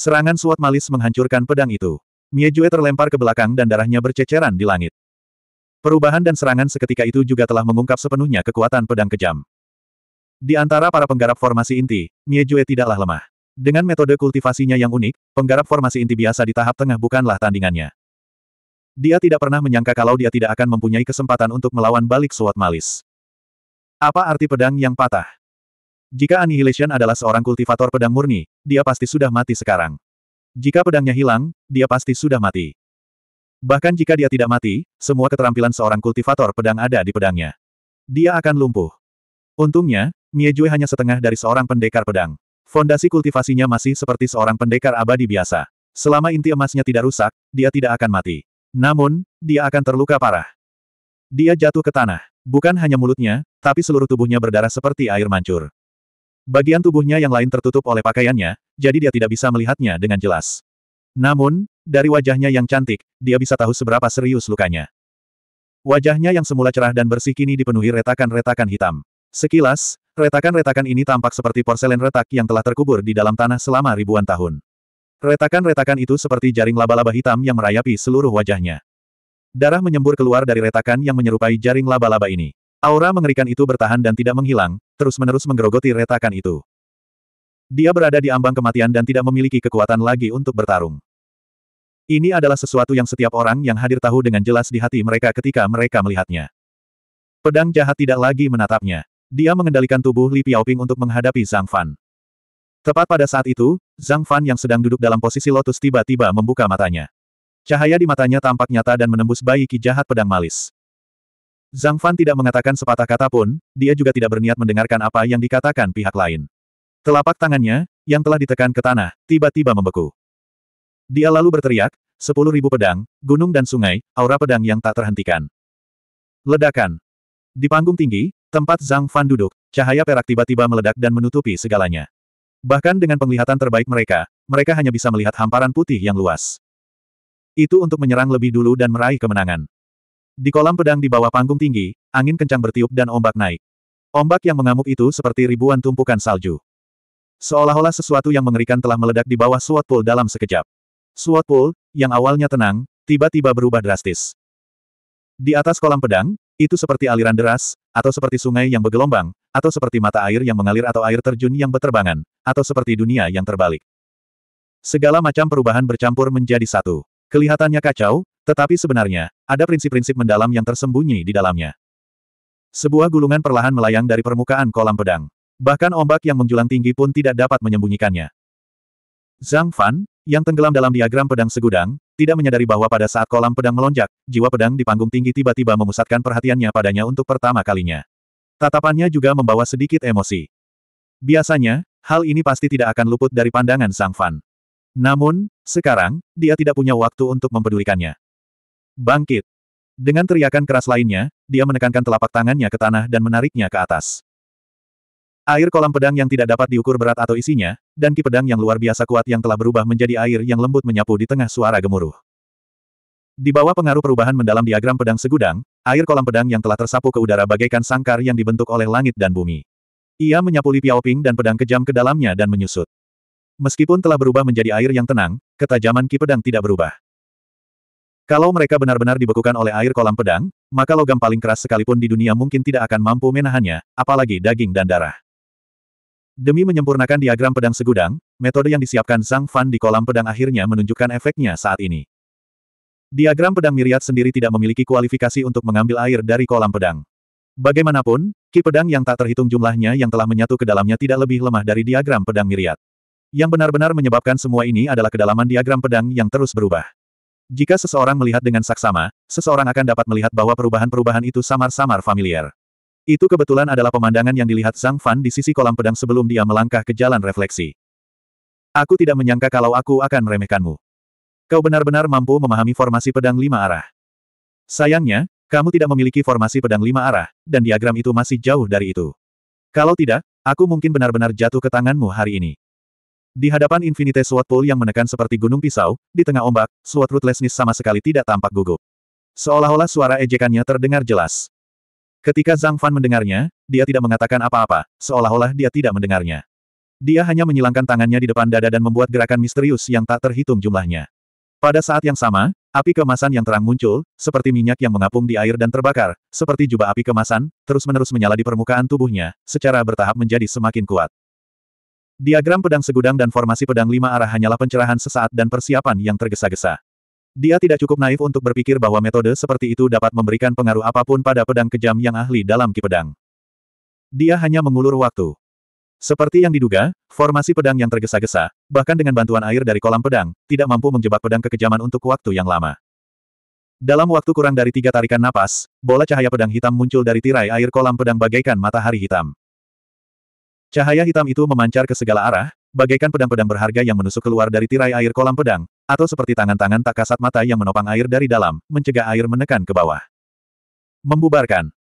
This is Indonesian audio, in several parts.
Serangan suat malis menghancurkan pedang itu. Mie Jue terlempar ke belakang dan darahnya berceceran di langit. Perubahan dan serangan seketika itu juga telah mengungkap sepenuhnya kekuatan pedang kejam. Di antara para penggarap formasi inti, Mie Jue tidaklah lemah. Dengan metode kultivasinya yang unik, penggarap formasi inti biasa di tahap tengah bukanlah tandingannya. Dia tidak pernah menyangka kalau dia tidak akan mempunyai kesempatan untuk melawan balik suat malis. Apa arti pedang yang patah? Jika Annihilation adalah seorang kultivator pedang murni, dia pasti sudah mati sekarang. Jika pedangnya hilang, dia pasti sudah mati. Bahkan jika dia tidak mati, semua keterampilan seorang kultivator pedang ada di pedangnya. Dia akan lumpuh. Untungnya, Mie Jue hanya setengah dari seorang pendekar pedang. Fondasi kultivasinya masih seperti seorang pendekar abadi biasa. Selama inti emasnya tidak rusak, dia tidak akan mati. Namun, dia akan terluka parah. Dia jatuh ke tanah. Bukan hanya mulutnya, tapi seluruh tubuhnya berdarah seperti air mancur. Bagian tubuhnya yang lain tertutup oleh pakaiannya, jadi dia tidak bisa melihatnya dengan jelas. Namun, dari wajahnya yang cantik, dia bisa tahu seberapa serius lukanya. Wajahnya yang semula cerah dan bersih kini dipenuhi retakan-retakan hitam. Sekilas, retakan-retakan ini tampak seperti porselen retak yang telah terkubur di dalam tanah selama ribuan tahun. Retakan-retakan itu seperti jaring laba-laba hitam yang merayapi seluruh wajahnya. Darah menyembur keluar dari retakan yang menyerupai jaring laba-laba ini. Aura mengerikan itu bertahan dan tidak menghilang, terus-menerus menggerogoti retakan itu. Dia berada di ambang kematian dan tidak memiliki kekuatan lagi untuk bertarung. Ini adalah sesuatu yang setiap orang yang hadir tahu dengan jelas di hati mereka ketika mereka melihatnya. Pedang jahat tidak lagi menatapnya. Dia mengendalikan tubuh Li Piaoping untuk menghadapi Zhang Fan. Tepat pada saat itu, Zhang Fan yang sedang duduk dalam posisi lotus tiba-tiba membuka matanya. Cahaya di matanya tampak nyata dan menembus bayi ki jahat pedang malis. Zhang Fan tidak mengatakan sepatah kata pun, dia juga tidak berniat mendengarkan apa yang dikatakan pihak lain. Telapak tangannya, yang telah ditekan ke tanah, tiba-tiba membeku. Dia lalu berteriak, sepuluh ribu pedang, gunung dan sungai, aura pedang yang tak terhentikan. Ledakan. Di panggung tinggi, tempat Zhang Fan duduk, cahaya perak tiba-tiba meledak dan menutupi segalanya. Bahkan dengan penglihatan terbaik mereka, mereka hanya bisa melihat hamparan putih yang luas. Itu untuk menyerang lebih dulu dan meraih kemenangan. Di kolam pedang di bawah panggung tinggi, angin kencang bertiup dan ombak naik. Ombak yang mengamuk itu seperti ribuan tumpukan salju. Seolah-olah sesuatu yang mengerikan telah meledak di bawah Sword pool dalam sekejap. Sword pool, yang awalnya tenang, tiba-tiba berubah drastis. Di atas kolam pedang, itu seperti aliran deras, atau seperti sungai yang bergelombang, atau seperti mata air yang mengalir atau air terjun yang berterbangan, atau seperti dunia yang terbalik. Segala macam perubahan bercampur menjadi satu. Kelihatannya kacau, tetapi sebenarnya, ada prinsip-prinsip mendalam yang tersembunyi di dalamnya. Sebuah gulungan perlahan melayang dari permukaan kolam pedang. Bahkan ombak yang menjulang tinggi pun tidak dapat menyembunyikannya. Zhang Fan, yang tenggelam dalam diagram pedang segudang, tidak menyadari bahwa pada saat kolam pedang melonjak, jiwa pedang di panggung tinggi tiba-tiba memusatkan perhatiannya padanya untuk pertama kalinya. Tatapannya juga membawa sedikit emosi. Biasanya, hal ini pasti tidak akan luput dari pandangan Zhang Fan. Namun, sekarang, dia tidak punya waktu untuk mempedulikannya. Bangkit! Dengan teriakan keras lainnya, dia menekankan telapak tangannya ke tanah dan menariknya ke atas. Air kolam pedang yang tidak dapat diukur berat atau isinya, dan ki pedang yang luar biasa kuat yang telah berubah menjadi air yang lembut menyapu di tengah suara gemuruh. Di bawah pengaruh perubahan mendalam diagram pedang segudang, air kolam pedang yang telah tersapu ke udara bagaikan sangkar yang dibentuk oleh langit dan bumi. Ia menyapu Li Piaoping dan pedang kejam ke dalamnya dan menyusut. Meskipun telah berubah menjadi air yang tenang, ketajaman ki pedang tidak berubah. Kalau mereka benar-benar dibekukan oleh air kolam pedang, maka logam paling keras sekalipun di dunia mungkin tidak akan mampu menahannya, apalagi daging dan darah. Demi menyempurnakan diagram pedang segudang, metode yang disiapkan Zhang Fan di kolam pedang akhirnya menunjukkan efeknya saat ini. Diagram pedang miriat sendiri tidak memiliki kualifikasi untuk mengambil air dari kolam pedang. Bagaimanapun, ki pedang yang tak terhitung jumlahnya yang telah menyatu ke dalamnya tidak lebih lemah dari diagram pedang miriat. Yang benar-benar menyebabkan semua ini adalah kedalaman diagram pedang yang terus berubah. Jika seseorang melihat dengan saksama, seseorang akan dapat melihat bahwa perubahan-perubahan itu samar-samar familiar. Itu kebetulan adalah pemandangan yang dilihat Zhang Fan di sisi kolam pedang sebelum dia melangkah ke jalan refleksi. Aku tidak menyangka kalau aku akan meremehkanmu. Kau benar-benar mampu memahami formasi pedang lima arah. Sayangnya, kamu tidak memiliki formasi pedang lima arah, dan diagram itu masih jauh dari itu. Kalau tidak, aku mungkin benar-benar jatuh ke tanganmu hari ini. Di hadapan Infinite Sword Pool yang menekan seperti gunung pisau, di tengah ombak, Sword Ruthlessness sama sekali tidak tampak gugup. Seolah-olah suara ejekannya terdengar jelas. Ketika Zhang Fan mendengarnya, dia tidak mengatakan apa-apa, seolah-olah dia tidak mendengarnya. Dia hanya menyilangkan tangannya di depan dada dan membuat gerakan misterius yang tak terhitung jumlahnya. Pada saat yang sama, api kemasan yang terang muncul, seperti minyak yang mengapung di air dan terbakar, seperti jubah api kemasan, terus-menerus menyala di permukaan tubuhnya, secara bertahap menjadi semakin kuat. Diagram pedang segudang dan formasi pedang lima arah hanyalah pencerahan sesaat dan persiapan yang tergesa-gesa. Dia tidak cukup naif untuk berpikir bahwa metode seperti itu dapat memberikan pengaruh apapun pada pedang kejam yang ahli dalam kipedang. Dia hanya mengulur waktu. Seperti yang diduga, formasi pedang yang tergesa-gesa, bahkan dengan bantuan air dari kolam pedang, tidak mampu menjebak pedang kekejaman untuk waktu yang lama. Dalam waktu kurang dari tiga tarikan napas, bola cahaya pedang hitam muncul dari tirai air kolam pedang bagaikan matahari hitam. Cahaya hitam itu memancar ke segala arah, bagaikan pedang-pedang berharga yang menusuk keluar dari tirai air kolam pedang, atau seperti tangan-tangan tak kasat mata yang menopang air dari dalam, mencegah air menekan ke bawah. Membubarkan.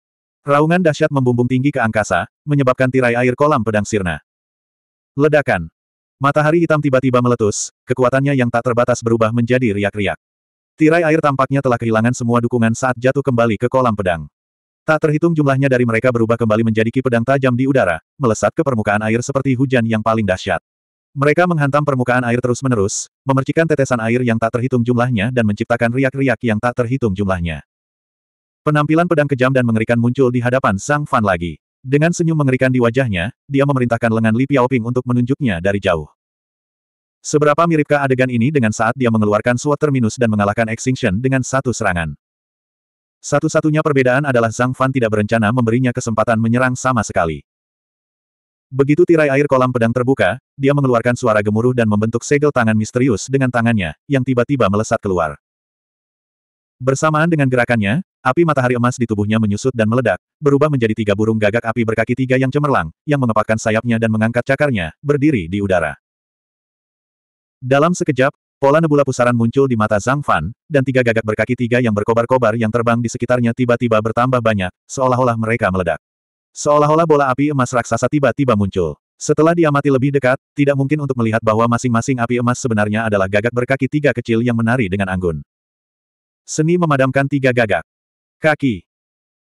Raungan dahsyat membumbung tinggi ke angkasa, menyebabkan tirai air kolam pedang sirna. Ledakan. Matahari hitam tiba-tiba meletus, kekuatannya yang tak terbatas berubah menjadi riak-riak. Tirai air tampaknya telah kehilangan semua dukungan saat jatuh kembali ke kolam pedang. Tak terhitung jumlahnya dari mereka berubah kembali menjadi ki pedang tajam di udara, melesat ke permukaan air seperti hujan yang paling dahsyat. Mereka menghantam permukaan air terus-menerus, memercikan tetesan air yang tak terhitung jumlahnya dan menciptakan riak-riak yang tak terhitung jumlahnya. Penampilan pedang kejam dan mengerikan muncul di hadapan Sang Fan lagi. Dengan senyum mengerikan di wajahnya, dia memerintahkan lengan Li Piaoping untuk menunjuknya dari jauh. Seberapa miripkah adegan ini dengan saat dia mengeluarkan suat Terminus dan mengalahkan Extinction dengan satu serangan? Satu-satunya perbedaan adalah Zhang Fan tidak berencana memberinya kesempatan menyerang sama sekali. Begitu tirai air kolam pedang terbuka, dia mengeluarkan suara gemuruh dan membentuk segel tangan misterius dengan tangannya, yang tiba-tiba melesat keluar. Bersamaan dengan gerakannya, api matahari emas di tubuhnya menyusut dan meledak, berubah menjadi tiga burung gagak api berkaki tiga yang cemerlang, yang mengepakkan sayapnya dan mengangkat cakarnya, berdiri di udara. Dalam sekejap, Pola nebula pusaran muncul di mata Zhang Fan, dan tiga gagak berkaki tiga yang berkobar-kobar yang terbang di sekitarnya tiba-tiba bertambah banyak, seolah-olah mereka meledak. Seolah-olah bola api emas raksasa tiba-tiba muncul. Setelah diamati lebih dekat, tidak mungkin untuk melihat bahwa masing-masing api emas sebenarnya adalah gagak berkaki tiga kecil yang menari dengan anggun. Seni memadamkan tiga gagak. Kaki.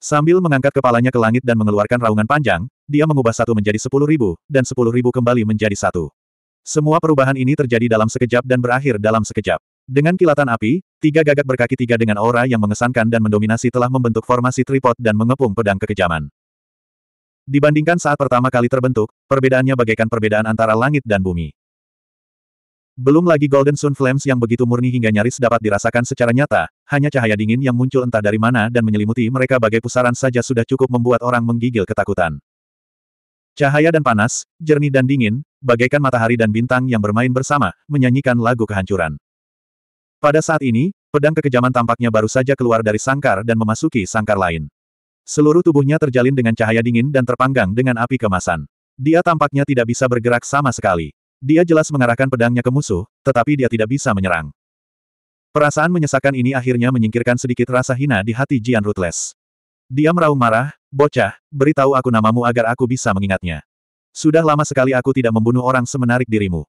Sambil mengangkat kepalanya ke langit dan mengeluarkan raungan panjang, dia mengubah satu menjadi sepuluh ribu, dan sepuluh ribu kembali menjadi satu. Semua perubahan ini terjadi dalam sekejap dan berakhir dalam sekejap. Dengan kilatan api, tiga gagak berkaki tiga dengan aura yang mengesankan dan mendominasi telah membentuk formasi tripod dan mengepung pedang kekejaman. Dibandingkan saat pertama kali terbentuk, perbedaannya bagaikan perbedaan antara langit dan bumi. Belum lagi Golden Sun Flames yang begitu murni hingga nyaris dapat dirasakan secara nyata, hanya cahaya dingin yang muncul entah dari mana dan menyelimuti mereka bagai pusaran saja sudah cukup membuat orang menggigil ketakutan. Cahaya dan panas, jernih dan dingin, bagaikan matahari dan bintang yang bermain bersama, menyanyikan lagu kehancuran. Pada saat ini, pedang kekejaman tampaknya baru saja keluar dari sangkar dan memasuki sangkar lain. Seluruh tubuhnya terjalin dengan cahaya dingin dan terpanggang dengan api kemasan. Dia tampaknya tidak bisa bergerak sama sekali. Dia jelas mengarahkan pedangnya ke musuh, tetapi dia tidak bisa menyerang. Perasaan menyesakan ini akhirnya menyingkirkan sedikit rasa hina di hati Jian Rutles. Dia meraung marah, bocah, beritahu aku namamu agar aku bisa mengingatnya. Sudah lama sekali aku tidak membunuh orang semenarik dirimu.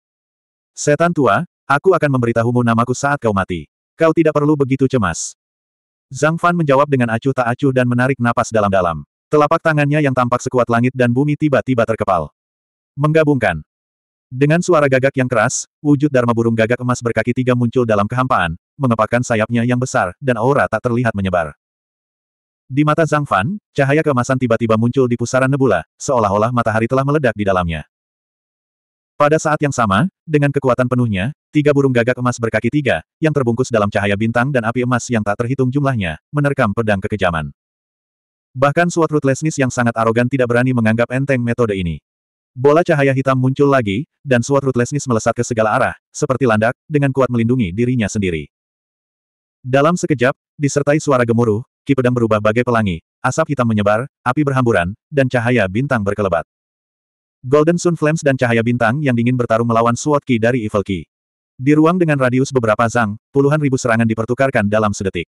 Setan tua, aku akan memberitahumu namaku saat kau mati. Kau tidak perlu begitu cemas. Zhang Fan menjawab dengan acuh tak acuh dan menarik napas dalam-dalam. Telapak tangannya yang tampak sekuat langit dan bumi tiba-tiba terkepal. Menggabungkan. Dengan suara gagak yang keras, wujud Dharma burung gagak emas berkaki tiga muncul dalam kehampaan, mengepakkan sayapnya yang besar, dan aura tak terlihat menyebar. Di mata Zhang Fan, cahaya kemasan tiba-tiba muncul di pusaran nebula, seolah-olah matahari telah meledak di dalamnya. Pada saat yang sama, dengan kekuatan penuhnya, tiga burung gagak emas berkaki tiga, yang terbungkus dalam cahaya bintang dan api emas yang tak terhitung jumlahnya, menerkam pedang kekejaman. Bahkan Sword Ruthlessness yang sangat arogan tidak berani menganggap enteng metode ini. Bola cahaya hitam muncul lagi, dan Sword Ruthlessness melesat ke segala arah, seperti landak, dengan kuat melindungi dirinya sendiri. Dalam sekejap, disertai suara gemuruh, ki pedang berubah bagai pelangi, asap hitam menyebar, api berhamburan, dan cahaya bintang berkelebat. Golden Sun Flames dan cahaya bintang yang dingin bertarung melawan Sword Ki dari Evil Ki. Di ruang dengan radius beberapa zang, puluhan ribu serangan dipertukarkan dalam sedetik.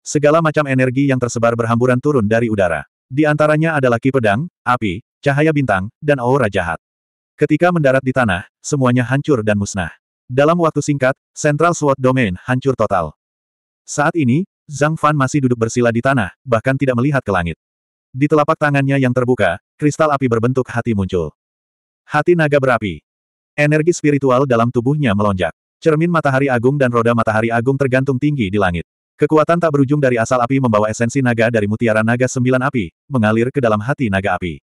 Segala macam energi yang tersebar berhamburan turun dari udara. Di antaranya adalah ki pedang, api, cahaya bintang, dan aura jahat. Ketika mendarat di tanah, semuanya hancur dan musnah. Dalam waktu singkat, Central Sword Domain hancur total. Saat ini, Zhang Fan masih duduk bersila di tanah, bahkan tidak melihat ke langit. Di telapak tangannya yang terbuka, kristal api berbentuk hati muncul. Hati naga berapi. Energi spiritual dalam tubuhnya melonjak. Cermin matahari agung dan roda matahari agung tergantung tinggi di langit. Kekuatan tak berujung dari asal api membawa esensi naga dari mutiara naga sembilan api, mengalir ke dalam hati naga api.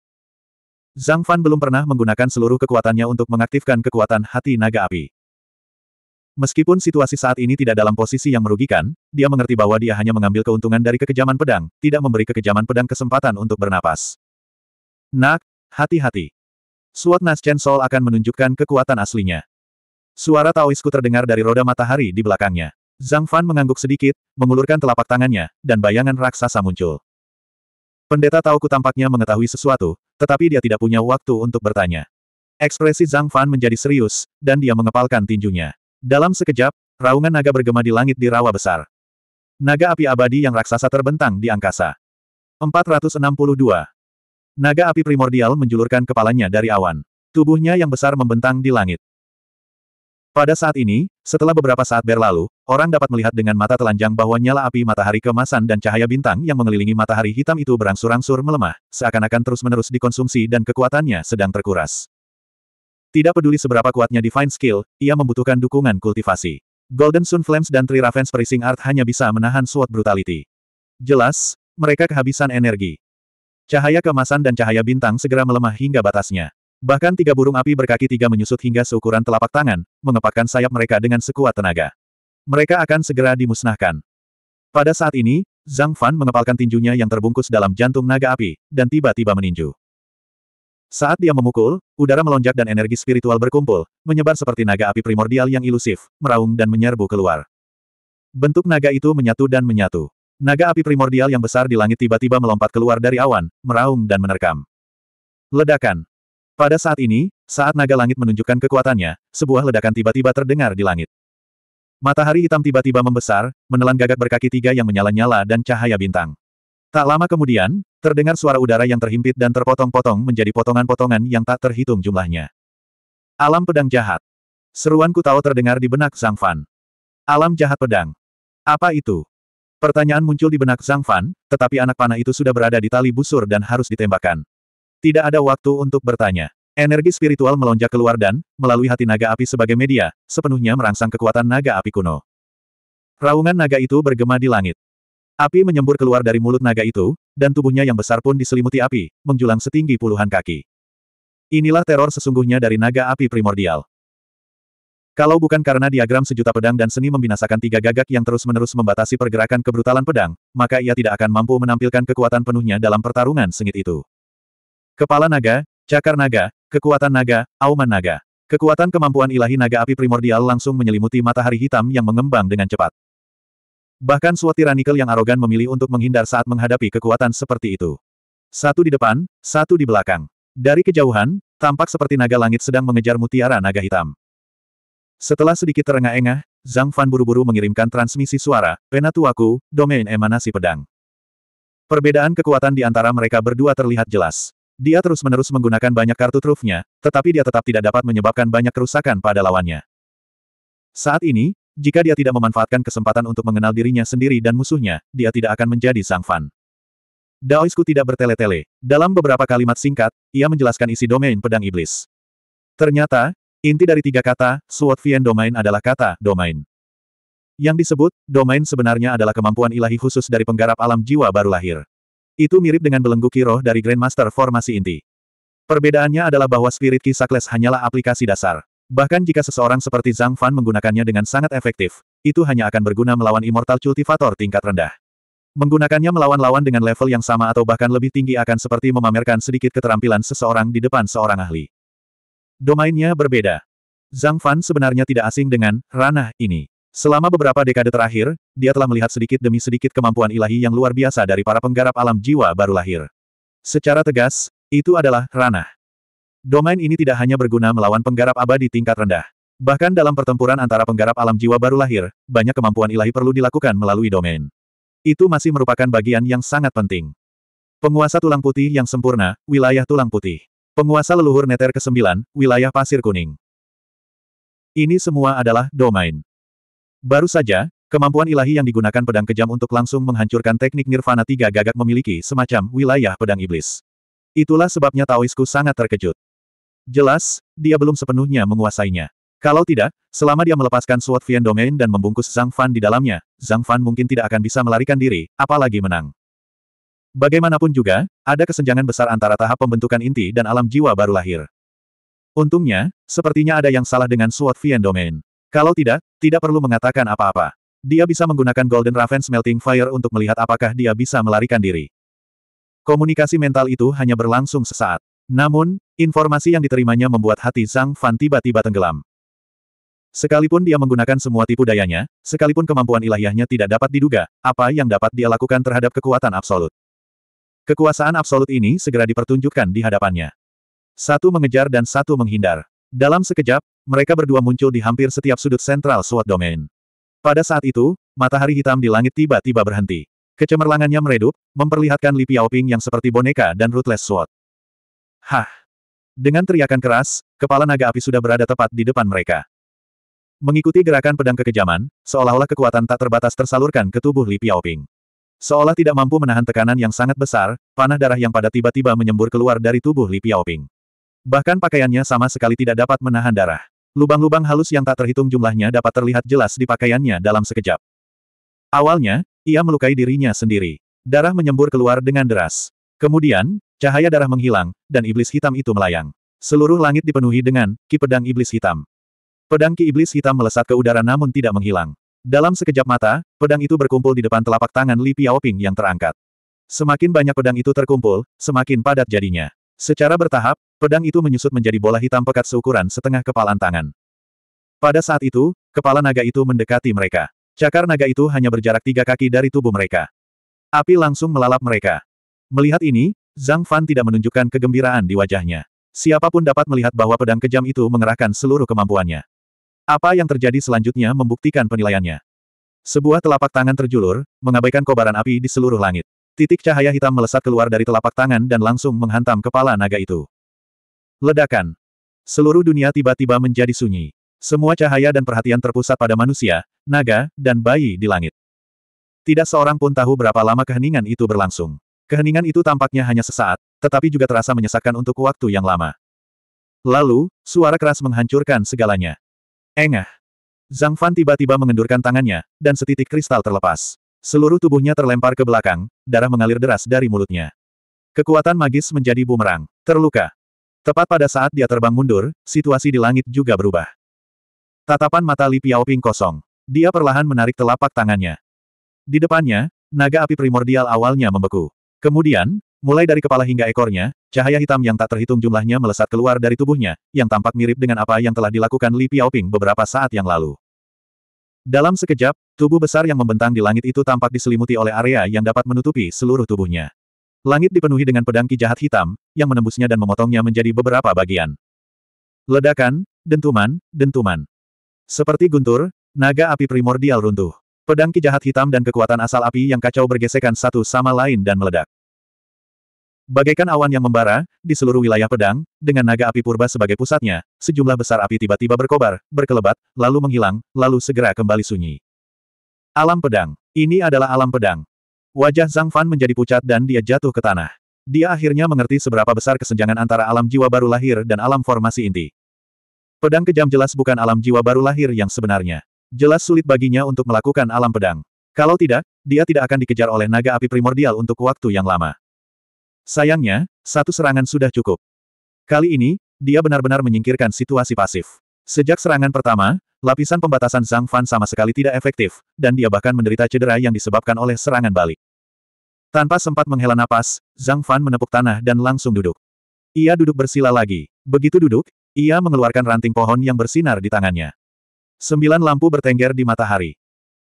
Zhang Fan belum pernah menggunakan seluruh kekuatannya untuk mengaktifkan kekuatan hati naga api. Meskipun situasi saat ini tidak dalam posisi yang merugikan, dia mengerti bahwa dia hanya mengambil keuntungan dari kekejaman pedang, tidak memberi kekejaman pedang kesempatan untuk bernapas. Nak, hati-hati. Suat Chen Sol akan menunjukkan kekuatan aslinya. Suara Taoisku terdengar dari roda matahari di belakangnya. Zhang Fan mengangguk sedikit, mengulurkan telapak tangannya, dan bayangan raksasa muncul. Pendeta Taoku tampaknya mengetahui sesuatu, tetapi dia tidak punya waktu untuk bertanya. Ekspresi Zhang Fan menjadi serius, dan dia mengepalkan tinjunya. Dalam sekejap, raungan naga bergema di langit di rawa besar. Naga api abadi yang raksasa terbentang di angkasa. 462. Naga api primordial menjulurkan kepalanya dari awan. Tubuhnya yang besar membentang di langit. Pada saat ini, setelah beberapa saat berlalu, orang dapat melihat dengan mata telanjang bahwa nyala api matahari kemasan dan cahaya bintang yang mengelilingi matahari hitam itu berangsur-angsur melemah, seakan-akan terus-menerus dikonsumsi dan kekuatannya sedang terkuras. Tidak peduli seberapa kuatnya Divine Skill, ia membutuhkan dukungan kultivasi. Golden Sun Flames dan Three Ravens Pricing Art hanya bisa menahan Sword Brutality. Jelas, mereka kehabisan energi. Cahaya kemasan dan cahaya bintang segera melemah hingga batasnya. Bahkan tiga burung api berkaki tiga menyusut hingga seukuran telapak tangan, mengepakkan sayap mereka dengan sekuat tenaga. Mereka akan segera dimusnahkan. Pada saat ini, Zhang Fan mengepalkan tinjunya yang terbungkus dalam jantung naga api, dan tiba-tiba meninju. Saat dia memukul, udara melonjak dan energi spiritual berkumpul, menyebar seperti naga api primordial yang ilusif, meraung dan menyerbu keluar. Bentuk naga itu menyatu dan menyatu. Naga api primordial yang besar di langit tiba-tiba melompat keluar dari awan, meraung dan menerkam. Ledakan. Pada saat ini, saat naga langit menunjukkan kekuatannya, sebuah ledakan tiba-tiba terdengar di langit. Matahari hitam tiba-tiba membesar, menelan gagak berkaki tiga yang menyala-nyala dan cahaya bintang. Tak lama kemudian, terdengar suara udara yang terhimpit dan terpotong-potong menjadi potongan-potongan yang tak terhitung jumlahnya. Alam pedang jahat. Seruan Kutao terdengar di benak Zhang Fan. Alam jahat pedang. Apa itu? Pertanyaan muncul di benak Zhang Fan, tetapi anak panah itu sudah berada di tali busur dan harus ditembakkan. Tidak ada waktu untuk bertanya. Energi spiritual melonjak keluar dan, melalui hati naga api sebagai media, sepenuhnya merangsang kekuatan naga api kuno. Raungan naga itu bergema di langit. Api menyembur keluar dari mulut naga itu, dan tubuhnya yang besar pun diselimuti api, menjulang setinggi puluhan kaki. Inilah teror sesungguhnya dari naga api primordial. Kalau bukan karena diagram sejuta pedang dan seni membinasakan tiga gagak yang terus-menerus membatasi pergerakan kebrutalan pedang, maka ia tidak akan mampu menampilkan kekuatan penuhnya dalam pertarungan sengit itu. Kepala naga, cakar naga, kekuatan naga, auman naga. Kekuatan kemampuan ilahi naga api primordial langsung menyelimuti matahari hitam yang mengembang dengan cepat. Bahkan SWAT tyrannical yang arogan memilih untuk menghindar saat menghadapi kekuatan seperti itu. Satu di depan, satu di belakang. Dari kejauhan, tampak seperti naga langit sedang mengejar mutiara naga hitam. Setelah sedikit terengah-engah, Zhang Fan buru-buru mengirimkan transmisi suara, Penatuaku, domain emanasi pedang. Perbedaan kekuatan di antara mereka berdua terlihat jelas. Dia terus-menerus menggunakan banyak kartu trufnya, tetapi dia tetap tidak dapat menyebabkan banyak kerusakan pada lawannya. Saat ini, jika dia tidak memanfaatkan kesempatan untuk mengenal dirinya sendiri dan musuhnya, dia tidak akan menjadi sang fan. Daoisku tidak bertele-tele. Dalam beberapa kalimat singkat, ia menjelaskan isi domain pedang iblis. Ternyata, inti dari tiga kata, Sword Vien Domain adalah kata, domain. Yang disebut, domain sebenarnya adalah kemampuan ilahi khusus dari penggarap alam jiwa baru lahir. Itu mirip dengan belenggu kiroh dari Grandmaster formasi inti. Perbedaannya adalah bahwa spirit kisakles hanyalah aplikasi dasar. Bahkan jika seseorang seperti Zhang Fan menggunakannya dengan sangat efektif, itu hanya akan berguna melawan Immortal Cultivator tingkat rendah. Menggunakannya melawan lawan dengan level yang sama atau bahkan lebih tinggi akan seperti memamerkan sedikit keterampilan seseorang di depan seorang ahli. Domainnya berbeda. Zhang Fan sebenarnya tidak asing dengan ranah ini. Selama beberapa dekade terakhir, dia telah melihat sedikit demi sedikit kemampuan ilahi yang luar biasa dari para penggarap alam jiwa baru lahir. Secara tegas, itu adalah ranah. Domain ini tidak hanya berguna melawan penggarap abadi tingkat rendah. Bahkan dalam pertempuran antara penggarap alam jiwa baru lahir, banyak kemampuan ilahi perlu dilakukan melalui domain. Itu masih merupakan bagian yang sangat penting. Penguasa tulang putih yang sempurna, wilayah tulang putih. Penguasa leluhur neter ke-9, wilayah pasir kuning. Ini semua adalah domain. Baru saja, kemampuan ilahi yang digunakan pedang kejam untuk langsung menghancurkan teknik Nirvana tiga gagak memiliki semacam wilayah pedang iblis. Itulah sebabnya Taoisku sangat terkejut. Jelas, dia belum sepenuhnya menguasainya. Kalau tidak, selama dia melepaskan Sword Vian Domain dan membungkus Zhang Fan di dalamnya, Zhang Fan mungkin tidak akan bisa melarikan diri, apalagi menang. Bagaimanapun juga, ada kesenjangan besar antara tahap pembentukan inti dan alam jiwa baru lahir. Untungnya, sepertinya ada yang salah dengan Sword Vian Domain. Kalau tidak, tidak perlu mengatakan apa-apa. Dia bisa menggunakan Golden Raven Smelting Fire untuk melihat apakah dia bisa melarikan diri. Komunikasi mental itu hanya berlangsung sesaat. Namun, informasi yang diterimanya membuat hati Zhang Fan tiba-tiba tenggelam. Sekalipun dia menggunakan semua tipu dayanya, sekalipun kemampuan ilahiyahnya tidak dapat diduga, apa yang dapat dia lakukan terhadap kekuatan absolut. Kekuasaan absolut ini segera dipertunjukkan di hadapannya. Satu mengejar dan satu menghindar. Dalam sekejap, mereka berdua muncul di hampir setiap sudut sentral SWOT Domain. Pada saat itu, matahari hitam di langit tiba-tiba berhenti. Kecemerlangannya meredup, memperlihatkan Li Piaoping yang seperti boneka dan ruthless SWOT. Hah! Dengan teriakan keras, kepala naga api sudah berada tepat di depan mereka. Mengikuti gerakan pedang kekejaman, seolah-olah kekuatan tak terbatas tersalurkan ke tubuh Li Piaoping. Seolah tidak mampu menahan tekanan yang sangat besar, panah darah yang pada tiba-tiba menyembur keluar dari tubuh Li Piaoping. Bahkan pakaiannya sama sekali tidak dapat menahan darah. Lubang-lubang halus yang tak terhitung jumlahnya dapat terlihat jelas di pakaiannya dalam sekejap. Awalnya, ia melukai dirinya sendiri. Darah menyembur keluar dengan deras. Kemudian, cahaya darah menghilang, dan iblis hitam itu melayang. Seluruh langit dipenuhi dengan ki pedang iblis hitam. Pedang ki iblis hitam melesat ke udara namun tidak menghilang. Dalam sekejap mata, pedang itu berkumpul di depan telapak tangan Li Piaoping yang terangkat. Semakin banyak pedang itu terkumpul, semakin padat jadinya. Secara bertahap, pedang itu menyusut menjadi bola hitam pekat seukuran setengah kepalan tangan. Pada saat itu, kepala naga itu mendekati mereka. Cakar naga itu hanya berjarak tiga kaki dari tubuh mereka. Api langsung melalap mereka. Melihat ini, Zhang Fan tidak menunjukkan kegembiraan di wajahnya. Siapapun dapat melihat bahwa pedang kejam itu mengerahkan seluruh kemampuannya. Apa yang terjadi selanjutnya membuktikan penilaiannya. Sebuah telapak tangan terjulur, mengabaikan kobaran api di seluruh langit. Titik cahaya hitam melesat keluar dari telapak tangan dan langsung menghantam kepala naga itu. Ledakan. Seluruh dunia tiba-tiba menjadi sunyi. Semua cahaya dan perhatian terpusat pada manusia, naga, dan bayi di langit. Tidak seorang pun tahu berapa lama keheningan itu berlangsung. Keheningan itu tampaknya hanya sesaat, tetapi juga terasa menyesakan untuk waktu yang lama. Lalu, suara keras menghancurkan segalanya. Engah! Zhang Fan tiba-tiba mengendurkan tangannya, dan setitik kristal terlepas. Seluruh tubuhnya terlempar ke belakang, darah mengalir deras dari mulutnya. Kekuatan magis menjadi bumerang. Terluka. Tepat pada saat dia terbang mundur, situasi di langit juga berubah. Tatapan mata Li Piaoping kosong. Dia perlahan menarik telapak tangannya. Di depannya, naga api primordial awalnya membeku. Kemudian, mulai dari kepala hingga ekornya, cahaya hitam yang tak terhitung jumlahnya melesat keluar dari tubuhnya, yang tampak mirip dengan apa yang telah dilakukan Li Piaoping beberapa saat yang lalu. Dalam sekejap, tubuh besar yang membentang di langit itu tampak diselimuti oleh area yang dapat menutupi seluruh tubuhnya. Langit dipenuhi dengan pedang ki jahat hitam, yang menembusnya dan memotongnya menjadi beberapa bagian. Ledakan, dentuman, dentuman. Seperti guntur, naga api primordial runtuh. Pedang ki hitam dan kekuatan asal api yang kacau bergesekan satu sama lain dan meledak. Bagaikan awan yang membara, di seluruh wilayah pedang, dengan naga api purba sebagai pusatnya, sejumlah besar api tiba-tiba berkobar, berkelebat, lalu menghilang, lalu segera kembali sunyi. Alam pedang. Ini adalah alam pedang. Wajah Zhang Fan menjadi pucat dan dia jatuh ke tanah. Dia akhirnya mengerti seberapa besar kesenjangan antara alam jiwa baru lahir dan alam formasi inti. Pedang kejam jelas bukan alam jiwa baru lahir yang sebenarnya. Jelas sulit baginya untuk melakukan alam pedang. Kalau tidak, dia tidak akan dikejar oleh naga api primordial untuk waktu yang lama. Sayangnya, satu serangan sudah cukup. Kali ini, dia benar-benar menyingkirkan situasi pasif. Sejak serangan pertama, lapisan pembatasan Zhang Fan sama sekali tidak efektif, dan dia bahkan menderita cedera yang disebabkan oleh serangan balik. Tanpa sempat menghela napas, Zhang Fan menepuk tanah dan langsung duduk. Ia duduk bersila lagi. Begitu duduk, ia mengeluarkan ranting pohon yang bersinar di tangannya. Sembilan lampu bertengger di matahari.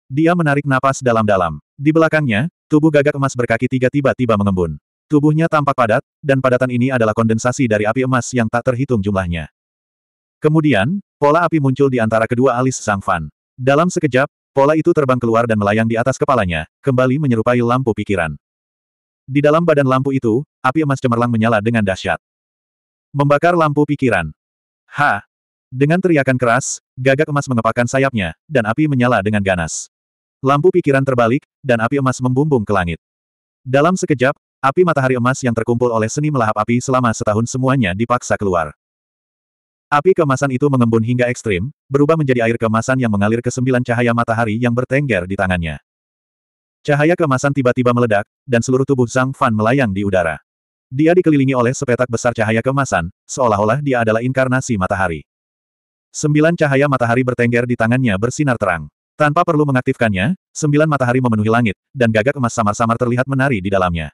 Dia menarik napas dalam-dalam. Di belakangnya, tubuh gagak emas berkaki tiga tiba-tiba mengembun. Tubuhnya tampak padat, dan padatan ini adalah kondensasi dari api emas yang tak terhitung jumlahnya. Kemudian, pola api muncul di antara kedua alis Sang Fan. Dalam sekejap, pola itu terbang keluar dan melayang di atas kepalanya, kembali menyerupai lampu pikiran. Di dalam badan lampu itu, api emas cemerlang menyala dengan dahsyat. Membakar lampu pikiran. Ha! Dengan teriakan keras, gagak emas mengepakkan sayapnya, dan api menyala dengan ganas. Lampu pikiran terbalik, dan api emas membumbung ke langit. Dalam sekejap, api matahari emas yang terkumpul oleh seni melahap api selama setahun semuanya dipaksa keluar. Api kemasan itu mengembun hingga ekstrim, berubah menjadi air kemasan yang mengalir ke sembilan cahaya matahari yang bertengger di tangannya. Cahaya kemasan tiba-tiba meledak, dan seluruh tubuh Zhang Fan melayang di udara. Dia dikelilingi oleh sepetak besar cahaya kemasan, seolah-olah dia adalah inkarnasi matahari. Sembilan cahaya matahari bertengger di tangannya bersinar terang. Tanpa perlu mengaktifkannya, sembilan matahari memenuhi langit, dan gagak emas samar-samar terlihat menari di dalamnya.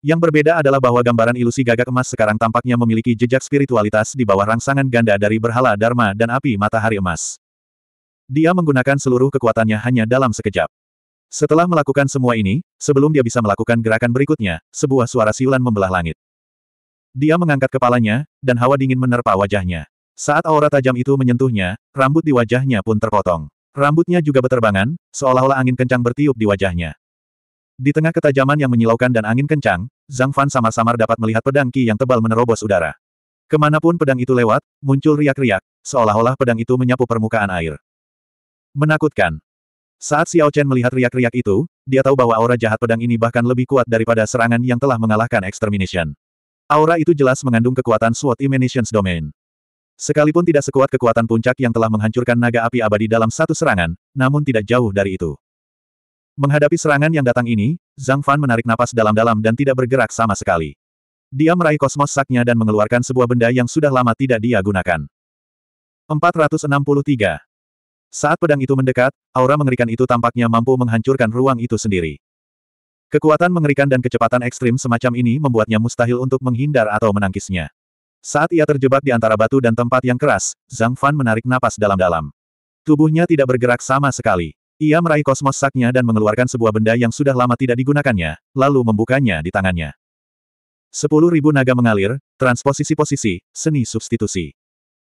Yang berbeda adalah bahwa gambaran ilusi gagak emas sekarang tampaknya memiliki jejak spiritualitas di bawah rangsangan ganda dari berhala Dharma dan api matahari emas. Dia menggunakan seluruh kekuatannya hanya dalam sekejap. Setelah melakukan semua ini, sebelum dia bisa melakukan gerakan berikutnya, sebuah suara siulan membelah langit. Dia mengangkat kepalanya, dan hawa dingin menerpa wajahnya. Saat aura tajam itu menyentuhnya, rambut di wajahnya pun terpotong. Rambutnya juga beterbangan, seolah-olah angin kencang bertiup di wajahnya. Di tengah ketajaman yang menyilaukan dan angin kencang, Zhang Fan samar-samar dapat melihat pedang Qi yang tebal menerobos udara. Kemanapun pedang itu lewat, muncul riak-riak, seolah-olah pedang itu menyapu permukaan air. Menakutkan. Saat Xiao Chen melihat riak-riak itu, dia tahu bahwa aura jahat pedang ini bahkan lebih kuat daripada serangan yang telah mengalahkan Extermination. Aura itu jelas mengandung kekuatan SWOT Emanations Domain. Sekalipun tidak sekuat kekuatan puncak yang telah menghancurkan naga api abadi dalam satu serangan, namun tidak jauh dari itu. Menghadapi serangan yang datang ini, Zhang Fan menarik napas dalam-dalam dan tidak bergerak sama sekali. Dia meraih kosmos saknya dan mengeluarkan sebuah benda yang sudah lama tidak dia gunakan. 463. Saat pedang itu mendekat, aura mengerikan itu tampaknya mampu menghancurkan ruang itu sendiri. Kekuatan mengerikan dan kecepatan ekstrim semacam ini membuatnya mustahil untuk menghindar atau menangkisnya. Saat ia terjebak di antara batu dan tempat yang keras, Zhang Fan menarik napas dalam-dalam. Tubuhnya tidak bergerak sama sekali. Ia meraih kosmos saknya dan mengeluarkan sebuah benda yang sudah lama tidak digunakannya, lalu membukanya di tangannya. Sepuluh ribu naga mengalir, transposisi posisi, seni substitusi.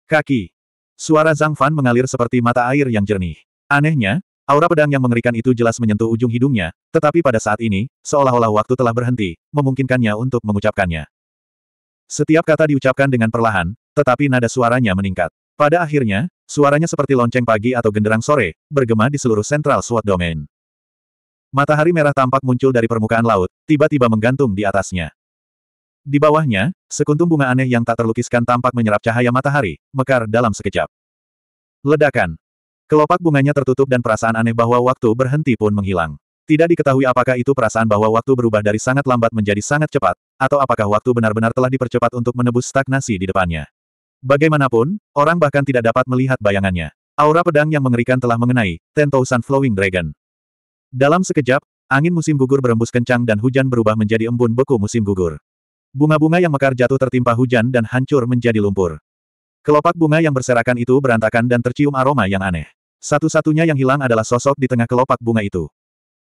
Kaki. Suara Zhang Fan mengalir seperti mata air yang jernih. Anehnya, aura pedang yang mengerikan itu jelas menyentuh ujung hidungnya, tetapi pada saat ini, seolah-olah waktu telah berhenti, memungkinkannya untuk mengucapkannya. Setiap kata diucapkan dengan perlahan, tetapi nada suaranya meningkat. Pada akhirnya, suaranya seperti lonceng pagi atau genderang sore, bergema di seluruh sentral SWAT Domain. Matahari merah tampak muncul dari permukaan laut, tiba-tiba menggantung di atasnya. Di bawahnya, sekuntum bunga aneh yang tak terlukiskan tampak menyerap cahaya matahari, mekar dalam sekejap. Ledakan. Kelopak bunganya tertutup dan perasaan aneh bahwa waktu berhenti pun menghilang. Tidak diketahui apakah itu perasaan bahwa waktu berubah dari sangat lambat menjadi sangat cepat, atau apakah waktu benar-benar telah dipercepat untuk menebus stagnasi di depannya. Bagaimanapun, orang bahkan tidak dapat melihat bayangannya. Aura pedang yang mengerikan telah mengenai, Ten Thousand Flowing Dragon. Dalam sekejap, angin musim gugur berembus kencang dan hujan berubah menjadi embun beku musim gugur. Bunga-bunga yang mekar jatuh tertimpa hujan dan hancur menjadi lumpur. Kelopak bunga yang berserakan itu berantakan dan tercium aroma yang aneh. Satu-satunya yang hilang adalah sosok di tengah kelopak bunga itu.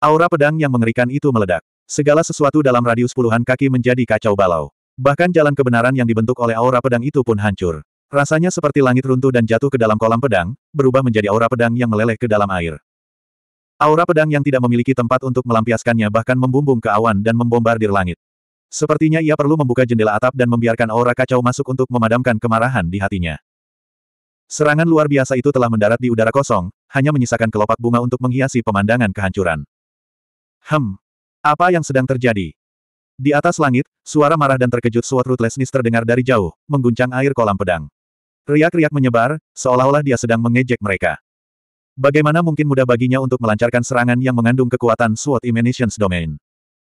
Aura pedang yang mengerikan itu meledak. Segala sesuatu dalam radius puluhan kaki menjadi kacau balau. Bahkan jalan kebenaran yang dibentuk oleh aura pedang itu pun hancur. Rasanya seperti langit runtuh dan jatuh ke dalam kolam pedang, berubah menjadi aura pedang yang meleleh ke dalam air. Aura pedang yang tidak memiliki tempat untuk melampiaskannya bahkan membumbung ke awan dan membombardir langit. Sepertinya ia perlu membuka jendela atap dan membiarkan aura kacau masuk untuk memadamkan kemarahan di hatinya. Serangan luar biasa itu telah mendarat di udara kosong, hanya menyisakan kelopak bunga untuk menghiasi pemandangan kehancuran. Hem. Apa yang sedang terjadi? Di atas langit, suara marah dan terkejut Suat Ruthlessness terdengar dari jauh, mengguncang air kolam pedang. Riak-riak menyebar, seolah-olah dia sedang mengejek mereka. Bagaimana mungkin mudah baginya untuk melancarkan serangan yang mengandung kekuatan Sword Emanations Domain?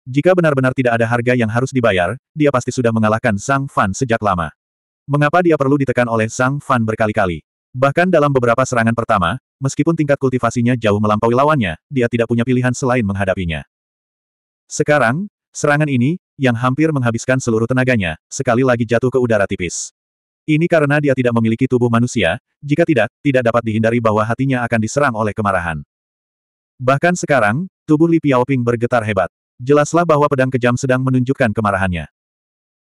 Jika benar-benar tidak ada harga yang harus dibayar, dia pasti sudah mengalahkan Sang Fan sejak lama. Mengapa dia perlu ditekan oleh Sang Fan berkali-kali? Bahkan dalam beberapa serangan pertama, meskipun tingkat kultivasinya jauh melampaui lawannya, dia tidak punya pilihan selain menghadapinya. Sekarang, serangan ini, yang hampir menghabiskan seluruh tenaganya, sekali lagi jatuh ke udara tipis. Ini karena dia tidak memiliki tubuh manusia, jika tidak, tidak dapat dihindari bahwa hatinya akan diserang oleh kemarahan. Bahkan sekarang, tubuh Li Piaoping bergetar hebat. Jelaslah bahwa pedang kejam sedang menunjukkan kemarahannya.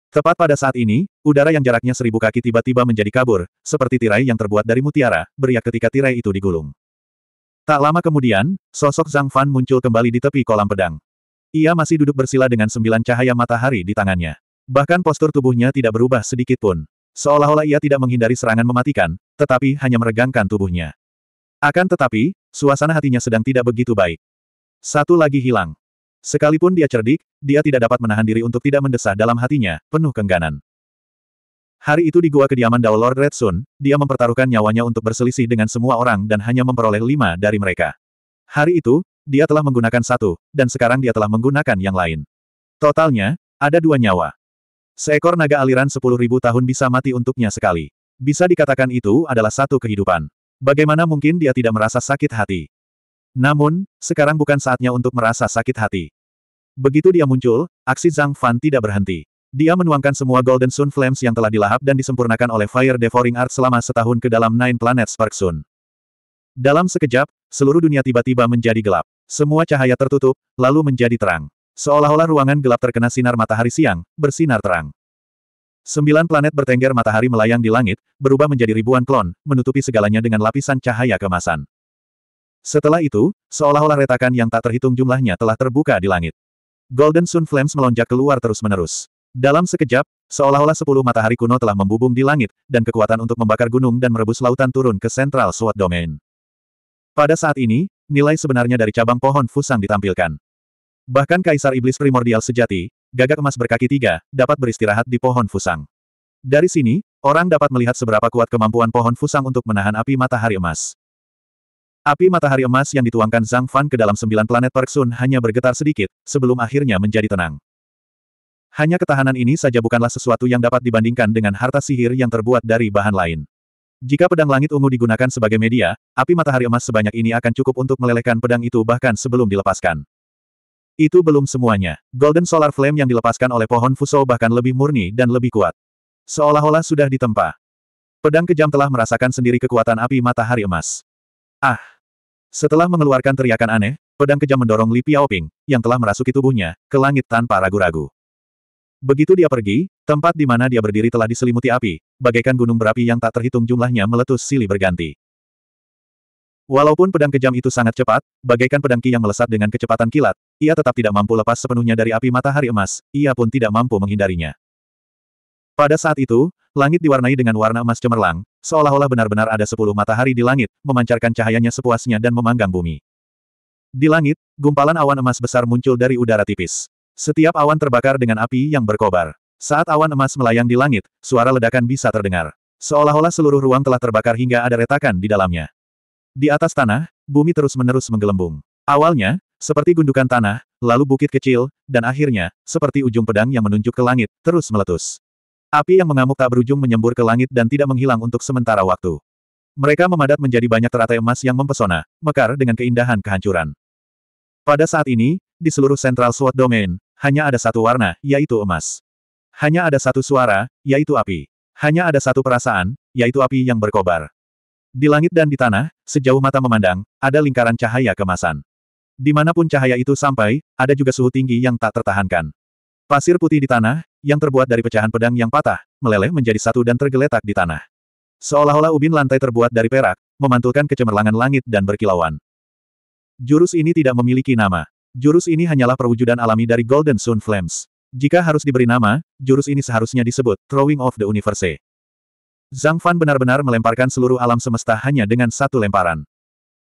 Tepat pada saat ini, udara yang jaraknya seribu kaki tiba-tiba menjadi kabur, seperti tirai yang terbuat dari mutiara, beriak ketika tirai itu digulung. Tak lama kemudian, sosok Zhang Fan muncul kembali di tepi kolam pedang. Ia masih duduk bersila dengan sembilan cahaya matahari di tangannya. Bahkan postur tubuhnya tidak berubah sedikit pun. Seolah-olah ia tidak menghindari serangan mematikan, tetapi hanya meregangkan tubuhnya. Akan tetapi, suasana hatinya sedang tidak begitu baik. Satu lagi hilang. Sekalipun dia cerdik, dia tidak dapat menahan diri untuk tidak mendesah dalam hatinya, penuh kengganan. Hari itu di gua kediaman Dao Lord Red Sun, dia mempertaruhkan nyawanya untuk berselisih dengan semua orang dan hanya memperoleh lima dari mereka. Hari itu, dia telah menggunakan satu, dan sekarang dia telah menggunakan yang lain. Totalnya, ada dua nyawa. Seekor naga aliran sepuluh ribu tahun bisa mati untuknya sekali. Bisa dikatakan itu adalah satu kehidupan. Bagaimana mungkin dia tidak merasa sakit hati? Namun, sekarang bukan saatnya untuk merasa sakit hati. Begitu dia muncul, aksi Zhang Fan tidak berhenti. Dia menuangkan semua Golden Sun Flames yang telah dilahap dan disempurnakan oleh Fire Devouring Art selama setahun ke dalam Nine Planet Spark Sun. Dalam sekejap, seluruh dunia tiba-tiba menjadi gelap. Semua cahaya tertutup, lalu menjadi terang. Seolah-olah ruangan gelap terkena sinar matahari siang, bersinar terang. Sembilan planet bertengger matahari melayang di langit, berubah menjadi ribuan klon, menutupi segalanya dengan lapisan cahaya kemasan. Setelah itu, seolah-olah retakan yang tak terhitung jumlahnya telah terbuka di langit. Golden Sun Flames melonjak keluar terus-menerus. Dalam sekejap, seolah-olah sepuluh matahari kuno telah membubung di langit, dan kekuatan untuk membakar gunung dan merebus lautan turun ke sentral suatu Domain. Pada saat ini, nilai sebenarnya dari cabang pohon Fusang ditampilkan. Bahkan Kaisar Iblis Primordial Sejati, gagak emas berkaki tiga, dapat beristirahat di pohon Fusang. Dari sini, orang dapat melihat seberapa kuat kemampuan pohon Fusang untuk menahan api matahari emas. Api matahari emas yang dituangkan Zhang Fan ke dalam sembilan planet Park hanya bergetar sedikit, sebelum akhirnya menjadi tenang. Hanya ketahanan ini saja bukanlah sesuatu yang dapat dibandingkan dengan harta sihir yang terbuat dari bahan lain. Jika pedang langit ungu digunakan sebagai media, api matahari emas sebanyak ini akan cukup untuk melelehkan pedang itu bahkan sebelum dilepaskan. Itu belum semuanya. Golden Solar Flame yang dilepaskan oleh pohon Fusou bahkan lebih murni dan lebih kuat. Seolah-olah sudah ditempa. Pedang kejam telah merasakan sendiri kekuatan api matahari emas. Ah! Setelah mengeluarkan teriakan aneh, pedang kejam mendorong Li Piaoping, yang telah merasuki tubuhnya, ke langit tanpa ragu-ragu. Begitu dia pergi, tempat di mana dia berdiri telah diselimuti api, bagaikan gunung berapi yang tak terhitung jumlahnya meletus silih berganti. Walaupun pedang kejam itu sangat cepat, bagaikan pedang ki yang melesat dengan kecepatan kilat, ia tetap tidak mampu lepas sepenuhnya dari api matahari emas, ia pun tidak mampu menghindarinya. Pada saat itu, langit diwarnai dengan warna emas cemerlang, seolah-olah benar-benar ada sepuluh matahari di langit, memancarkan cahayanya sepuasnya dan memanggang bumi. Di langit, gumpalan awan emas besar muncul dari udara tipis. Setiap awan terbakar dengan api yang berkobar. Saat awan emas melayang di langit, suara ledakan bisa terdengar. Seolah-olah seluruh ruang telah terbakar hingga ada retakan di dalamnya. Di atas tanah, bumi terus-menerus menggelembung. Awalnya, seperti gundukan tanah, lalu bukit kecil, dan akhirnya, seperti ujung pedang yang menunjuk ke langit, terus meletus. Api yang mengamuk tak berujung menyembur ke langit dan tidak menghilang untuk sementara waktu. Mereka memadat menjadi banyak teratai emas yang mempesona, mekar dengan keindahan kehancuran. Pada saat ini, di seluruh sentral SWOT Domain, hanya ada satu warna, yaitu emas. Hanya ada satu suara, yaitu api. Hanya ada satu perasaan, yaitu api yang berkobar. Di langit dan di tanah, sejauh mata memandang, ada lingkaran cahaya kemasan. Dimanapun cahaya itu sampai, ada juga suhu tinggi yang tak tertahankan. Pasir putih di tanah, yang terbuat dari pecahan pedang yang patah, meleleh menjadi satu dan tergeletak di tanah. Seolah-olah ubin lantai terbuat dari perak, memantulkan kecemerlangan langit dan berkilauan. Jurus ini tidak memiliki nama. Jurus ini hanyalah perwujudan alami dari Golden Sun Flames. Jika harus diberi nama, jurus ini seharusnya disebut Throwing of the Universe. Zhang Fan benar-benar melemparkan seluruh alam semesta hanya dengan satu lemparan.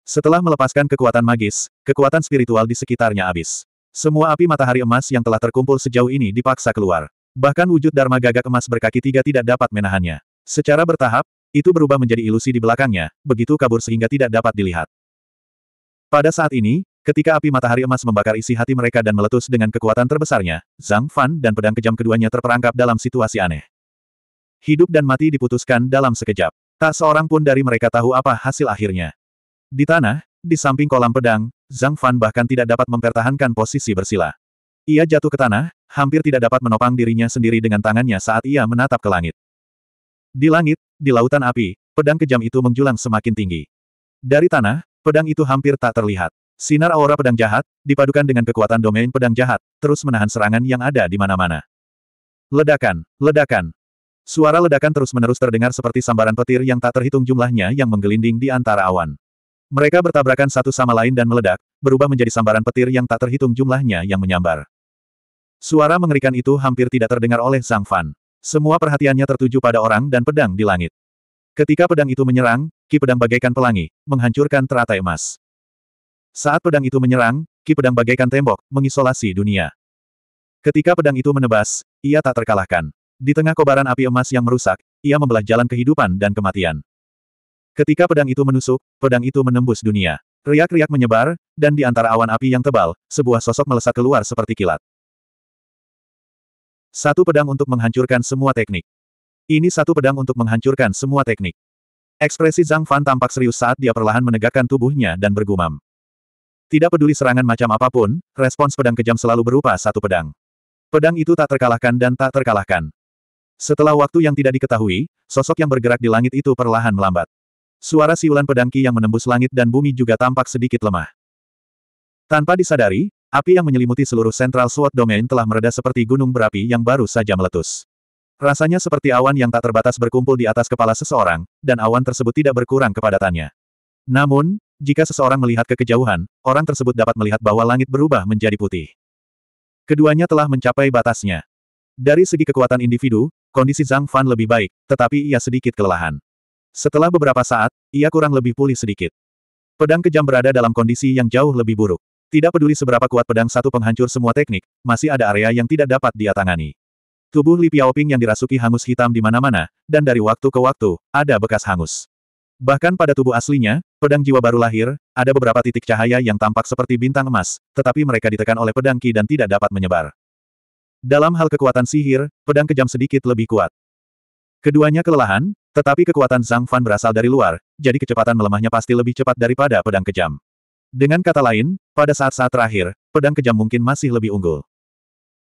Setelah melepaskan kekuatan magis, kekuatan spiritual di sekitarnya habis. Semua api matahari emas yang telah terkumpul sejauh ini dipaksa keluar. Bahkan wujud Dharma gagak emas berkaki tiga tidak dapat menahannya. Secara bertahap, itu berubah menjadi ilusi di belakangnya, begitu kabur sehingga tidak dapat dilihat. Pada saat ini, ketika api matahari emas membakar isi hati mereka dan meletus dengan kekuatan terbesarnya, Zhang Fan dan pedang kejam keduanya terperangkap dalam situasi aneh. Hidup dan mati diputuskan dalam sekejap. Tak seorang pun dari mereka tahu apa hasil akhirnya. Di tanah, di samping kolam pedang, Zhang Fan bahkan tidak dapat mempertahankan posisi bersila. Ia jatuh ke tanah, hampir tidak dapat menopang dirinya sendiri dengan tangannya saat ia menatap ke langit. Di langit, di lautan api, pedang kejam itu menjulang semakin tinggi. Dari tanah, pedang itu hampir tak terlihat. Sinar aura pedang jahat, dipadukan dengan kekuatan domain pedang jahat, terus menahan serangan yang ada di mana-mana. Ledakan, ledakan. Suara ledakan terus-menerus terdengar seperti sambaran petir yang tak terhitung jumlahnya yang menggelinding di antara awan. Mereka bertabrakan satu sama lain dan meledak, berubah menjadi sambaran petir yang tak terhitung jumlahnya yang menyambar. Suara mengerikan itu hampir tidak terdengar oleh Sang Fan. Semua perhatiannya tertuju pada orang dan pedang di langit. Ketika pedang itu menyerang, ki pedang bagaikan pelangi, menghancurkan teratai emas. Saat pedang itu menyerang, ki pedang bagaikan tembok, mengisolasi dunia. Ketika pedang itu menebas, ia tak terkalahkan. Di tengah kobaran api emas yang merusak, ia membelah jalan kehidupan dan kematian. Ketika pedang itu menusuk, pedang itu menembus dunia. Riak-riak menyebar, dan di antara awan api yang tebal, sebuah sosok melesat keluar seperti kilat. Satu pedang untuk menghancurkan semua teknik. Ini satu pedang untuk menghancurkan semua teknik. Ekspresi Zhang Fan tampak serius saat dia perlahan menegakkan tubuhnya dan bergumam. Tidak peduli serangan macam apapun, respons pedang kejam selalu berupa satu pedang. Pedang itu tak terkalahkan dan tak terkalahkan. Setelah waktu yang tidak diketahui, sosok yang bergerak di langit itu perlahan melambat suara siulan pedangki yang menembus langit dan bumi juga tampak sedikit lemah. Tanpa disadari, api yang menyelimuti seluruh sentral Sword Domain telah mereda seperti gunung berapi yang baru saja meletus. Rasanya seperti awan yang tak terbatas berkumpul di atas kepala seseorang, dan awan tersebut tidak berkurang kepadatannya. Namun, jika seseorang melihat ke kejauhan, orang tersebut dapat melihat bahwa langit berubah menjadi putih. Keduanya telah mencapai batasnya. Dari segi kekuatan individu, kondisi Zhang Fan lebih baik, tetapi ia sedikit kelelahan. Setelah beberapa saat, ia kurang lebih pulih sedikit. Pedang kejam berada dalam kondisi yang jauh lebih buruk. Tidak peduli seberapa kuat pedang satu penghancur semua teknik, masih ada area yang tidak dapat dia tangani. Tubuh Li Piaoping yang dirasuki hangus hitam di mana-mana, dan dari waktu ke waktu, ada bekas hangus. Bahkan pada tubuh aslinya, pedang jiwa baru lahir, ada beberapa titik cahaya yang tampak seperti bintang emas, tetapi mereka ditekan oleh pedang ki dan tidak dapat menyebar. Dalam hal kekuatan sihir, pedang kejam sedikit lebih kuat. Keduanya kelelahan, tetapi kekuatan Zhang Fan berasal dari luar, jadi kecepatan melemahnya pasti lebih cepat daripada pedang kejam. Dengan kata lain, pada saat-saat terakhir, pedang kejam mungkin masih lebih unggul.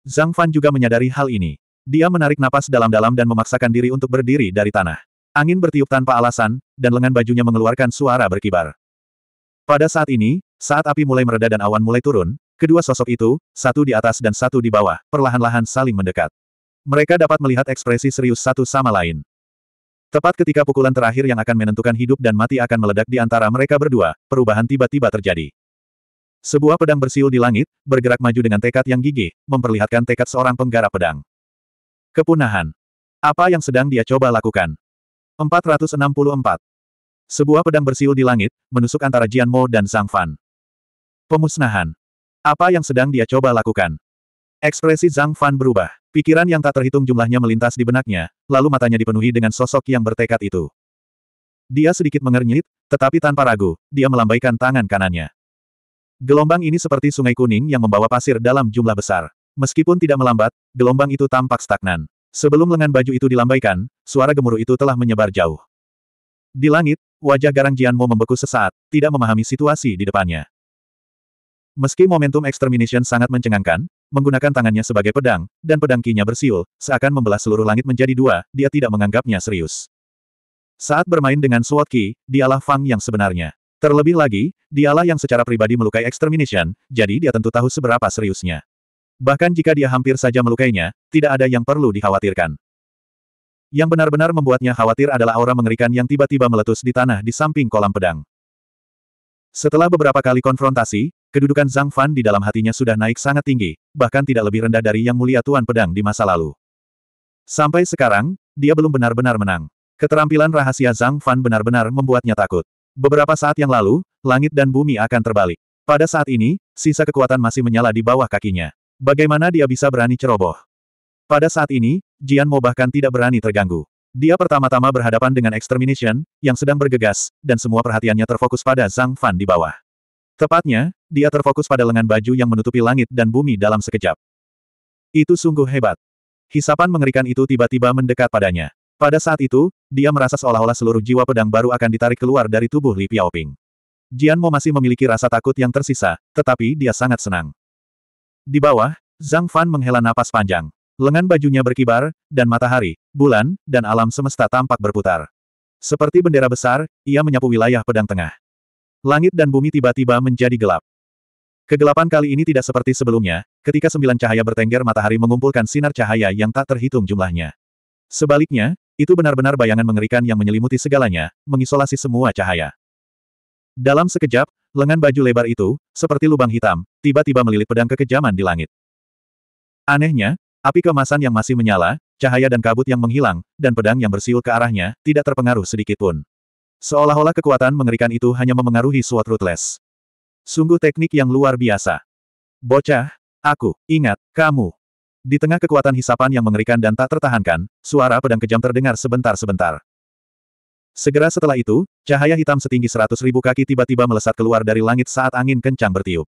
Zhang Fan juga menyadari hal ini. Dia menarik napas dalam-dalam dan memaksakan diri untuk berdiri dari tanah. Angin bertiup tanpa alasan, dan lengan bajunya mengeluarkan suara berkibar. Pada saat ini, saat api mulai mereda dan awan mulai turun, kedua sosok itu, satu di atas dan satu di bawah, perlahan-lahan saling mendekat. Mereka dapat melihat ekspresi serius satu sama lain. Tepat ketika pukulan terakhir yang akan menentukan hidup dan mati akan meledak di antara mereka berdua, perubahan tiba-tiba terjadi. Sebuah pedang bersiul di langit, bergerak maju dengan tekad yang gigih, memperlihatkan tekad seorang penggarap pedang. Kepunahan. Apa yang sedang dia coba lakukan? 464. Sebuah pedang bersiul di langit, menusuk antara Jian Mo dan Zhang Fan. Pemusnahan. Apa yang sedang dia coba lakukan? Ekspresi Zhang Fan berubah. Pikiran yang tak terhitung jumlahnya melintas di benaknya, lalu matanya dipenuhi dengan sosok yang bertekad itu. Dia sedikit mengernyit, tetapi tanpa ragu, dia melambaikan tangan kanannya. Gelombang ini seperti sungai kuning yang membawa pasir dalam jumlah besar. Meskipun tidak melambat, gelombang itu tampak stagnan. Sebelum lengan baju itu dilambaikan, suara gemuruh itu telah menyebar jauh. Di langit, wajah Garang Jianmo membeku sesaat, tidak memahami situasi di depannya. Meski momentum extermination sangat mencengangkan, menggunakan tangannya sebagai pedang, dan pedang kinya bersiul, seakan membelah seluruh langit menjadi dua, dia tidak menganggapnya serius. Saat bermain dengan Sword Ki, dialah Fang yang sebenarnya. Terlebih lagi, dialah yang secara pribadi melukai Extermination, jadi dia tentu tahu seberapa seriusnya. Bahkan jika dia hampir saja melukainya, tidak ada yang perlu dikhawatirkan. Yang benar-benar membuatnya khawatir adalah aura mengerikan yang tiba-tiba meletus di tanah di samping kolam pedang. Setelah beberapa kali konfrontasi, Kedudukan Zhang Fan di dalam hatinya sudah naik sangat tinggi, bahkan tidak lebih rendah dari Yang Mulia Tuan Pedang di masa lalu. Sampai sekarang, dia belum benar-benar menang. Keterampilan rahasia Zhang Fan benar-benar membuatnya takut. Beberapa saat yang lalu, langit dan bumi akan terbalik. Pada saat ini, sisa kekuatan masih menyala di bawah kakinya. Bagaimana dia bisa berani ceroboh? Pada saat ini, Jian Mo bahkan tidak berani terganggu. Dia pertama-tama berhadapan dengan Extermination, yang sedang bergegas, dan semua perhatiannya terfokus pada Zhang Fan di bawah. Tepatnya, dia terfokus pada lengan baju yang menutupi langit dan bumi dalam sekejap. Itu sungguh hebat. Hisapan mengerikan itu tiba-tiba mendekat padanya. Pada saat itu, dia merasa seolah-olah seluruh jiwa pedang baru akan ditarik keluar dari tubuh Li Piaoping. Jian Mo masih memiliki rasa takut yang tersisa, tetapi dia sangat senang. Di bawah, Zhang Fan menghela napas panjang. Lengan bajunya berkibar, dan matahari, bulan, dan alam semesta tampak berputar. Seperti bendera besar, ia menyapu wilayah pedang tengah. Langit dan bumi tiba-tiba menjadi gelap. Kegelapan kali ini tidak seperti sebelumnya, ketika sembilan cahaya bertengger matahari mengumpulkan sinar cahaya yang tak terhitung jumlahnya. Sebaliknya, itu benar-benar bayangan mengerikan yang menyelimuti segalanya, mengisolasi semua cahaya. Dalam sekejap, lengan baju lebar itu, seperti lubang hitam, tiba-tiba melilit pedang kekejaman di langit. Anehnya, api kemasan yang masih menyala, cahaya dan kabut yang menghilang, dan pedang yang bersiul ke arahnya, tidak terpengaruh sedikitpun. Seolah-olah kekuatan mengerikan itu hanya memengaruhi suatu Ruthless. Sungguh teknik yang luar biasa. Bocah, aku, ingat, kamu. Di tengah kekuatan hisapan yang mengerikan dan tak tertahankan, suara pedang kejam terdengar sebentar-sebentar. Segera setelah itu, cahaya hitam setinggi seratus ribu kaki tiba-tiba melesat keluar dari langit saat angin kencang bertiup.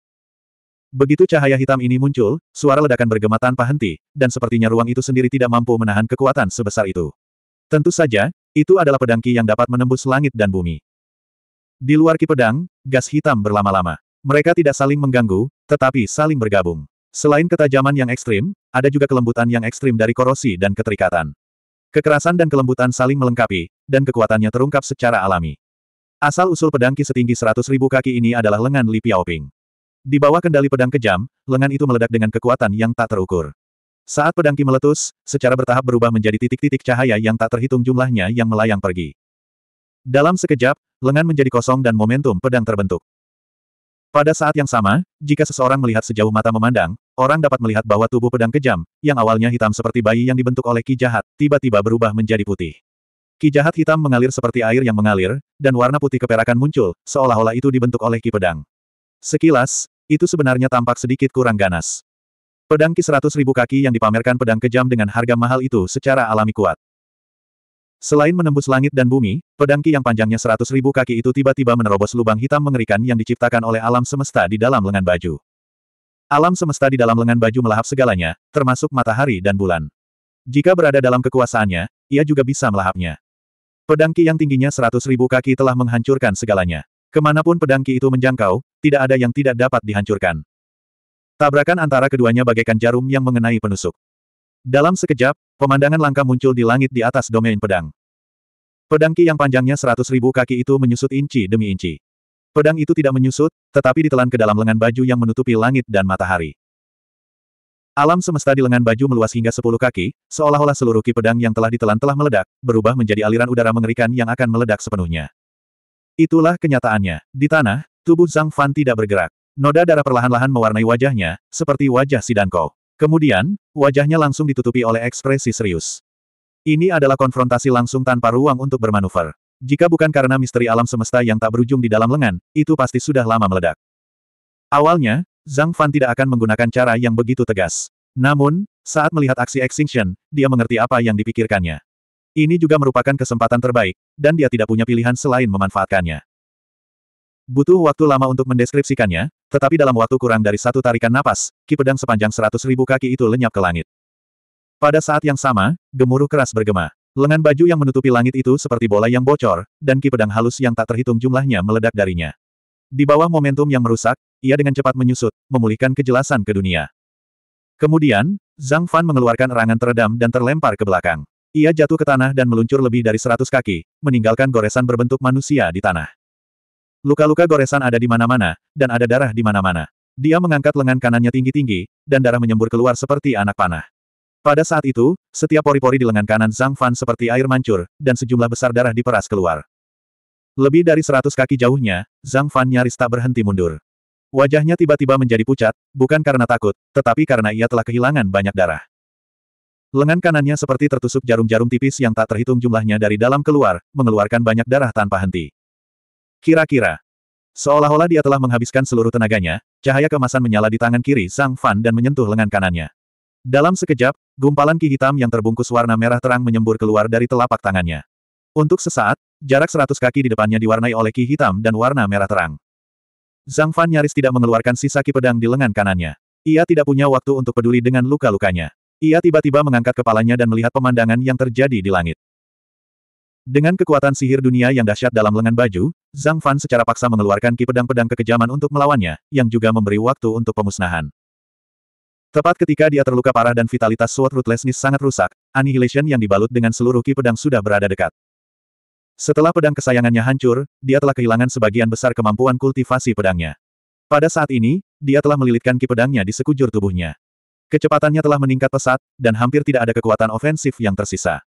Begitu cahaya hitam ini muncul, suara ledakan bergema tanpa henti, dan sepertinya ruang itu sendiri tidak mampu menahan kekuatan sebesar itu. Tentu saja, itu adalah pedang Ki yang dapat menembus langit dan bumi. Di luar Ki pedang, gas hitam berlama-lama. Mereka tidak saling mengganggu, tetapi saling bergabung. Selain ketajaman yang ekstrim, ada juga kelembutan yang ekstrim dari korosi dan keterikatan. Kekerasan dan kelembutan saling melengkapi, dan kekuatannya terungkap secara alami. Asal-usul pedang Ki setinggi ribu kaki ini adalah lengan Li Piaoping. Di bawah kendali pedang kejam, lengan itu meledak dengan kekuatan yang tak terukur. Saat pedangki meletus, secara bertahap berubah menjadi titik-titik cahaya yang tak terhitung jumlahnya yang melayang pergi. Dalam sekejap, lengan menjadi kosong dan momentum pedang terbentuk. Pada saat yang sama, jika seseorang melihat sejauh mata memandang, orang dapat melihat bahwa tubuh pedang kejam, yang awalnya hitam seperti bayi yang dibentuk oleh ki jahat, tiba-tiba berubah menjadi putih. Ki jahat hitam mengalir seperti air yang mengalir, dan warna putih keperakan muncul, seolah-olah itu dibentuk oleh ki pedang. Sekilas, itu sebenarnya tampak sedikit kurang ganas. Pedang ki seratus ribu kaki yang dipamerkan pedang kejam dengan harga mahal itu secara alami kuat. Selain menembus langit dan bumi, pedang ki yang panjangnya seratus ribu kaki itu tiba-tiba menerobos lubang hitam mengerikan yang diciptakan oleh alam semesta di dalam lengan baju. Alam semesta di dalam lengan baju melahap segalanya, termasuk matahari dan bulan. Jika berada dalam kekuasaannya, ia juga bisa melahapnya. Pedang ki yang tingginya seratus ribu kaki telah menghancurkan segalanya. Kemanapun pedang ki itu menjangkau, tidak ada yang tidak dapat dihancurkan. Tabrakan antara keduanya bagaikan jarum yang mengenai penusuk. Dalam sekejap, pemandangan langka muncul di langit di atas domain pedang. Pedang Ki yang panjangnya seratus ribu kaki itu menyusut inci demi inci. Pedang itu tidak menyusut, tetapi ditelan ke dalam lengan baju yang menutupi langit dan matahari. Alam semesta di lengan baju meluas hingga sepuluh kaki, seolah-olah seluruh ki pedang yang telah ditelan telah meledak, berubah menjadi aliran udara mengerikan yang akan meledak sepenuhnya. Itulah kenyataannya. Di tanah, tubuh Zhang Fan tidak bergerak. Noda darah perlahan-lahan mewarnai wajahnya, seperti wajah Sidanko. Kemudian, wajahnya langsung ditutupi oleh ekspresi serius. Ini adalah konfrontasi langsung tanpa ruang untuk bermanuver. Jika bukan karena misteri alam semesta yang tak berujung di dalam lengan, itu pasti sudah lama meledak. Awalnya, Zhang Fan tidak akan menggunakan cara yang begitu tegas. Namun, saat melihat aksi Extinction, dia mengerti apa yang dipikirkannya. Ini juga merupakan kesempatan terbaik, dan dia tidak punya pilihan selain memanfaatkannya. Butuh waktu lama untuk mendeskripsikannya, tetapi dalam waktu kurang dari satu tarikan napas, ki pedang sepanjang seratus ribu kaki itu lenyap ke langit. Pada saat yang sama, gemuruh keras bergema. Lengan baju yang menutupi langit itu seperti bola yang bocor, dan ki pedang halus yang tak terhitung jumlahnya meledak darinya. Di bawah momentum yang merusak, ia dengan cepat menyusut, memulihkan kejelasan ke dunia. Kemudian, Zhang Fan mengeluarkan erangan teredam dan terlempar ke belakang. Ia jatuh ke tanah dan meluncur lebih dari seratus kaki, meninggalkan goresan berbentuk manusia di tanah. Luka-luka goresan ada di mana-mana, dan ada darah di mana-mana. Dia mengangkat lengan kanannya tinggi-tinggi, dan darah menyembur keluar seperti anak panah. Pada saat itu, setiap pori-pori di lengan kanan Zhang Fan seperti air mancur, dan sejumlah besar darah diperas keluar. Lebih dari seratus kaki jauhnya, Zhang Fan nyaris tak berhenti mundur. Wajahnya tiba-tiba menjadi pucat, bukan karena takut, tetapi karena ia telah kehilangan banyak darah. Lengan kanannya seperti tertusuk jarum-jarum tipis yang tak terhitung jumlahnya dari dalam keluar, mengeluarkan banyak darah tanpa henti. Kira-kira. Seolah-olah dia telah menghabiskan seluruh tenaganya, cahaya kemasan menyala di tangan kiri Sang Fan dan menyentuh lengan kanannya. Dalam sekejap, gumpalan ki hitam yang terbungkus warna merah terang menyembur keluar dari telapak tangannya. Untuk sesaat, jarak seratus kaki di depannya diwarnai oleh ki hitam dan warna merah terang. Zhang Fan nyaris tidak mengeluarkan sisa ki pedang di lengan kanannya. Ia tidak punya waktu untuk peduli dengan luka-lukanya. Ia tiba-tiba mengangkat kepalanya dan melihat pemandangan yang terjadi di langit. Dengan kekuatan sihir dunia yang dahsyat dalam lengan baju, Zhang Fan secara paksa mengeluarkan ki pedang-pedang kekejaman untuk melawannya, yang juga memberi waktu untuk pemusnahan. Tepat ketika dia terluka parah dan vitalitas Sword Ruthlessness sangat rusak, Annihilation yang dibalut dengan seluruh ki pedang sudah berada dekat. Setelah pedang kesayangannya hancur, dia telah kehilangan sebagian besar kemampuan kultivasi pedangnya. Pada saat ini, dia telah melilitkan ki pedangnya di sekujur tubuhnya. Kecepatannya telah meningkat pesat, dan hampir tidak ada kekuatan ofensif yang tersisa.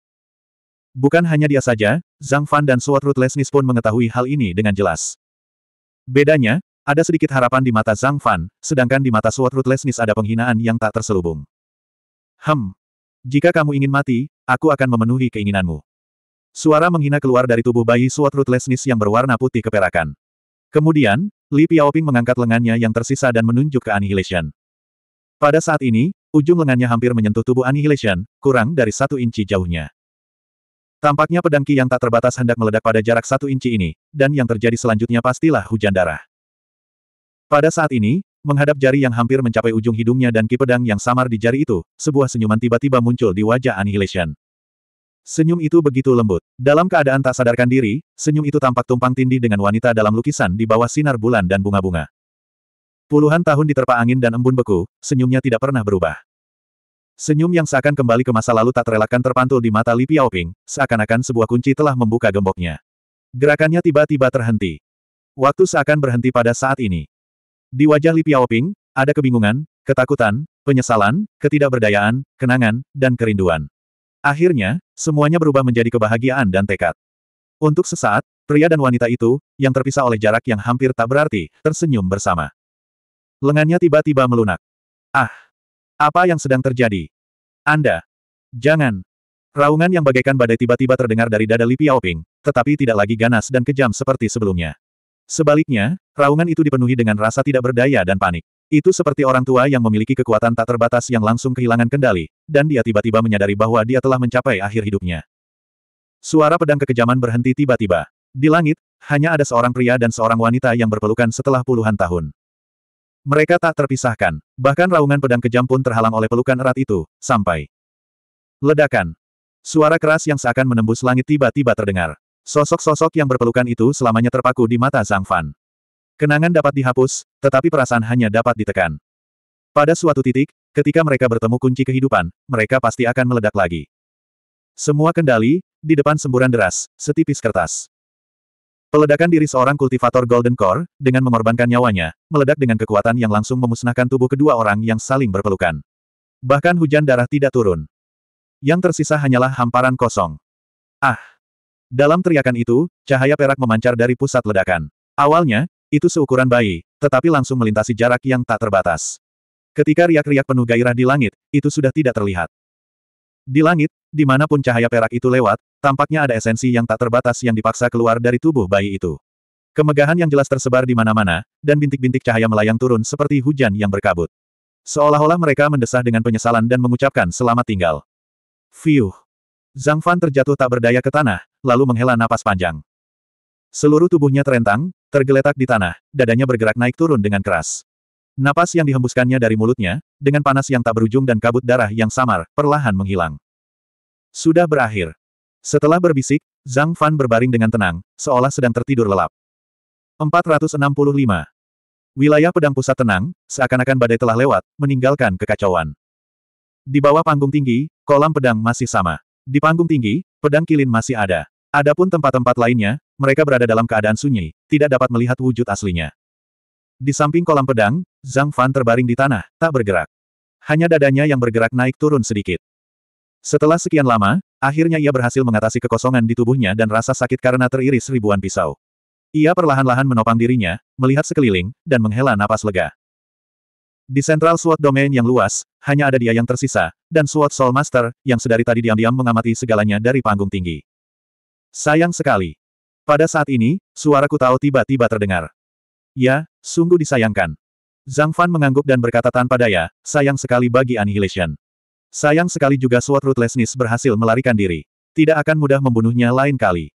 Bukan hanya dia saja, Zhang Fan dan Sword Ruthlessness pun mengetahui hal ini dengan jelas. Bedanya, ada sedikit harapan di mata Zhang Fan, sedangkan di mata Sword Ruthlessness ada penghinaan yang tak terselubung. Hem. Jika kamu ingin mati, aku akan memenuhi keinginanmu. Suara menghina keluar dari tubuh bayi Sword Ruthlessness yang berwarna putih keperakan. Kemudian, Li Piaoping mengangkat lengannya yang tersisa dan menunjuk ke Annihilation. Pada saat ini, ujung lengannya hampir menyentuh tubuh Annihilation, kurang dari satu inci jauhnya. Tampaknya pedang Ki yang tak terbatas hendak meledak pada jarak satu inci ini, dan yang terjadi selanjutnya pastilah hujan darah. Pada saat ini, menghadap jari yang hampir mencapai ujung hidungnya dan Ki pedang yang samar di jari itu, sebuah senyuman tiba-tiba muncul di wajah Annihilation. Senyum itu begitu lembut. Dalam keadaan tak sadarkan diri, senyum itu tampak tumpang tindih dengan wanita dalam lukisan di bawah sinar bulan dan bunga-bunga. Puluhan tahun diterpa angin dan embun beku, senyumnya tidak pernah berubah. Senyum yang seakan kembali ke masa lalu tak terelakkan terpantul di mata Li Piaoping, seakan-akan sebuah kunci telah membuka gemboknya. Gerakannya tiba-tiba terhenti. Waktu seakan berhenti pada saat ini. Di wajah Li Piaoping, ada kebingungan, ketakutan, penyesalan, ketidakberdayaan, kenangan, dan kerinduan. Akhirnya, semuanya berubah menjadi kebahagiaan dan tekad. Untuk sesaat, pria dan wanita itu, yang terpisah oleh jarak yang hampir tak berarti, tersenyum bersama. Lengannya tiba-tiba melunak. Ah! Apa yang sedang terjadi? Anda. Jangan. Raungan yang bagaikan badai tiba-tiba terdengar dari dada Li Piaoping, tetapi tidak lagi ganas dan kejam seperti sebelumnya. Sebaliknya, raungan itu dipenuhi dengan rasa tidak berdaya dan panik. Itu seperti orang tua yang memiliki kekuatan tak terbatas yang langsung kehilangan kendali, dan dia tiba-tiba menyadari bahwa dia telah mencapai akhir hidupnya. Suara pedang kekejaman berhenti tiba-tiba. Di langit, hanya ada seorang pria dan seorang wanita yang berpelukan setelah puluhan tahun. Mereka tak terpisahkan, bahkan raungan pedang kejam pun terhalang oleh pelukan erat itu, sampai ledakan. Suara keras yang seakan menembus langit tiba-tiba terdengar. Sosok-sosok yang berpelukan itu selamanya terpaku di mata Zhang Fan. Kenangan dapat dihapus, tetapi perasaan hanya dapat ditekan. Pada suatu titik, ketika mereka bertemu kunci kehidupan, mereka pasti akan meledak lagi. Semua kendali, di depan semburan deras, setipis kertas. Peledakan diri seorang kultivator Golden Core, dengan mengorbankan nyawanya, meledak dengan kekuatan yang langsung memusnahkan tubuh kedua orang yang saling berpelukan. Bahkan hujan darah tidak turun. Yang tersisa hanyalah hamparan kosong. Ah! Dalam teriakan itu, cahaya perak memancar dari pusat ledakan. Awalnya, itu seukuran bayi, tetapi langsung melintasi jarak yang tak terbatas. Ketika riak-riak penuh gairah di langit, itu sudah tidak terlihat. Di langit, dimanapun cahaya perak itu lewat, tampaknya ada esensi yang tak terbatas yang dipaksa keluar dari tubuh bayi itu. Kemegahan yang jelas tersebar di mana-mana, dan bintik-bintik cahaya melayang turun seperti hujan yang berkabut. Seolah-olah mereka mendesah dengan penyesalan dan mengucapkan selamat tinggal. Fiuh! Zhang Fan terjatuh tak berdaya ke tanah, lalu menghela napas panjang. Seluruh tubuhnya terentang, tergeletak di tanah, dadanya bergerak naik turun dengan keras. Napas yang dihembuskannya dari mulutnya, dengan panas yang tak berujung dan kabut darah yang samar, perlahan menghilang. Sudah berakhir. Setelah berbisik, Zhang Fan berbaring dengan tenang, seolah sedang tertidur lelap. 465. Wilayah pedang pusat tenang, seakan-akan badai telah lewat, meninggalkan kekacauan. Di bawah panggung tinggi, kolam pedang masih sama. Di panggung tinggi, pedang kilin masih ada. Adapun tempat-tempat lainnya, mereka berada dalam keadaan sunyi, tidak dapat melihat wujud aslinya. Di samping kolam pedang, Zhang Fan terbaring di tanah, tak bergerak. Hanya dadanya yang bergerak naik turun sedikit. Setelah sekian lama, akhirnya ia berhasil mengatasi kekosongan di tubuhnya dan rasa sakit karena teriris ribuan pisau. Ia perlahan-lahan menopang dirinya, melihat sekeliling, dan menghela napas lega. Di sentral SWOT Domain yang luas, hanya ada dia yang tersisa, dan SWOT Soul Master, yang sedari tadi diam-diam mengamati segalanya dari panggung tinggi. Sayang sekali. Pada saat ini, suaraku tahu tiba-tiba terdengar. Ya, sungguh disayangkan. Zhang Fan mengangguk dan berkata tanpa daya, sayang sekali bagi Annihilation. Sayang sekali juga Sword Ruthlessness berhasil melarikan diri. Tidak akan mudah membunuhnya lain kali.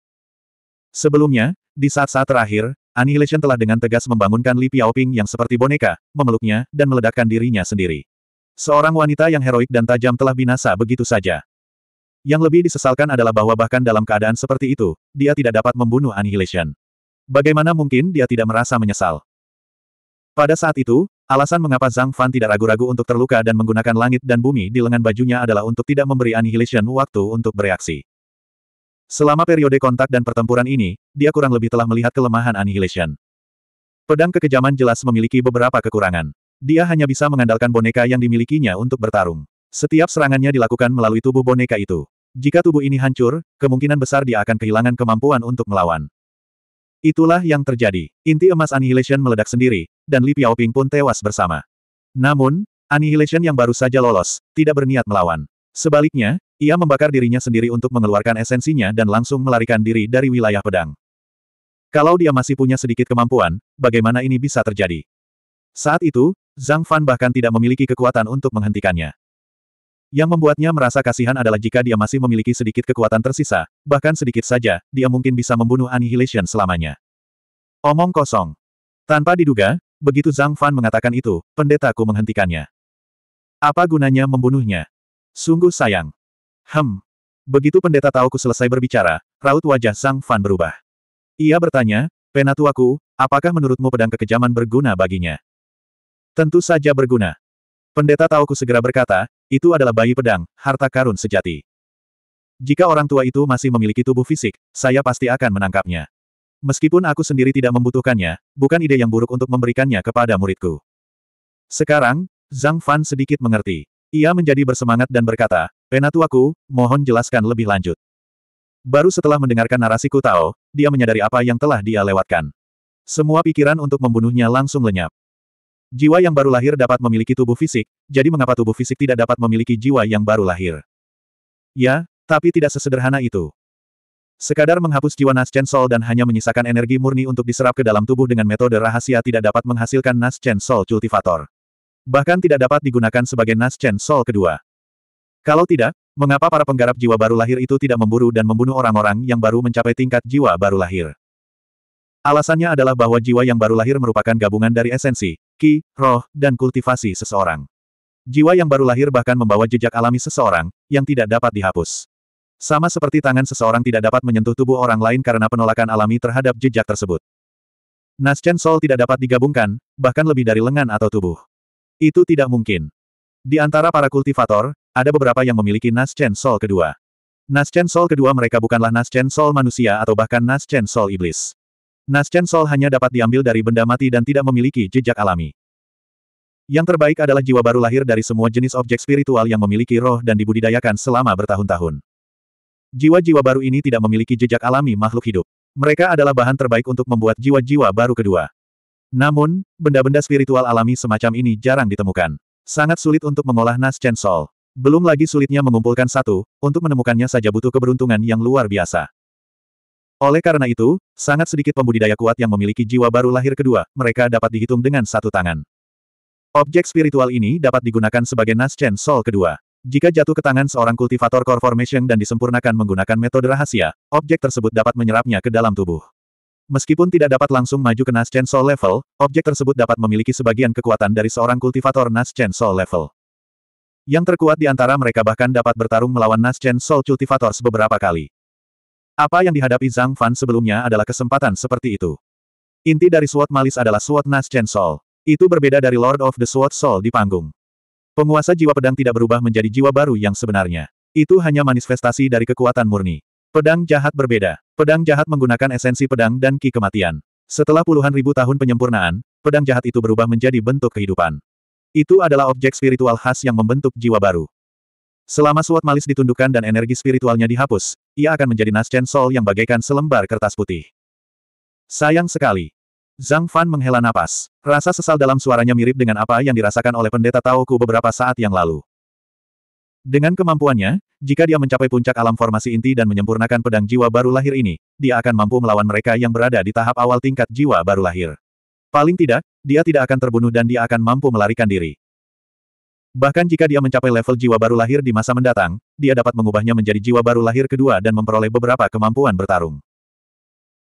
Sebelumnya, di saat-saat terakhir, Annihilation telah dengan tegas membangunkan Li Piaoping yang seperti boneka, memeluknya, dan meledakkan dirinya sendiri. Seorang wanita yang heroik dan tajam telah binasa begitu saja. Yang lebih disesalkan adalah bahwa bahkan dalam keadaan seperti itu, dia tidak dapat membunuh Annihilation. Bagaimana mungkin dia tidak merasa menyesal? Pada saat itu, alasan mengapa Zhang Fan tidak ragu-ragu untuk terluka dan menggunakan langit dan bumi di lengan bajunya adalah untuk tidak memberi Annihilation waktu untuk bereaksi. Selama periode kontak dan pertempuran ini, dia kurang lebih telah melihat kelemahan Annihilation. Pedang kekejaman jelas memiliki beberapa kekurangan. Dia hanya bisa mengandalkan boneka yang dimilikinya untuk bertarung. Setiap serangannya dilakukan melalui tubuh boneka itu. Jika tubuh ini hancur, kemungkinan besar dia akan kehilangan kemampuan untuk melawan. Itulah yang terjadi. Inti emas Annihilation meledak sendiri, dan Li Piaoping pun tewas bersama. Namun, Annihilation yang baru saja lolos, tidak berniat melawan. Sebaliknya, ia membakar dirinya sendiri untuk mengeluarkan esensinya dan langsung melarikan diri dari wilayah pedang. Kalau dia masih punya sedikit kemampuan, bagaimana ini bisa terjadi? Saat itu, Zhang Fan bahkan tidak memiliki kekuatan untuk menghentikannya. Yang membuatnya merasa kasihan adalah jika dia masih memiliki sedikit kekuatan tersisa, bahkan sedikit saja, dia mungkin bisa membunuh Annihilation selamanya. Omong kosong. Tanpa diduga, begitu Zhang Fan mengatakan itu, pendetaku menghentikannya. Apa gunanya membunuhnya? Sungguh sayang. Hem. Begitu pendeta tahu ku selesai berbicara, raut wajah Zhang Fan berubah. Ia bertanya, Penatuaku, apakah menurutmu pedang kekejaman berguna baginya? Tentu saja berguna. Pendeta Tauku segera berkata, itu adalah bayi pedang, harta karun sejati. Jika orang tua itu masih memiliki tubuh fisik, saya pasti akan menangkapnya. Meskipun aku sendiri tidak membutuhkannya, bukan ide yang buruk untuk memberikannya kepada muridku. Sekarang, Zhang Fan sedikit mengerti. Ia menjadi bersemangat dan berkata, Penatuaku, mohon jelaskan lebih lanjut. Baru setelah mendengarkan narasi Kutao, dia menyadari apa yang telah dia lewatkan. Semua pikiran untuk membunuhnya langsung lenyap. Jiwa yang baru lahir dapat memiliki tubuh fisik, jadi mengapa tubuh fisik tidak dapat memiliki jiwa yang baru lahir? Ya, tapi tidak sesederhana itu. Sekadar menghapus jiwa Nas Chen Sol dan hanya menyisakan energi murni untuk diserap ke dalam tubuh dengan metode rahasia tidak dapat menghasilkan Nas Chen Sol Cultivator. Bahkan tidak dapat digunakan sebagai Nas Chen Sol kedua. Kalau tidak, mengapa para penggarap jiwa baru lahir itu tidak memburu dan membunuh orang-orang yang baru mencapai tingkat jiwa baru lahir? Alasannya adalah bahwa jiwa yang baru lahir merupakan gabungan dari esensi, ki, roh, dan kultivasi seseorang. Jiwa yang baru lahir bahkan membawa jejak alami seseorang, yang tidak dapat dihapus. Sama seperti tangan seseorang tidak dapat menyentuh tubuh orang lain karena penolakan alami terhadap jejak tersebut. Naschen Sol tidak dapat digabungkan, bahkan lebih dari lengan atau tubuh. Itu tidak mungkin. Di antara para kultivator, ada beberapa yang memiliki Naschen Sol kedua. Naschen Sol kedua mereka bukanlah Naschen Sol manusia atau bahkan Naschen Sol iblis. Naschen Sol hanya dapat diambil dari benda mati dan tidak memiliki jejak alami. Yang terbaik adalah jiwa baru lahir dari semua jenis objek spiritual yang memiliki roh dan dibudidayakan selama bertahun-tahun. Jiwa-jiwa baru ini tidak memiliki jejak alami makhluk hidup. Mereka adalah bahan terbaik untuk membuat jiwa-jiwa baru kedua. Namun, benda-benda spiritual alami semacam ini jarang ditemukan. Sangat sulit untuk mengolah Naschen Sol. Belum lagi sulitnya mengumpulkan satu, untuk menemukannya saja butuh keberuntungan yang luar biasa. Oleh karena itu, sangat sedikit pembudidaya kuat yang memiliki jiwa baru lahir kedua, mereka dapat dihitung dengan satu tangan. Objek spiritual ini dapat digunakan sebagai Naschen Soul kedua. Jika jatuh ke tangan seorang kultivator core formation dan disempurnakan menggunakan metode rahasia, objek tersebut dapat menyerapnya ke dalam tubuh. Meskipun tidak dapat langsung maju ke Naschen Soul level, objek tersebut dapat memiliki sebagian kekuatan dari seorang kultivator Naschen Soul level. Yang terkuat di antara mereka bahkan dapat bertarung melawan Naschen Soul Cultivators beberapa kali. Apa yang dihadapi Zhang Fan sebelumnya adalah kesempatan seperti itu. Inti dari Sword Malis adalah Sword Nas Chen Sol. Itu berbeda dari Lord of the Sword Sol di panggung. Penguasa jiwa pedang tidak berubah menjadi jiwa baru yang sebenarnya. Itu hanya manifestasi dari kekuatan murni. Pedang jahat berbeda. Pedang jahat menggunakan esensi pedang dan ki kematian. Setelah puluhan ribu tahun penyempurnaan, pedang jahat itu berubah menjadi bentuk kehidupan. Itu adalah objek spiritual khas yang membentuk jiwa baru. Selama suat malis ditundukkan dan energi spiritualnya dihapus, ia akan menjadi Naschen Sol yang bagaikan selembar kertas putih. Sayang sekali. Zhang Fan menghela napas. Rasa sesal dalam suaranya mirip dengan apa yang dirasakan oleh pendeta Taoku beberapa saat yang lalu. Dengan kemampuannya, jika dia mencapai puncak alam formasi inti dan menyempurnakan pedang jiwa baru lahir ini, dia akan mampu melawan mereka yang berada di tahap awal tingkat jiwa baru lahir. Paling tidak, dia tidak akan terbunuh dan dia akan mampu melarikan diri. Bahkan jika dia mencapai level jiwa baru lahir di masa mendatang, dia dapat mengubahnya menjadi jiwa baru lahir kedua dan memperoleh beberapa kemampuan bertarung.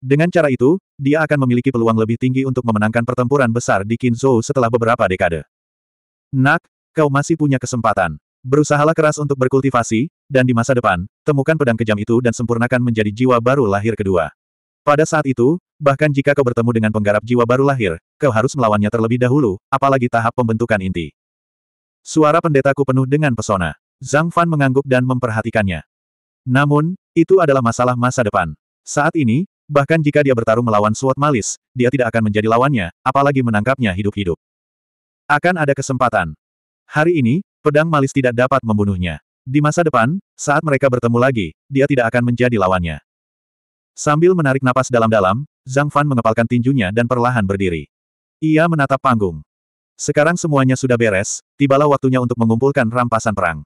Dengan cara itu, dia akan memiliki peluang lebih tinggi untuk memenangkan pertempuran besar di Kinzo setelah beberapa dekade. Nak, kau masih punya kesempatan. Berusahalah keras untuk berkultivasi, dan di masa depan, temukan pedang kejam itu dan sempurnakan menjadi jiwa baru lahir kedua. Pada saat itu, bahkan jika kau bertemu dengan penggarap jiwa baru lahir, kau harus melawannya terlebih dahulu, apalagi tahap pembentukan inti. Suara pendetaku penuh dengan pesona. Zhang Fan mengangguk dan memperhatikannya. Namun, itu adalah masalah masa depan. Saat ini, bahkan jika dia bertarung melawan Suat Malis, dia tidak akan menjadi lawannya, apalagi menangkapnya hidup-hidup. Akan ada kesempatan. Hari ini, pedang Malis tidak dapat membunuhnya. Di masa depan, saat mereka bertemu lagi, dia tidak akan menjadi lawannya. Sambil menarik napas dalam-dalam, Zhang Fan mengepalkan tinjunya dan perlahan berdiri. Ia menatap panggung. Sekarang semuanya sudah beres, tibalah waktunya untuk mengumpulkan rampasan perang.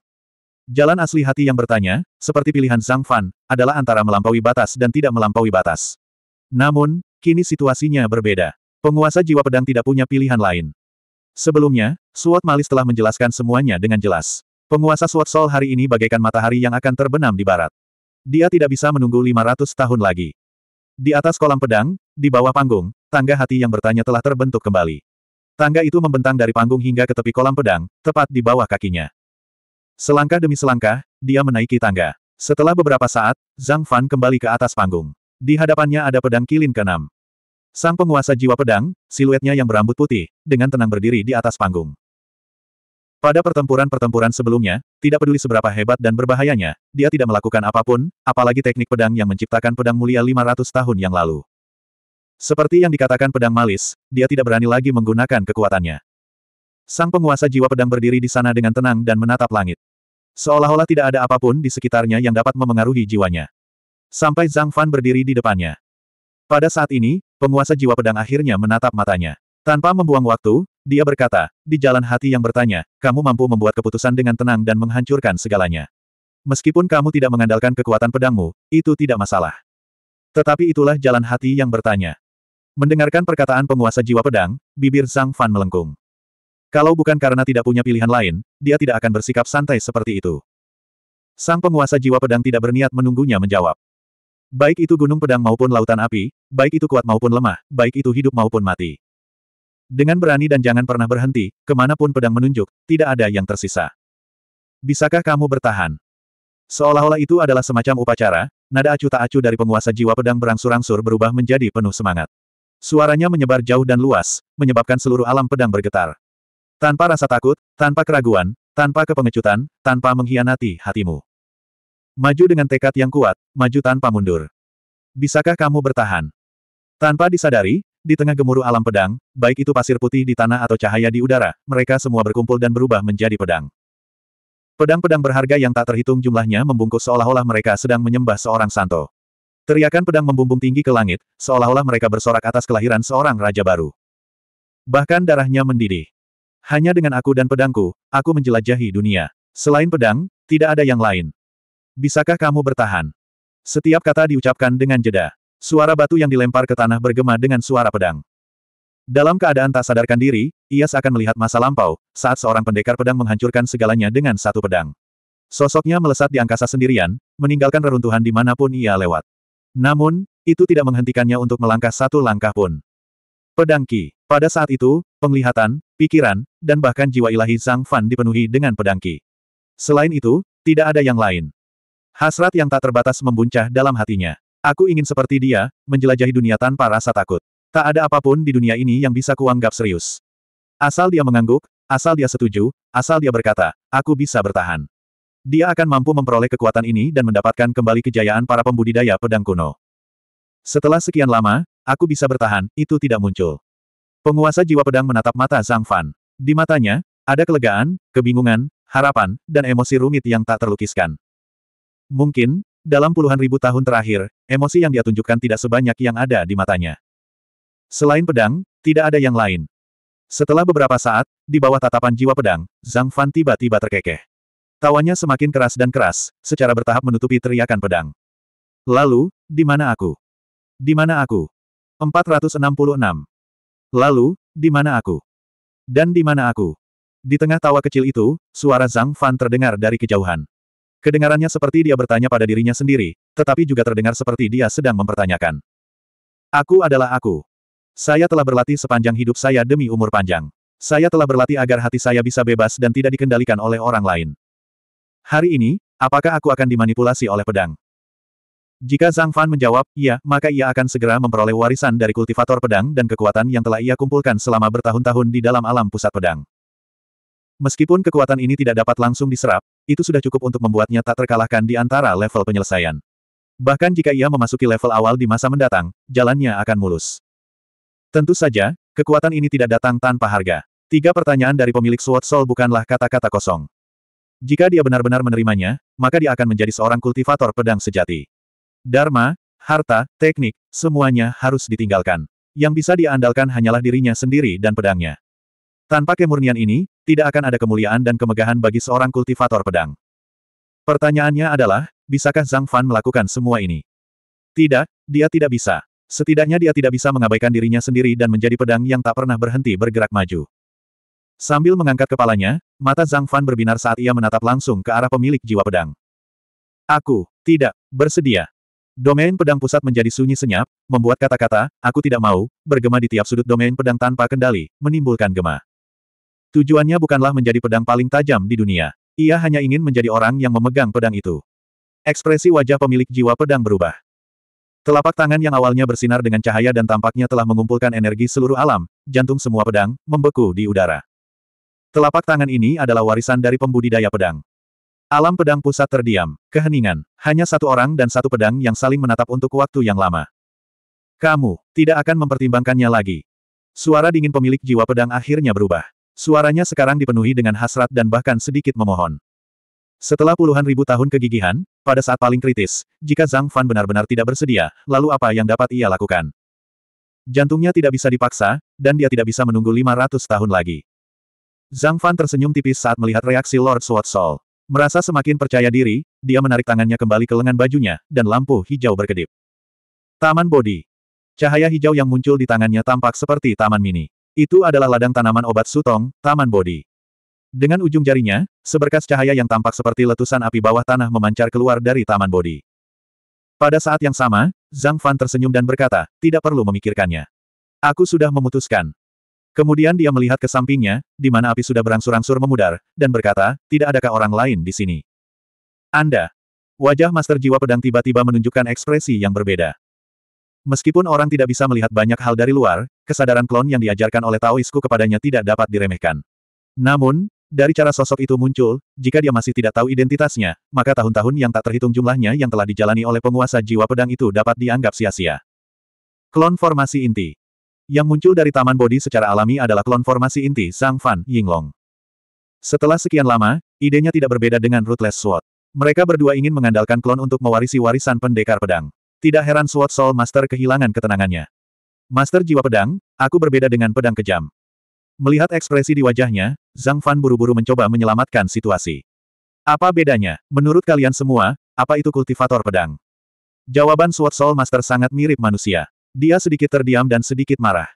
Jalan asli hati yang bertanya, seperti pilihan Zhang Fan, adalah antara melampaui batas dan tidak melampaui batas. Namun, kini situasinya berbeda. Penguasa jiwa pedang tidak punya pilihan lain. Sebelumnya, Suot Malis telah menjelaskan semuanya dengan jelas. Penguasa Suot Sol hari ini bagaikan matahari yang akan terbenam di barat. Dia tidak bisa menunggu 500 tahun lagi. Di atas kolam pedang, di bawah panggung, tangga hati yang bertanya telah terbentuk kembali. Tangga itu membentang dari panggung hingga ke tepi kolam pedang, tepat di bawah kakinya. Selangkah demi selangkah, dia menaiki tangga. Setelah beberapa saat, Zhang Fan kembali ke atas panggung. Di hadapannya ada pedang kilin keenam. Sang penguasa jiwa pedang, siluetnya yang berambut putih, dengan tenang berdiri di atas panggung. Pada pertempuran-pertempuran sebelumnya, tidak peduli seberapa hebat dan berbahayanya, dia tidak melakukan apapun, apalagi teknik pedang yang menciptakan pedang mulia 500 tahun yang lalu. Seperti yang dikatakan pedang malis, dia tidak berani lagi menggunakan kekuatannya. Sang penguasa jiwa pedang berdiri di sana dengan tenang dan menatap langit. Seolah-olah tidak ada apapun di sekitarnya yang dapat memengaruhi jiwanya. Sampai Zhang Fan berdiri di depannya. Pada saat ini, penguasa jiwa pedang akhirnya menatap matanya. Tanpa membuang waktu, dia berkata, di jalan hati yang bertanya, kamu mampu membuat keputusan dengan tenang dan menghancurkan segalanya. Meskipun kamu tidak mengandalkan kekuatan pedangmu, itu tidak masalah. Tetapi itulah jalan hati yang bertanya. Mendengarkan perkataan penguasa jiwa pedang, bibir Zhang Fan melengkung. Kalau bukan karena tidak punya pilihan lain, dia tidak akan bersikap santai seperti itu. Sang penguasa jiwa pedang tidak berniat menunggunya menjawab. Baik itu gunung pedang maupun lautan api, baik itu kuat maupun lemah, baik itu hidup maupun mati. Dengan berani dan jangan pernah berhenti, kemanapun pedang menunjuk, tidak ada yang tersisa. Bisakah kamu bertahan? Seolah-olah itu adalah semacam upacara, nada acu tak acuh dari penguasa jiwa pedang berangsur-angsur berubah menjadi penuh semangat. Suaranya menyebar jauh dan luas, menyebabkan seluruh alam pedang bergetar. Tanpa rasa takut, tanpa keraguan, tanpa kepengecutan, tanpa mengkhianati hatimu. Maju dengan tekad yang kuat, maju tanpa mundur. Bisakah kamu bertahan? Tanpa disadari, di tengah gemuruh alam pedang, baik itu pasir putih di tanah atau cahaya di udara, mereka semua berkumpul dan berubah menjadi pedang. Pedang-pedang berharga yang tak terhitung jumlahnya membungkus seolah-olah mereka sedang menyembah seorang santo. Teriakan pedang membumbung tinggi ke langit, seolah-olah mereka bersorak atas kelahiran seorang raja baru. Bahkan darahnya mendidih. Hanya dengan aku dan pedangku, aku menjelajahi dunia. Selain pedang, tidak ada yang lain. Bisakah kamu bertahan? Setiap kata diucapkan dengan jeda. Suara batu yang dilempar ke tanah bergema dengan suara pedang. Dalam keadaan tak sadarkan diri, ia seakan melihat masa lampau, saat seorang pendekar pedang menghancurkan segalanya dengan satu pedang. Sosoknya melesat di angkasa sendirian, meninggalkan reruntuhan dimanapun ia lewat. Namun, itu tidak menghentikannya untuk melangkah satu langkah pun. Pedang Qi. Pada saat itu, penglihatan, pikiran, dan bahkan jiwa ilahi Zhang Fan dipenuhi dengan pedang Qi. Selain itu, tidak ada yang lain. Hasrat yang tak terbatas membuncah dalam hatinya. Aku ingin seperti dia, menjelajahi dunia tanpa rasa takut. Tak ada apapun di dunia ini yang bisa kuanggap serius. Asal dia mengangguk, asal dia setuju, asal dia berkata, aku bisa bertahan. Dia akan mampu memperoleh kekuatan ini dan mendapatkan kembali kejayaan para pembudidaya pedang kuno. Setelah sekian lama, aku bisa bertahan, itu tidak muncul. Penguasa jiwa pedang menatap mata Zhang Fan. Di matanya, ada kelegaan, kebingungan, harapan, dan emosi rumit yang tak terlukiskan. Mungkin, dalam puluhan ribu tahun terakhir, emosi yang dia tunjukkan tidak sebanyak yang ada di matanya. Selain pedang, tidak ada yang lain. Setelah beberapa saat, di bawah tatapan jiwa pedang, Zhang Fan tiba-tiba terkekeh. Tawanya semakin keras dan keras, secara bertahap menutupi teriakan pedang. Lalu, di mana aku? Di mana aku? 466. Lalu, di mana aku? Dan di mana aku? Di tengah tawa kecil itu, suara Zhang Fan terdengar dari kejauhan. Kedengarannya seperti dia bertanya pada dirinya sendiri, tetapi juga terdengar seperti dia sedang mempertanyakan. Aku adalah aku. Saya telah berlatih sepanjang hidup saya demi umur panjang. Saya telah berlatih agar hati saya bisa bebas dan tidak dikendalikan oleh orang lain. Hari ini, apakah aku akan dimanipulasi oleh pedang? Jika Zhang Fan menjawab, iya, maka ia akan segera memperoleh warisan dari kultivator pedang dan kekuatan yang telah ia kumpulkan selama bertahun-tahun di dalam alam pusat pedang. Meskipun kekuatan ini tidak dapat langsung diserap, itu sudah cukup untuk membuatnya tak terkalahkan di antara level penyelesaian. Bahkan jika ia memasuki level awal di masa mendatang, jalannya akan mulus. Tentu saja, kekuatan ini tidak datang tanpa harga. Tiga pertanyaan dari pemilik Sword Soul bukanlah kata-kata kosong. Jika dia benar-benar menerimanya, maka dia akan menjadi seorang kultivator pedang sejati. Dharma, harta, teknik, semuanya harus ditinggalkan. Yang bisa diandalkan hanyalah dirinya sendiri dan pedangnya. Tanpa kemurnian ini, tidak akan ada kemuliaan dan kemegahan bagi seorang kultivator pedang. Pertanyaannya adalah, bisakah Zhang Fan melakukan semua ini? Tidak, dia tidak bisa. Setidaknya dia tidak bisa mengabaikan dirinya sendiri dan menjadi pedang yang tak pernah berhenti bergerak maju. Sambil mengangkat kepalanya, mata Zhang Fan berbinar saat ia menatap langsung ke arah pemilik jiwa pedang. Aku, tidak, bersedia. Domain pedang pusat menjadi sunyi senyap, membuat kata-kata, aku tidak mau, bergema di tiap sudut domain pedang tanpa kendali, menimbulkan gema. Tujuannya bukanlah menjadi pedang paling tajam di dunia. Ia hanya ingin menjadi orang yang memegang pedang itu. Ekspresi wajah pemilik jiwa pedang berubah. Telapak tangan yang awalnya bersinar dengan cahaya dan tampaknya telah mengumpulkan energi seluruh alam, jantung semua pedang, membeku di udara. Telapak tangan ini adalah warisan dari pembudidaya pedang. Alam pedang pusat terdiam, keheningan, hanya satu orang dan satu pedang yang saling menatap untuk waktu yang lama. Kamu, tidak akan mempertimbangkannya lagi. Suara dingin pemilik jiwa pedang akhirnya berubah. Suaranya sekarang dipenuhi dengan hasrat dan bahkan sedikit memohon. Setelah puluhan ribu tahun kegigihan, pada saat paling kritis, jika Zhang Fan benar-benar tidak bersedia, lalu apa yang dapat ia lakukan? Jantungnya tidak bisa dipaksa, dan dia tidak bisa menunggu 500 tahun lagi. Zhang Fan tersenyum tipis saat melihat reaksi Lord Sword Soul. Merasa semakin percaya diri, dia menarik tangannya kembali ke lengan bajunya, dan lampu hijau berkedip. Taman Bodi. Cahaya hijau yang muncul di tangannya tampak seperti taman mini. Itu adalah ladang tanaman obat sutong, Taman Bodi. Dengan ujung jarinya, seberkas cahaya yang tampak seperti letusan api bawah tanah memancar keluar dari Taman Bodi. Pada saat yang sama, Zhang Fan tersenyum dan berkata, tidak perlu memikirkannya. Aku sudah memutuskan. Kemudian dia melihat ke sampingnya, di mana api sudah berangsur-angsur memudar, dan berkata, tidak adakah orang lain di sini? Anda. Wajah Master Jiwa Pedang tiba-tiba menunjukkan ekspresi yang berbeda. Meskipun orang tidak bisa melihat banyak hal dari luar, kesadaran klon yang diajarkan oleh Taoisku kepadanya tidak dapat diremehkan. Namun, dari cara sosok itu muncul, jika dia masih tidak tahu identitasnya, maka tahun-tahun yang tak terhitung jumlahnya yang telah dijalani oleh penguasa jiwa pedang itu dapat dianggap sia-sia. Klon formasi inti. Yang muncul dari taman bodi secara alami adalah klon formasi inti Zhang Fan Yinglong. Setelah sekian lama, idenya tidak berbeda dengan Ruthless Sword. Mereka berdua ingin mengandalkan klon untuk mewarisi warisan pendekar pedang. Tidak heran Sword Soul Master kehilangan ketenangannya. Master jiwa pedang, aku berbeda dengan pedang kejam. Melihat ekspresi di wajahnya, Zhang Fan buru-buru mencoba menyelamatkan situasi. Apa bedanya? Menurut kalian semua, apa itu kultivator pedang? Jawaban Sword Soul Master sangat mirip manusia. Dia sedikit terdiam dan sedikit marah.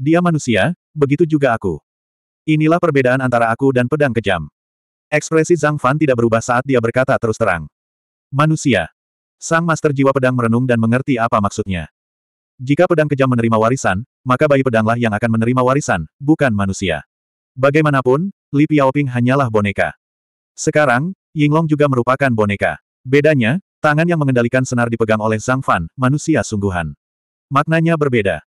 Dia manusia, begitu juga aku. Inilah perbedaan antara aku dan pedang kejam. Ekspresi Zhang Fan tidak berubah saat dia berkata terus terang. Manusia. Sang Master Jiwa Pedang merenung dan mengerti apa maksudnya. Jika pedang kejam menerima warisan, maka bayi pedanglah yang akan menerima warisan, bukan manusia. Bagaimanapun, Li Piaoping hanyalah boneka. Sekarang, Yinglong juga merupakan boneka. Bedanya, tangan yang mengendalikan senar dipegang oleh Zhang Fan, manusia sungguhan. Maknanya berbeda.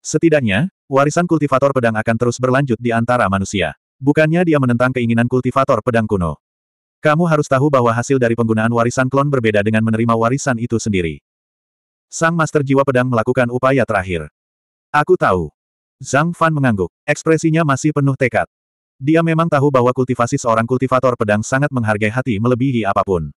Setidaknya, warisan kultivator pedang akan terus berlanjut di antara manusia. Bukannya dia menentang keinginan kultivator pedang kuno. Kamu harus tahu bahwa hasil dari penggunaan warisan klon berbeda dengan menerima warisan itu sendiri. Sang Master Jiwa Pedang melakukan upaya terakhir. Aku tahu. Zhang Fan mengangguk. Ekspresinya masih penuh tekad. Dia memang tahu bahwa kultivasi seorang kultivator pedang sangat menghargai hati melebihi apapun.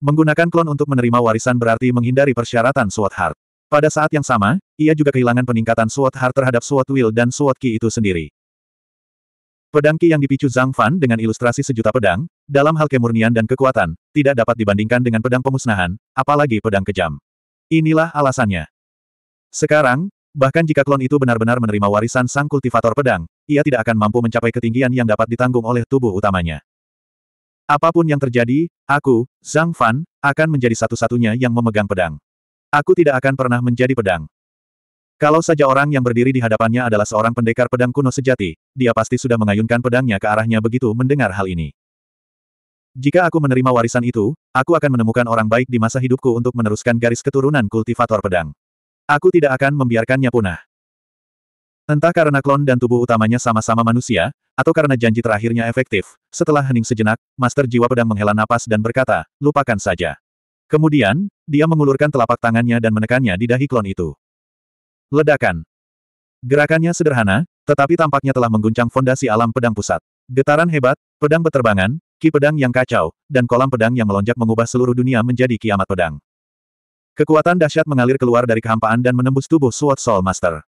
Menggunakan klon untuk menerima warisan berarti menghindari persyaratan Sword Heart. Pada saat yang sama, ia juga kehilangan peningkatan suat Heart terhadap suat Will dan suat ki itu sendiri. Pedang ki yang dipicu Zhang Fan dengan ilustrasi sejuta pedang, dalam hal kemurnian dan kekuatan, tidak dapat dibandingkan dengan pedang pemusnahan, apalagi pedang kejam. Inilah alasannya. Sekarang, bahkan jika klon itu benar-benar menerima warisan sang kultivator pedang, ia tidak akan mampu mencapai ketinggian yang dapat ditanggung oleh tubuh utamanya. Apapun yang terjadi, aku, Zhang Fan, akan menjadi satu-satunya yang memegang pedang. Aku tidak akan pernah menjadi pedang. Kalau saja orang yang berdiri di hadapannya adalah seorang pendekar pedang kuno sejati, dia pasti sudah mengayunkan pedangnya ke arahnya begitu mendengar hal ini. Jika aku menerima warisan itu, aku akan menemukan orang baik di masa hidupku untuk meneruskan garis keturunan kultivator pedang. Aku tidak akan membiarkannya punah. Entah karena klon dan tubuh utamanya sama-sama manusia, atau karena janji terakhirnya efektif, setelah hening sejenak, Master Jiwa Pedang menghela napas dan berkata, lupakan saja. Kemudian, dia mengulurkan telapak tangannya dan menekannya di dahi klon itu. Ledakan. Gerakannya sederhana, tetapi tampaknya telah mengguncang fondasi alam pedang pusat. Getaran hebat, pedang beterbangan, ki pedang yang kacau, dan kolam pedang yang melonjak mengubah seluruh dunia menjadi kiamat pedang. Kekuatan dahsyat mengalir keluar dari kehampaan dan menembus tubuh Sword Soul Master.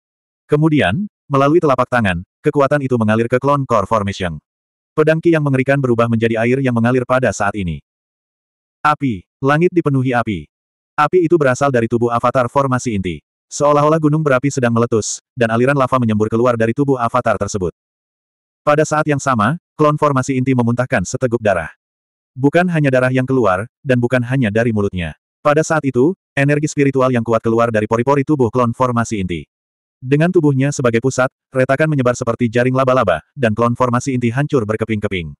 Kemudian, melalui telapak tangan, kekuatan itu mengalir ke klon Core Formation. Pedang Ki yang mengerikan berubah menjadi air yang mengalir pada saat ini. Api. Langit dipenuhi api. Api itu berasal dari tubuh avatar formasi inti. Seolah-olah gunung berapi sedang meletus, dan aliran lava menyembur keluar dari tubuh avatar tersebut. Pada saat yang sama, klon formasi inti memuntahkan seteguk darah. Bukan hanya darah yang keluar, dan bukan hanya dari mulutnya. Pada saat itu, energi spiritual yang kuat keluar dari pori-pori tubuh klon formasi inti. Dengan tubuhnya sebagai pusat, retakan menyebar seperti jaring laba-laba, dan klon formasi inti hancur berkeping-keping.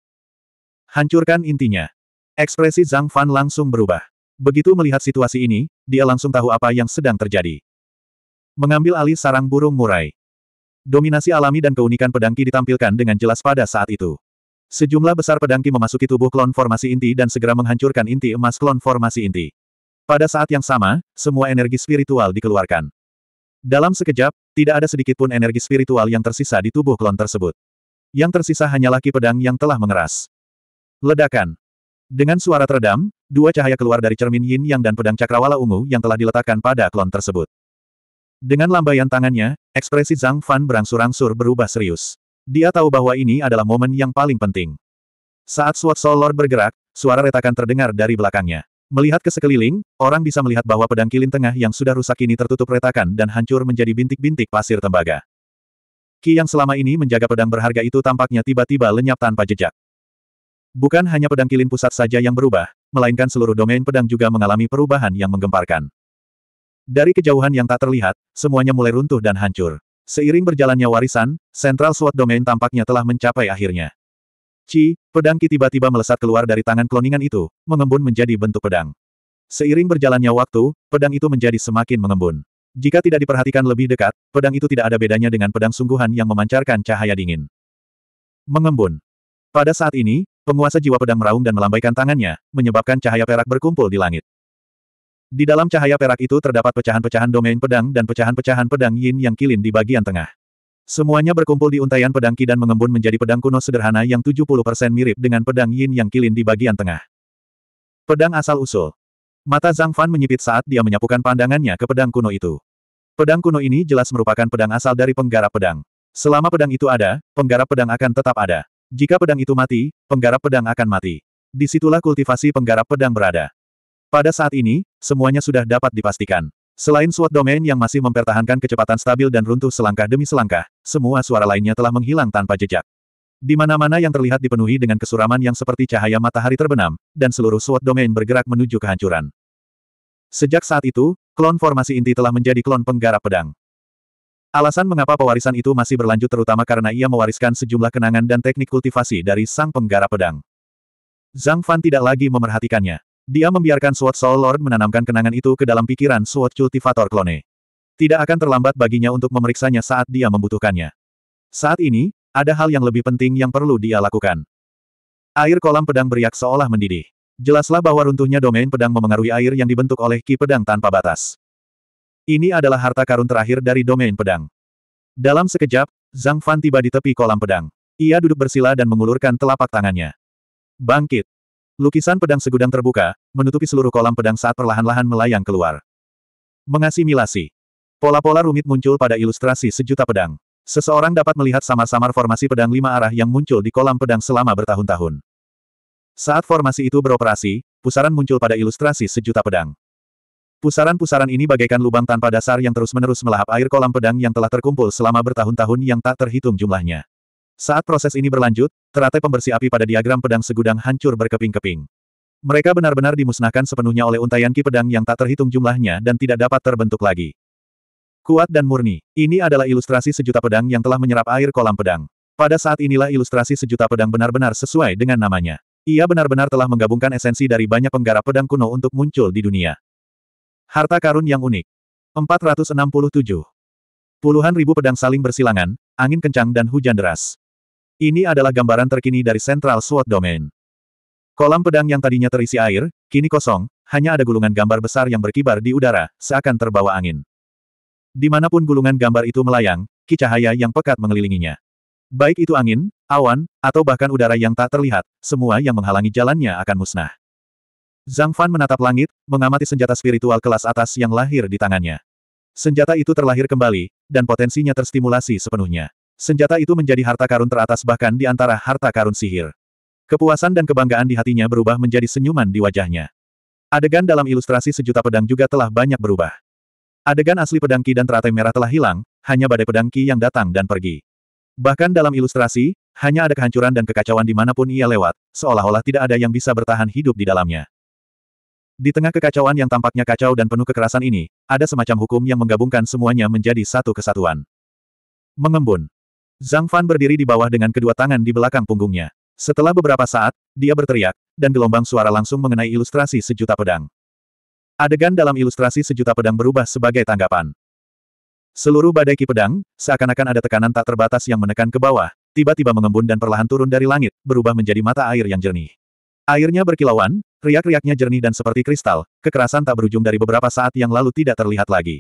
Hancurkan intinya. Ekspresi Zhang Fan langsung berubah. Begitu melihat situasi ini, dia langsung tahu apa yang sedang terjadi. Mengambil alih sarang burung murai. Dominasi alami dan keunikan pedangki ditampilkan dengan jelas pada saat itu. Sejumlah besar pedangki memasuki tubuh klon formasi inti dan segera menghancurkan inti emas klon formasi inti. Pada saat yang sama, semua energi spiritual dikeluarkan. Dalam sekejap, tidak ada sedikit pun energi spiritual yang tersisa di tubuh klon tersebut. Yang tersisa hanyalah laki pedang yang telah mengeras. Ledakan. Dengan suara teredam, dua cahaya keluar dari cermin yin yang dan pedang cakrawala ungu yang telah diletakkan pada klon tersebut. Dengan lambaian tangannya, ekspresi Zhang Fan berangsur-angsur berubah serius. Dia tahu bahwa ini adalah momen yang paling penting. Saat Sword Soul Lord bergerak, suara retakan terdengar dari belakangnya. Melihat ke sekeliling, orang bisa melihat bahwa pedang kilin tengah yang sudah rusak ini tertutup retakan dan hancur menjadi bintik-bintik pasir tembaga. Ki yang selama ini menjaga pedang berharga itu tampaknya tiba-tiba lenyap tanpa jejak. Bukan hanya pedang kilin pusat saja yang berubah, melainkan seluruh domain pedang juga mengalami perubahan yang menggemparkan. Dari kejauhan yang tak terlihat, semuanya mulai runtuh dan hancur. Seiring berjalannya warisan, sentral Sword Domain tampaknya telah mencapai akhirnya. Ci, pedang Ki tiba-tiba melesat keluar dari tangan kloningan itu, mengembun menjadi bentuk pedang. Seiring berjalannya waktu, pedang itu menjadi semakin mengembun. Jika tidak diperhatikan lebih dekat, pedang itu tidak ada bedanya dengan pedang sungguhan yang memancarkan cahaya dingin. Mengembun. Pada saat ini, Penguasa jiwa pedang meraung dan melambaikan tangannya, menyebabkan cahaya perak berkumpul di langit. Di dalam cahaya perak itu terdapat pecahan-pecahan domain pedang dan pecahan-pecahan pedang yin yang kilin di bagian tengah. Semuanya berkumpul di untaian pedang ki dan mengembun menjadi pedang kuno sederhana yang 70% mirip dengan pedang yin yang kilin di bagian tengah. Pedang asal-usul. Mata Zhang Fan menyipit saat dia menyapukan pandangannya ke pedang kuno itu. Pedang kuno ini jelas merupakan pedang asal dari penggarap pedang. Selama pedang itu ada, penggarap pedang akan tetap ada. Jika pedang itu mati, penggarap pedang akan mati. Disitulah kultivasi penggarap pedang berada. Pada saat ini, semuanya sudah dapat dipastikan. Selain suat domain yang masih mempertahankan kecepatan stabil dan runtuh selangkah demi selangkah, semua suara lainnya telah menghilang tanpa jejak. Di mana-mana yang terlihat dipenuhi dengan kesuraman yang seperti cahaya matahari terbenam, dan seluruh suat domain bergerak menuju kehancuran. Sejak saat itu, klon formasi inti telah menjadi klon penggarap pedang. Alasan mengapa pewarisan itu masih berlanjut terutama karena ia mewariskan sejumlah kenangan dan teknik kultivasi dari sang penggara pedang. Zhang Fan tidak lagi memerhatikannya. Dia membiarkan Sword Soul Lord menanamkan kenangan itu ke dalam pikiran Sword Cultivator Clone. Tidak akan terlambat baginya untuk memeriksanya saat dia membutuhkannya. Saat ini, ada hal yang lebih penting yang perlu dia lakukan. Air kolam pedang beriak seolah mendidih. Jelaslah bahwa runtuhnya domain pedang memengaruhi air yang dibentuk oleh ki pedang tanpa batas. Ini adalah harta karun terakhir dari domain pedang. Dalam sekejap, Zhang Fan tiba di tepi kolam pedang. Ia duduk bersila dan mengulurkan telapak tangannya. Bangkit! Lukisan pedang segudang terbuka, menutupi seluruh kolam pedang saat perlahan-lahan melayang keluar. Mengasimilasi. Pola-pola rumit muncul pada ilustrasi sejuta pedang. Seseorang dapat melihat samar-samar formasi pedang lima arah yang muncul di kolam pedang selama bertahun-tahun. Saat formasi itu beroperasi, pusaran muncul pada ilustrasi sejuta pedang. Pusaran-pusaran ini bagaikan lubang tanpa dasar yang terus-menerus melahap air kolam pedang yang telah terkumpul selama bertahun-tahun yang tak terhitung jumlahnya. Saat proses ini berlanjut, teratai pembersih api pada diagram pedang segudang hancur berkeping-keping. Mereka benar-benar dimusnahkan sepenuhnya oleh untayan ki pedang yang tak terhitung jumlahnya dan tidak dapat terbentuk lagi. Kuat dan murni, ini adalah ilustrasi sejuta pedang yang telah menyerap air kolam pedang. Pada saat inilah ilustrasi sejuta pedang benar-benar sesuai dengan namanya. Ia benar-benar telah menggabungkan esensi dari banyak penggarap pedang kuno untuk muncul di dunia. Harta karun yang unik. 467. Puluhan ribu pedang saling bersilangan, angin kencang dan hujan deras. Ini adalah gambaran terkini dari Central Sword Domain. Kolam pedang yang tadinya terisi air, kini kosong, hanya ada gulungan gambar besar yang berkibar di udara, seakan terbawa angin. Dimanapun gulungan gambar itu melayang, kicahaya yang pekat mengelilinginya. Baik itu angin, awan, atau bahkan udara yang tak terlihat, semua yang menghalangi jalannya akan musnah. Zhang Fan menatap langit, mengamati senjata spiritual kelas atas yang lahir di tangannya. Senjata itu terlahir kembali, dan potensinya terstimulasi sepenuhnya. Senjata itu menjadi harta karun teratas bahkan di antara harta karun sihir. Kepuasan dan kebanggaan di hatinya berubah menjadi senyuman di wajahnya. Adegan dalam ilustrasi sejuta pedang juga telah banyak berubah. Adegan asli pedang Ki dan teratai merah telah hilang, hanya badai pedang Ki yang datang dan pergi. Bahkan dalam ilustrasi, hanya ada kehancuran dan kekacauan di dimanapun ia lewat, seolah-olah tidak ada yang bisa bertahan hidup di dalamnya. Di tengah kekacauan yang tampaknya kacau dan penuh kekerasan ini, ada semacam hukum yang menggabungkan semuanya menjadi satu kesatuan. Mengembun. Zhang Fan berdiri di bawah dengan kedua tangan di belakang punggungnya. Setelah beberapa saat, dia berteriak, dan gelombang suara langsung mengenai ilustrasi sejuta pedang. Adegan dalam ilustrasi sejuta pedang berubah sebagai tanggapan. Seluruh badai ki pedang, seakan-akan ada tekanan tak terbatas yang menekan ke bawah, tiba-tiba mengembun dan perlahan turun dari langit, berubah menjadi mata air yang jernih. Airnya berkilauan, Riak-riaknya jernih dan seperti kristal, kekerasan tak berujung dari beberapa saat yang lalu tidak terlihat lagi.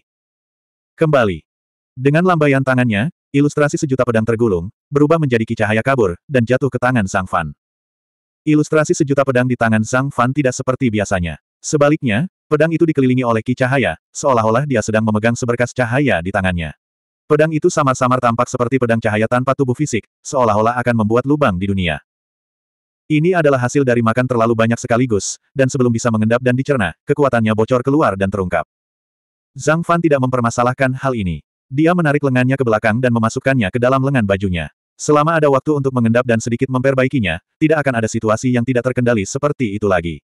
Kembali. Dengan lambaian tangannya, ilustrasi sejuta pedang tergulung, berubah menjadi kicahaya kabur, dan jatuh ke tangan Sang Fan. Ilustrasi sejuta pedang di tangan Sang Fan tidak seperti biasanya. Sebaliknya, pedang itu dikelilingi oleh kicahaya, seolah-olah dia sedang memegang seberkas cahaya di tangannya. Pedang itu samar-samar tampak seperti pedang cahaya tanpa tubuh fisik, seolah-olah akan membuat lubang di dunia. Ini adalah hasil dari makan terlalu banyak sekaligus, dan sebelum bisa mengendap dan dicerna, kekuatannya bocor keluar dan terungkap. Zhang Fan tidak mempermasalahkan hal ini. Dia menarik lengannya ke belakang dan memasukkannya ke dalam lengan bajunya. Selama ada waktu untuk mengendap dan sedikit memperbaikinya, tidak akan ada situasi yang tidak terkendali seperti itu lagi.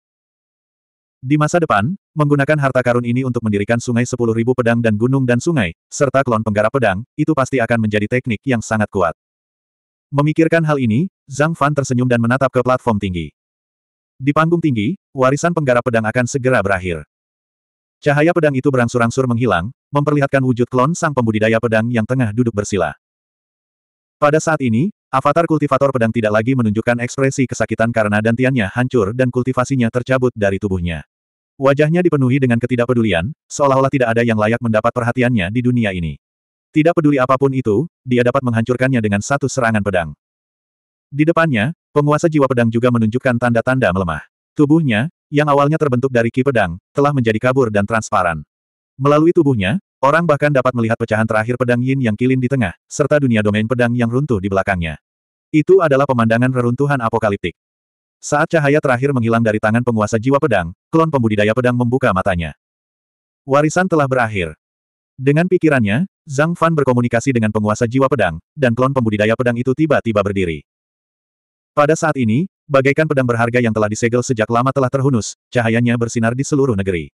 Di masa depan, menggunakan harta karun ini untuk mendirikan sungai 10.000 pedang dan gunung dan sungai, serta klon penggarap pedang, itu pasti akan menjadi teknik yang sangat kuat. Memikirkan hal ini, Zhang Fan tersenyum dan menatap ke platform tinggi. Di panggung tinggi, warisan penggarap pedang akan segera berakhir. Cahaya pedang itu berangsur-angsur menghilang, memperlihatkan wujud klon sang pembudidaya pedang yang tengah duduk bersila. Pada saat ini, avatar kultivator pedang tidak lagi menunjukkan ekspresi kesakitan karena dantiannya hancur dan kultivasinya tercabut dari tubuhnya. Wajahnya dipenuhi dengan ketidakpedulian, seolah-olah tidak ada yang layak mendapat perhatiannya di dunia ini. Tidak peduli apapun itu, dia dapat menghancurkannya dengan satu serangan pedang. Di depannya, penguasa jiwa pedang juga menunjukkan tanda-tanda melemah. Tubuhnya, yang awalnya terbentuk dari ki pedang, telah menjadi kabur dan transparan. Melalui tubuhnya, orang bahkan dapat melihat pecahan terakhir pedang yin yang kilin di tengah, serta dunia domain pedang yang runtuh di belakangnya. Itu adalah pemandangan reruntuhan apokaliptik. Saat cahaya terakhir menghilang dari tangan penguasa jiwa pedang, klon pembudidaya pedang membuka matanya. Warisan telah berakhir. Dengan pikirannya, Zhang Fan berkomunikasi dengan penguasa jiwa pedang, dan klon pembudidaya pedang itu tiba-tiba berdiri. Pada saat ini, bagaikan pedang berharga yang telah disegel sejak lama telah terhunus, cahayanya bersinar di seluruh negeri.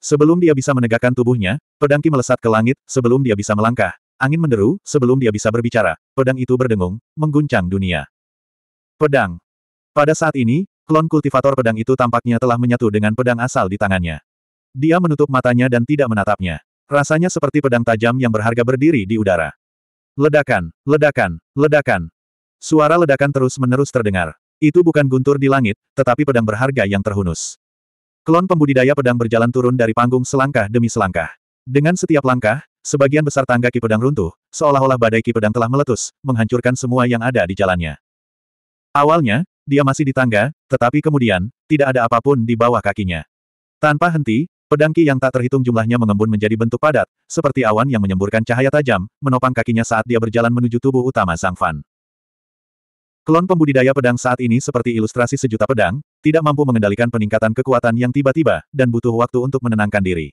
Sebelum dia bisa menegakkan tubuhnya, pedangki melesat ke langit, sebelum dia bisa melangkah, angin menderu, sebelum dia bisa berbicara, pedang itu berdengung, mengguncang dunia. Pedang. Pada saat ini, klon kultivator pedang itu tampaknya telah menyatu dengan pedang asal di tangannya. Dia menutup matanya dan tidak menatapnya. Rasanya seperti pedang tajam yang berharga berdiri di udara. Ledakan, ledakan, ledakan. Suara ledakan terus-menerus terdengar. Itu bukan guntur di langit, tetapi pedang berharga yang terhunus. Klon pembudidaya pedang berjalan turun dari panggung selangkah demi selangkah. Dengan setiap langkah, sebagian besar tangga ki pedang runtuh, seolah-olah badai ki pedang telah meletus, menghancurkan semua yang ada di jalannya. Awalnya, dia masih di tangga, tetapi kemudian, tidak ada apapun di bawah kakinya. Tanpa henti, Pedangki yang tak terhitung jumlahnya mengembun menjadi bentuk padat, seperti awan yang menyemburkan cahaya tajam, menopang kakinya saat dia berjalan menuju tubuh utama Zhang Fan. Klon pembudidaya pedang saat ini seperti ilustrasi sejuta pedang, tidak mampu mengendalikan peningkatan kekuatan yang tiba-tiba, dan butuh waktu untuk menenangkan diri.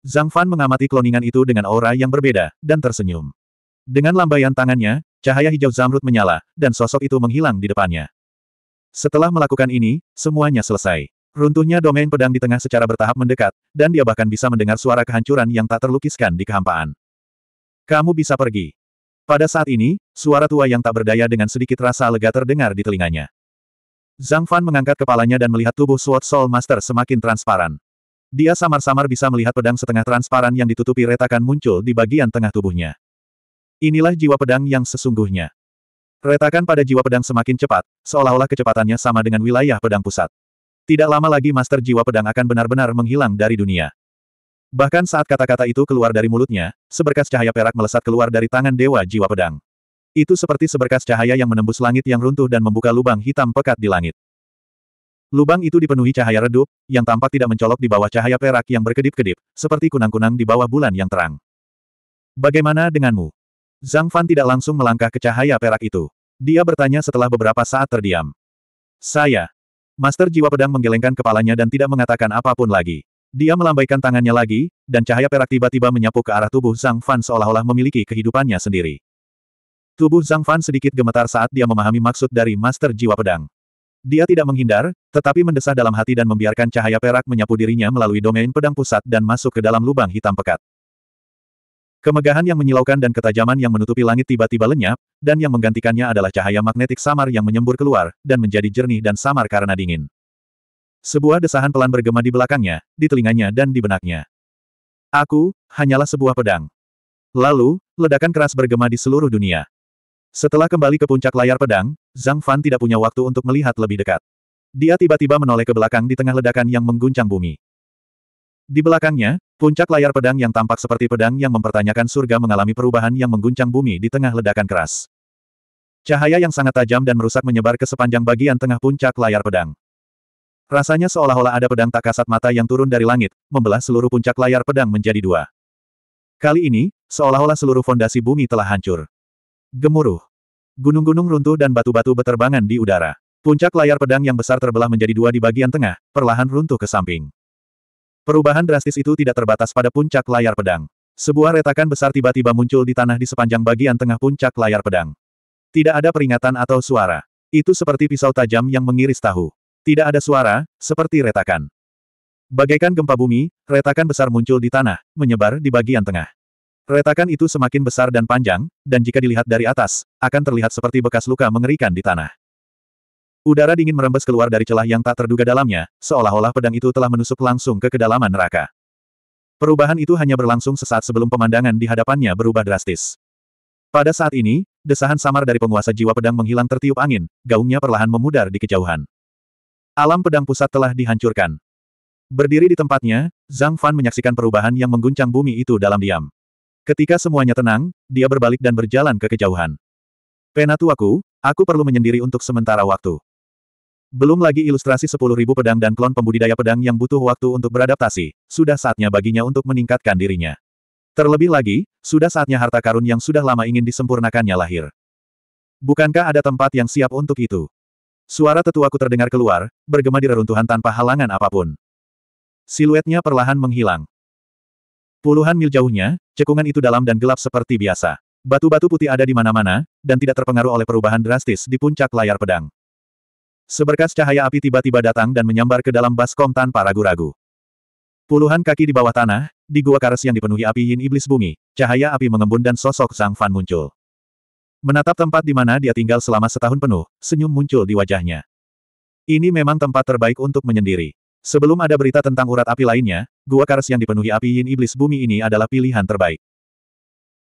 Zhang Fan mengamati kloningan itu dengan aura yang berbeda, dan tersenyum. Dengan lambaian tangannya, cahaya hijau zamrud menyala, dan sosok itu menghilang di depannya. Setelah melakukan ini, semuanya selesai. Runtuhnya domain pedang di tengah secara bertahap mendekat, dan dia bahkan bisa mendengar suara kehancuran yang tak terlukiskan di kehampaan. Kamu bisa pergi. Pada saat ini, suara tua yang tak berdaya dengan sedikit rasa lega terdengar di telinganya. Zhang Fan mengangkat kepalanya dan melihat tubuh Sword Soul Master semakin transparan. Dia samar-samar bisa melihat pedang setengah transparan yang ditutupi retakan muncul di bagian tengah tubuhnya. Inilah jiwa pedang yang sesungguhnya. Retakan pada jiwa pedang semakin cepat, seolah-olah kecepatannya sama dengan wilayah pedang pusat. Tidak lama lagi Master Jiwa Pedang akan benar-benar menghilang dari dunia. Bahkan saat kata-kata itu keluar dari mulutnya, seberkas cahaya perak melesat keluar dari tangan Dewa Jiwa Pedang. Itu seperti seberkas cahaya yang menembus langit yang runtuh dan membuka lubang hitam pekat di langit. Lubang itu dipenuhi cahaya redup, yang tampak tidak mencolok di bawah cahaya perak yang berkedip-kedip, seperti kunang-kunang di bawah bulan yang terang. Bagaimana denganmu? Zhang Fan tidak langsung melangkah ke cahaya perak itu. Dia bertanya setelah beberapa saat terdiam. Saya, Master Jiwa Pedang menggelengkan kepalanya dan tidak mengatakan apapun lagi. Dia melambaikan tangannya lagi, dan cahaya perak tiba-tiba menyapu ke arah tubuh Zhang Fan seolah-olah memiliki kehidupannya sendiri. Tubuh Zhang Fan sedikit gemetar saat dia memahami maksud dari Master Jiwa Pedang. Dia tidak menghindar, tetapi mendesah dalam hati dan membiarkan cahaya perak menyapu dirinya melalui domain pedang pusat dan masuk ke dalam lubang hitam pekat. Kemegahan yang menyilaukan dan ketajaman yang menutupi langit tiba-tiba lenyap, dan yang menggantikannya adalah cahaya magnetik samar yang menyembur keluar, dan menjadi jernih dan samar karena dingin. Sebuah desahan pelan bergema di belakangnya, di telinganya dan di benaknya. Aku, hanyalah sebuah pedang. Lalu, ledakan keras bergema di seluruh dunia. Setelah kembali ke puncak layar pedang, Zhang Fan tidak punya waktu untuk melihat lebih dekat. Dia tiba-tiba menoleh ke belakang di tengah ledakan yang mengguncang bumi. Di belakangnya, puncak layar pedang yang tampak seperti pedang yang mempertanyakan surga mengalami perubahan yang mengguncang bumi di tengah ledakan keras. Cahaya yang sangat tajam dan merusak menyebar ke sepanjang bagian tengah puncak layar pedang. Rasanya seolah-olah ada pedang tak kasat mata yang turun dari langit, membelah seluruh puncak layar pedang menjadi dua. Kali ini, seolah-olah seluruh fondasi bumi telah hancur. Gemuruh. Gunung-gunung runtuh dan batu-batu beterbangan di udara. Puncak layar pedang yang besar terbelah menjadi dua di bagian tengah, perlahan runtuh ke samping. Perubahan drastis itu tidak terbatas pada puncak layar pedang. Sebuah retakan besar tiba-tiba muncul di tanah di sepanjang bagian tengah puncak layar pedang. Tidak ada peringatan atau suara. Itu seperti pisau tajam yang mengiris tahu. Tidak ada suara, seperti retakan. Bagaikan gempa bumi, retakan besar muncul di tanah, menyebar di bagian tengah. Retakan itu semakin besar dan panjang, dan jika dilihat dari atas, akan terlihat seperti bekas luka mengerikan di tanah. Udara dingin merembes keluar dari celah yang tak terduga dalamnya, seolah-olah pedang itu telah menusuk langsung ke kedalaman neraka. Perubahan itu hanya berlangsung sesaat sebelum pemandangan di hadapannya berubah drastis. Pada saat ini, desahan samar dari penguasa jiwa pedang menghilang tertiup angin, gaungnya perlahan memudar di kejauhan. Alam pedang pusat telah dihancurkan. Berdiri di tempatnya, Zhang Fan menyaksikan perubahan yang mengguncang bumi itu dalam diam. Ketika semuanya tenang, dia berbalik dan berjalan ke kejauhan. Penatuaku, aku perlu menyendiri untuk sementara waktu. Belum lagi ilustrasi 10.000 pedang dan klon pembudidaya pedang yang butuh waktu untuk beradaptasi, sudah saatnya baginya untuk meningkatkan dirinya. Terlebih lagi, sudah saatnya harta karun yang sudah lama ingin disempurnakannya lahir. Bukankah ada tempat yang siap untuk itu? Suara tetuaku terdengar keluar, bergema di reruntuhan tanpa halangan apapun. Siluetnya perlahan menghilang. Puluhan mil jauhnya, cekungan itu dalam dan gelap seperti biasa. Batu-batu putih ada di mana-mana, dan tidak terpengaruh oleh perubahan drastis di puncak layar pedang. Seberkas cahaya api tiba-tiba datang dan menyambar ke dalam baskom tanpa ragu-ragu. Puluhan kaki di bawah tanah, di gua karas yang dipenuhi api yin iblis bumi, cahaya api mengembun dan sosok sang Fan muncul. Menatap tempat di mana dia tinggal selama setahun penuh, senyum muncul di wajahnya. Ini memang tempat terbaik untuk menyendiri. Sebelum ada berita tentang urat api lainnya, gua karas yang dipenuhi api yin iblis bumi ini adalah pilihan terbaik.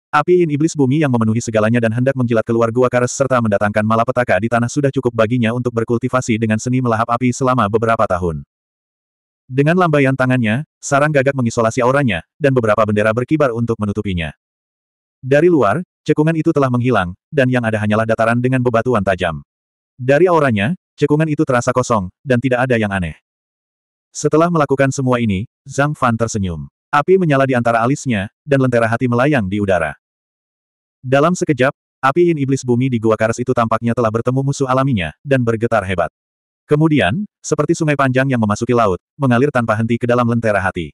Api in iblis bumi yang memenuhi segalanya dan hendak menjilat keluar gua kares serta mendatangkan malapetaka di tanah sudah cukup baginya untuk berkultivasi dengan seni melahap api selama beberapa tahun. Dengan lambaian tangannya, sarang gagak mengisolasi auranya, dan beberapa bendera berkibar untuk menutupinya. Dari luar, cekungan itu telah menghilang, dan yang ada hanyalah dataran dengan bebatuan tajam. Dari auranya, cekungan itu terasa kosong, dan tidak ada yang aneh. Setelah melakukan semua ini, Zhang Fan tersenyum. Api menyala di antara alisnya, dan lentera hati melayang di udara. Dalam sekejap, api in iblis bumi di Gua Karas itu tampaknya telah bertemu musuh alaminya, dan bergetar hebat. Kemudian, seperti sungai panjang yang memasuki laut, mengalir tanpa henti ke dalam lentera hati.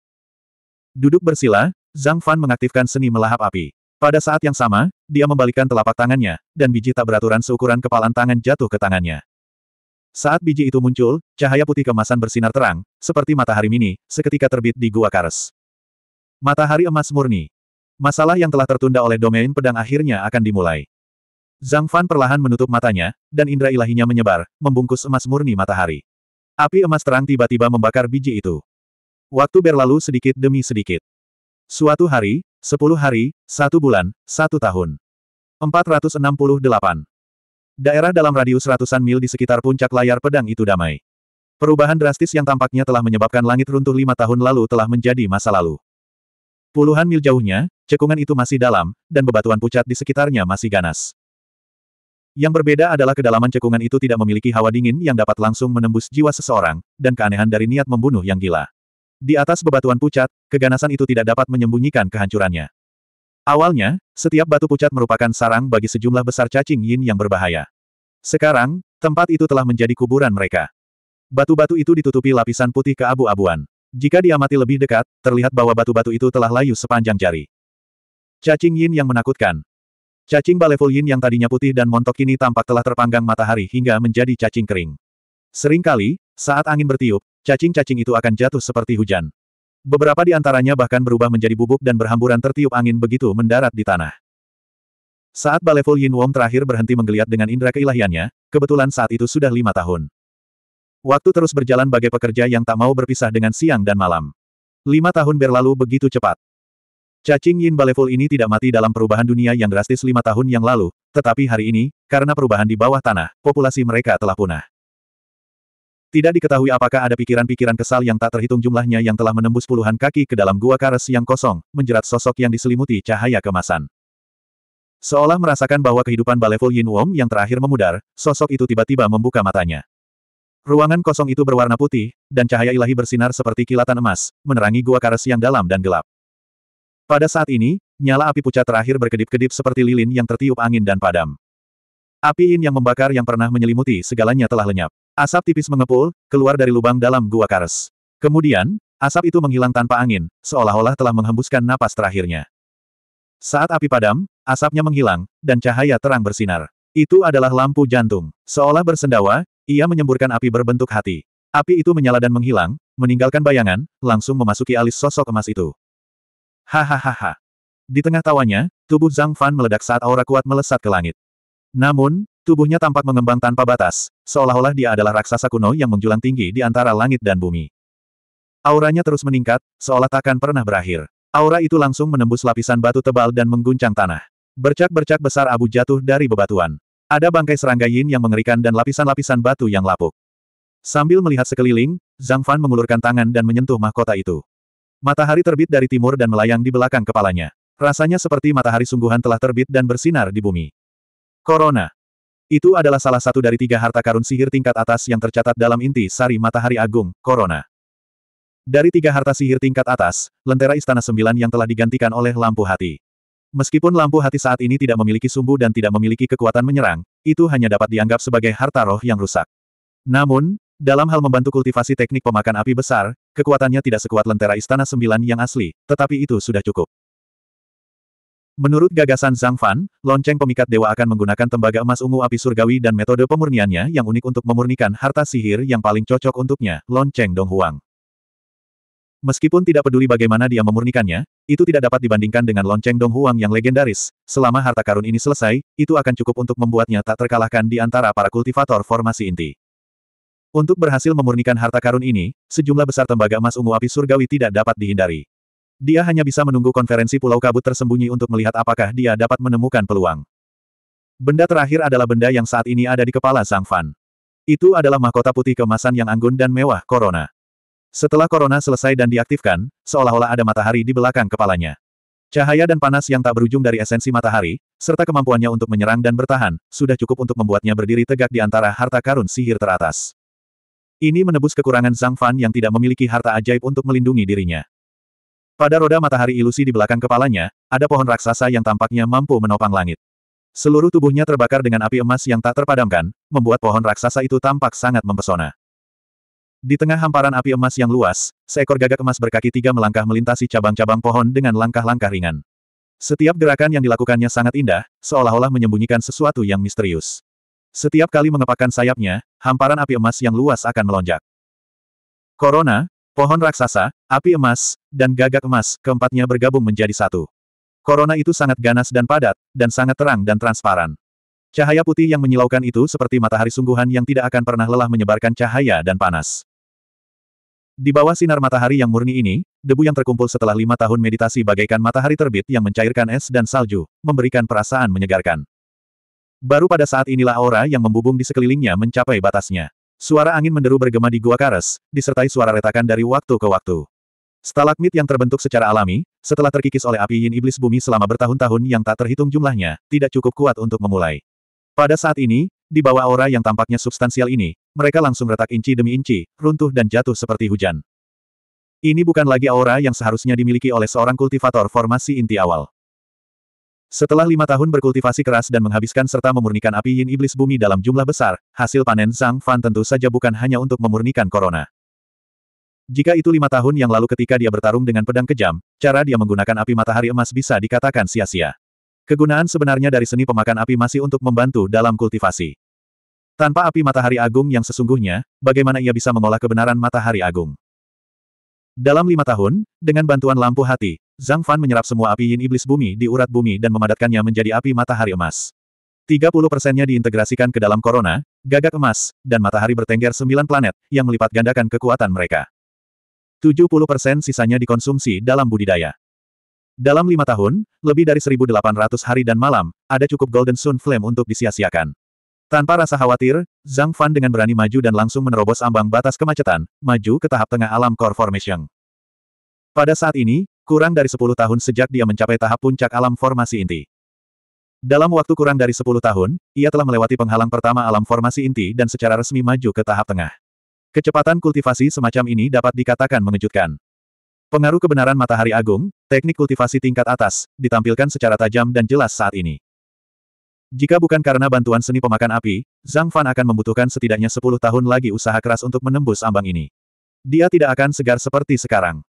Duduk bersila, Zhang Fan mengaktifkan seni melahap api. Pada saat yang sama, dia membalikkan telapak tangannya, dan biji tak beraturan seukuran kepalan tangan jatuh ke tangannya. Saat biji itu muncul, cahaya putih kemasan bersinar terang, seperti matahari mini, seketika terbit di Gua Karas. Matahari emas murni. Masalah yang telah tertunda oleh domain pedang akhirnya akan dimulai. Zhang Fan perlahan menutup matanya, dan indera ilahinya menyebar, membungkus emas murni matahari. Api emas terang tiba-tiba membakar biji itu. Waktu berlalu sedikit demi sedikit. Suatu hari, sepuluh hari, satu bulan, satu tahun. 468. Daerah dalam radius ratusan mil di sekitar puncak layar pedang itu damai. Perubahan drastis yang tampaknya telah menyebabkan langit runtuh lima tahun lalu telah menjadi masa lalu. Puluhan mil jauhnya, cekungan itu masih dalam, dan bebatuan pucat di sekitarnya masih ganas. Yang berbeda adalah kedalaman cekungan itu tidak memiliki hawa dingin yang dapat langsung menembus jiwa seseorang, dan keanehan dari niat membunuh yang gila. Di atas bebatuan pucat, keganasan itu tidak dapat menyembunyikan kehancurannya. Awalnya, setiap batu pucat merupakan sarang bagi sejumlah besar cacing yin yang berbahaya. Sekarang, tempat itu telah menjadi kuburan mereka. Batu-batu itu ditutupi lapisan putih keabu-abuan. Jika diamati lebih dekat, terlihat bahwa batu-batu itu telah layu sepanjang jari. Cacing yin yang menakutkan. Cacing baleful yin yang tadinya putih dan montok ini tampak telah terpanggang matahari hingga menjadi cacing kering. Seringkali, saat angin bertiup, cacing-cacing itu akan jatuh seperti hujan. Beberapa di antaranya bahkan berubah menjadi bubuk dan berhamburan tertiup angin begitu mendarat di tanah. Saat baleful yin wong terakhir berhenti menggeliat dengan indera keilahiannya, kebetulan saat itu sudah lima tahun. Waktu terus berjalan bagai pekerja yang tak mau berpisah dengan siang dan malam. Lima tahun berlalu begitu cepat. Cacing Yin Baleful ini tidak mati dalam perubahan dunia yang drastis lima tahun yang lalu, tetapi hari ini, karena perubahan di bawah tanah, populasi mereka telah punah. Tidak diketahui apakah ada pikiran-pikiran kesal yang tak terhitung jumlahnya yang telah menembus puluhan kaki ke dalam gua kares yang kosong, menjerat sosok yang diselimuti cahaya kemasan. Seolah merasakan bahwa kehidupan Baleful Yin Wong yang terakhir memudar, sosok itu tiba-tiba membuka matanya. Ruangan kosong itu berwarna putih, dan cahaya ilahi bersinar seperti kilatan emas, menerangi gua karas yang dalam dan gelap. Pada saat ini, nyala api pucat terakhir berkedip-kedip seperti lilin yang tertiup angin dan padam. Api in yang membakar yang pernah menyelimuti segalanya telah lenyap. Asap tipis mengepul, keluar dari lubang dalam gua kares. Kemudian, asap itu menghilang tanpa angin, seolah-olah telah menghembuskan napas terakhirnya. Saat api padam, asapnya menghilang, dan cahaya terang bersinar. Itu adalah lampu jantung. Seolah bersendawa, ia menyemburkan api berbentuk hati. Api itu menyala dan menghilang, meninggalkan bayangan, langsung memasuki alis sosok emas itu. Hahaha. Di tengah tawanya, tubuh Zhang Fan meledak saat aura kuat melesat ke langit. Namun, tubuhnya tampak mengembang tanpa batas, seolah-olah dia adalah raksasa kuno yang menjulang tinggi di antara langit dan bumi. Auranya terus meningkat, seolah takkan pernah berakhir. Aura itu langsung menembus lapisan batu tebal dan mengguncang tanah. Bercak-bercak besar abu jatuh dari bebatuan. Ada bangkai serangga yin yang mengerikan dan lapisan-lapisan batu yang lapuk. Sambil melihat sekeliling, Zhang Fan mengulurkan tangan dan menyentuh mahkota itu. Matahari terbit dari timur dan melayang di belakang kepalanya. Rasanya seperti matahari sungguhan telah terbit dan bersinar di bumi. Corona. Itu adalah salah satu dari tiga harta karun sihir tingkat atas yang tercatat dalam inti sari matahari agung, Corona. Dari tiga harta sihir tingkat atas, lentera Istana Sembilan yang telah digantikan oleh lampu hati. Meskipun lampu hati saat ini tidak memiliki sumbu dan tidak memiliki kekuatan menyerang, itu hanya dapat dianggap sebagai harta roh yang rusak. Namun, dalam hal membantu kultivasi teknik pemakan api besar, kekuatannya tidak sekuat lentera Istana Sembilan yang asli, tetapi itu sudah cukup. Menurut gagasan Zhang Fan, lonceng pemikat dewa akan menggunakan tembaga emas ungu api surgawi dan metode pemurniannya yang unik untuk memurnikan harta sihir yang paling cocok untuknya, lonceng Donghuang. Meskipun tidak peduli bagaimana dia memurnikannya, itu tidak dapat dibandingkan dengan lonceng Dong Huang yang legendaris. Selama harta karun ini selesai, itu akan cukup untuk membuatnya tak terkalahkan di antara para kultivator formasi inti. Untuk berhasil memurnikan harta karun ini, sejumlah besar tembaga emas ungu api surgawi tidak dapat dihindari. Dia hanya bisa menunggu konferensi Pulau Kabut tersembunyi untuk melihat apakah dia dapat menemukan peluang. Benda terakhir adalah benda yang saat ini ada di kepala Sang Fan. Itu adalah mahkota putih kemasan yang anggun dan mewah, Corona. Setelah korona selesai dan diaktifkan, seolah-olah ada matahari di belakang kepalanya. Cahaya dan panas yang tak berujung dari esensi matahari, serta kemampuannya untuk menyerang dan bertahan, sudah cukup untuk membuatnya berdiri tegak di antara harta karun sihir teratas. Ini menebus kekurangan Zhang Fan yang tidak memiliki harta ajaib untuk melindungi dirinya. Pada roda matahari ilusi di belakang kepalanya, ada pohon raksasa yang tampaknya mampu menopang langit. Seluruh tubuhnya terbakar dengan api emas yang tak terpadamkan, membuat pohon raksasa itu tampak sangat mempesona. Di tengah hamparan api emas yang luas, seekor gagak emas berkaki tiga melangkah melintasi cabang-cabang pohon dengan langkah-langkah ringan. Setiap gerakan yang dilakukannya sangat indah, seolah-olah menyembunyikan sesuatu yang misterius. Setiap kali mengepakkan sayapnya, hamparan api emas yang luas akan melonjak. Corona, pohon raksasa, api emas, dan gagak emas, keempatnya bergabung menjadi satu. Corona itu sangat ganas dan padat, dan sangat terang dan transparan. Cahaya putih yang menyilaukan itu seperti matahari sungguhan yang tidak akan pernah lelah menyebarkan cahaya dan panas. Di bawah sinar matahari yang murni ini, debu yang terkumpul setelah lima tahun meditasi bagaikan matahari terbit yang mencairkan es dan salju, memberikan perasaan menyegarkan. Baru pada saat inilah aura yang membubung di sekelilingnya mencapai batasnya. Suara angin menderu bergema di gua kares, disertai suara retakan dari waktu ke waktu. Stalagmit yang terbentuk secara alami, setelah terkikis oleh api yin iblis bumi selama bertahun-tahun yang tak terhitung jumlahnya, tidak cukup kuat untuk memulai. Pada saat ini, di bawah aura yang tampaknya substansial ini, mereka langsung retak inci demi inci, runtuh dan jatuh seperti hujan. Ini bukan lagi aura yang seharusnya dimiliki oleh seorang kultivator formasi inti awal. Setelah lima tahun berkultivasi keras dan menghabiskan serta memurnikan api yin iblis bumi dalam jumlah besar, hasil panen Zhang Fan tentu saja bukan hanya untuk memurnikan corona. Jika itu lima tahun yang lalu ketika dia bertarung dengan pedang kejam, cara dia menggunakan api matahari emas bisa dikatakan sia-sia. Kegunaan sebenarnya dari seni pemakan api masih untuk membantu dalam kultivasi. Tanpa api matahari agung yang sesungguhnya, bagaimana ia bisa mengolah kebenaran matahari agung? Dalam lima tahun, dengan bantuan lampu hati, Zhang Fan menyerap semua api yin iblis bumi di urat bumi dan memadatkannya menjadi api matahari emas. 30 persennya diintegrasikan ke dalam korona, gagak emas, dan matahari bertengger sembilan planet, yang melipat gandakan kekuatan mereka. 70 persen sisanya dikonsumsi dalam budidaya. Dalam lima tahun, lebih dari 1.800 hari dan malam, ada cukup Golden Sun Flame untuk disia-siakan. Tanpa rasa khawatir, Zhang Fan dengan berani maju dan langsung menerobos ambang batas kemacetan, maju ke tahap tengah alam Core Formation. Pada saat ini, kurang dari 10 tahun sejak dia mencapai tahap puncak alam formasi inti. Dalam waktu kurang dari 10 tahun, ia telah melewati penghalang pertama alam formasi inti dan secara resmi maju ke tahap tengah. Kecepatan kultivasi semacam ini dapat dikatakan mengejutkan. Pengaruh kebenaran matahari agung, teknik kultivasi tingkat atas, ditampilkan secara tajam dan jelas saat ini. Jika bukan karena bantuan seni pemakan api, Zhang Fan akan membutuhkan setidaknya 10 tahun lagi usaha keras untuk menembus ambang ini. Dia tidak akan segar seperti sekarang.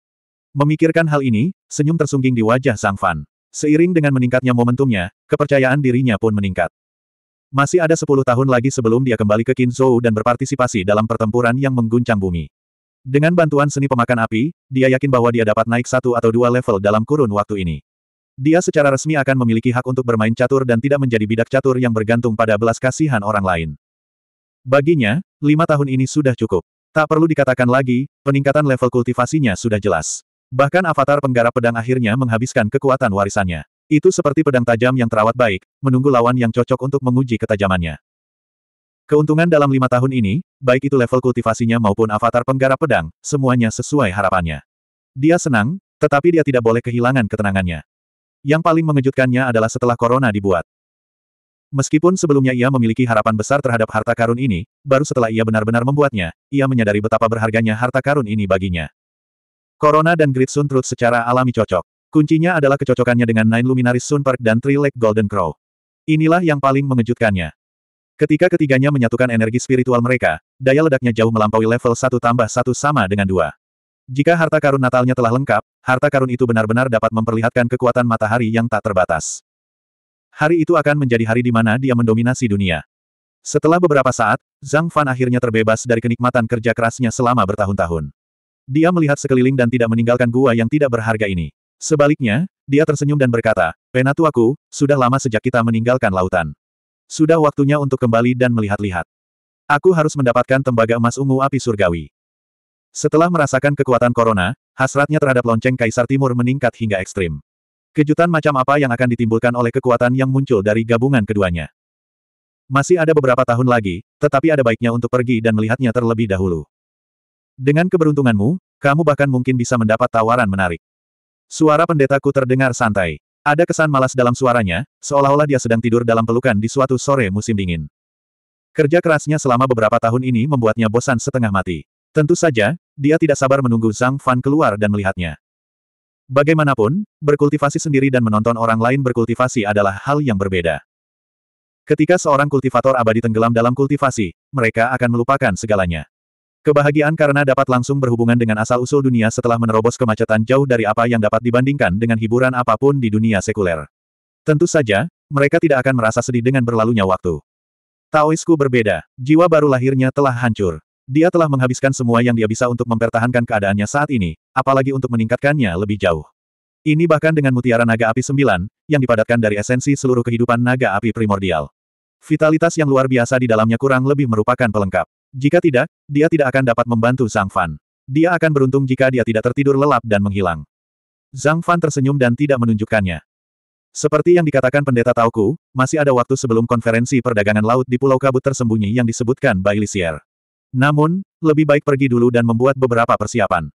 Memikirkan hal ini, senyum tersungging di wajah Zhang Fan. Seiring dengan meningkatnya momentumnya, kepercayaan dirinya pun meningkat. Masih ada 10 tahun lagi sebelum dia kembali ke Zhou dan berpartisipasi dalam pertempuran yang mengguncang bumi. Dengan bantuan seni pemakan api, dia yakin bahwa dia dapat naik satu atau dua level dalam kurun waktu ini. Dia secara resmi akan memiliki hak untuk bermain catur dan tidak menjadi bidak catur yang bergantung pada belas kasihan orang lain. Baginya, lima tahun ini sudah cukup. Tak perlu dikatakan lagi, peningkatan level kultivasinya sudah jelas. Bahkan avatar penggarap pedang akhirnya menghabiskan kekuatan warisannya. Itu seperti pedang tajam yang terawat baik, menunggu lawan yang cocok untuk menguji ketajamannya. Keuntungan dalam lima tahun ini, baik itu level kultivasinya maupun avatar penggarap pedang, semuanya sesuai harapannya. Dia senang, tetapi dia tidak boleh kehilangan ketenangannya. Yang paling mengejutkannya adalah setelah Corona dibuat. Meskipun sebelumnya ia memiliki harapan besar terhadap harta karun ini, baru setelah ia benar-benar membuatnya, ia menyadari betapa berharganya harta karun ini baginya. Corona dan Great Sun Truth secara alami cocok. Kuncinya adalah kecocokannya dengan Nine Luminaris Sun Park dan Three Lake Golden Crow. Inilah yang paling mengejutkannya. Ketika ketiganya menyatukan energi spiritual mereka, daya ledaknya jauh melampaui level 1 tambah 1 sama dengan 2. Jika harta karun Natalnya telah lengkap, harta karun itu benar-benar dapat memperlihatkan kekuatan matahari yang tak terbatas. Hari itu akan menjadi hari di mana dia mendominasi dunia. Setelah beberapa saat, Zhang Fan akhirnya terbebas dari kenikmatan kerja kerasnya selama bertahun-tahun. Dia melihat sekeliling dan tidak meninggalkan gua yang tidak berharga ini. Sebaliknya, dia tersenyum dan berkata, Penatuaku, sudah lama sejak kita meninggalkan lautan. Sudah waktunya untuk kembali dan melihat-lihat. Aku harus mendapatkan tembaga emas ungu api surgawi. Setelah merasakan kekuatan corona, Hasratnya terhadap lonceng Kaisar Timur meningkat hingga ekstrim. Kejutan macam apa yang akan ditimbulkan oleh kekuatan yang muncul dari gabungan keduanya. Masih ada beberapa tahun lagi, tetapi ada baiknya untuk pergi dan melihatnya terlebih dahulu. Dengan keberuntunganmu, kamu bahkan mungkin bisa mendapat tawaran menarik. Suara pendetaku terdengar santai. Ada kesan malas dalam suaranya, seolah-olah dia sedang tidur dalam pelukan di suatu sore musim dingin. Kerja kerasnya selama beberapa tahun ini membuatnya bosan setengah mati. Tentu saja, dia tidak sabar menunggu Zhang Fan keluar dan melihatnya. Bagaimanapun, berkultivasi sendiri dan menonton orang lain berkultivasi adalah hal yang berbeda. Ketika seorang kultivator abadi tenggelam dalam kultivasi, mereka akan melupakan segalanya. Kebahagiaan karena dapat langsung berhubungan dengan asal-usul dunia setelah menerobos kemacetan jauh dari apa yang dapat dibandingkan dengan hiburan apapun di dunia sekuler. Tentu saja, mereka tidak akan merasa sedih dengan berlalunya waktu. Taoisku berbeda, jiwa baru lahirnya telah hancur. Dia telah menghabiskan semua yang dia bisa untuk mempertahankan keadaannya saat ini, apalagi untuk meningkatkannya lebih jauh. Ini bahkan dengan mutiara naga api sembilan, yang dipadatkan dari esensi seluruh kehidupan naga api primordial. Vitalitas yang luar biasa di dalamnya kurang lebih merupakan pelengkap. Jika tidak, dia tidak akan dapat membantu Zhang Fan. Dia akan beruntung jika dia tidak tertidur lelap dan menghilang. Zhang Fan tersenyum dan tidak menunjukkannya. Seperti yang dikatakan pendeta Tauku, masih ada waktu sebelum konferensi perdagangan laut di Pulau Kabut tersembunyi yang disebutkan Bailisier. Namun, lebih baik pergi dulu dan membuat beberapa persiapan.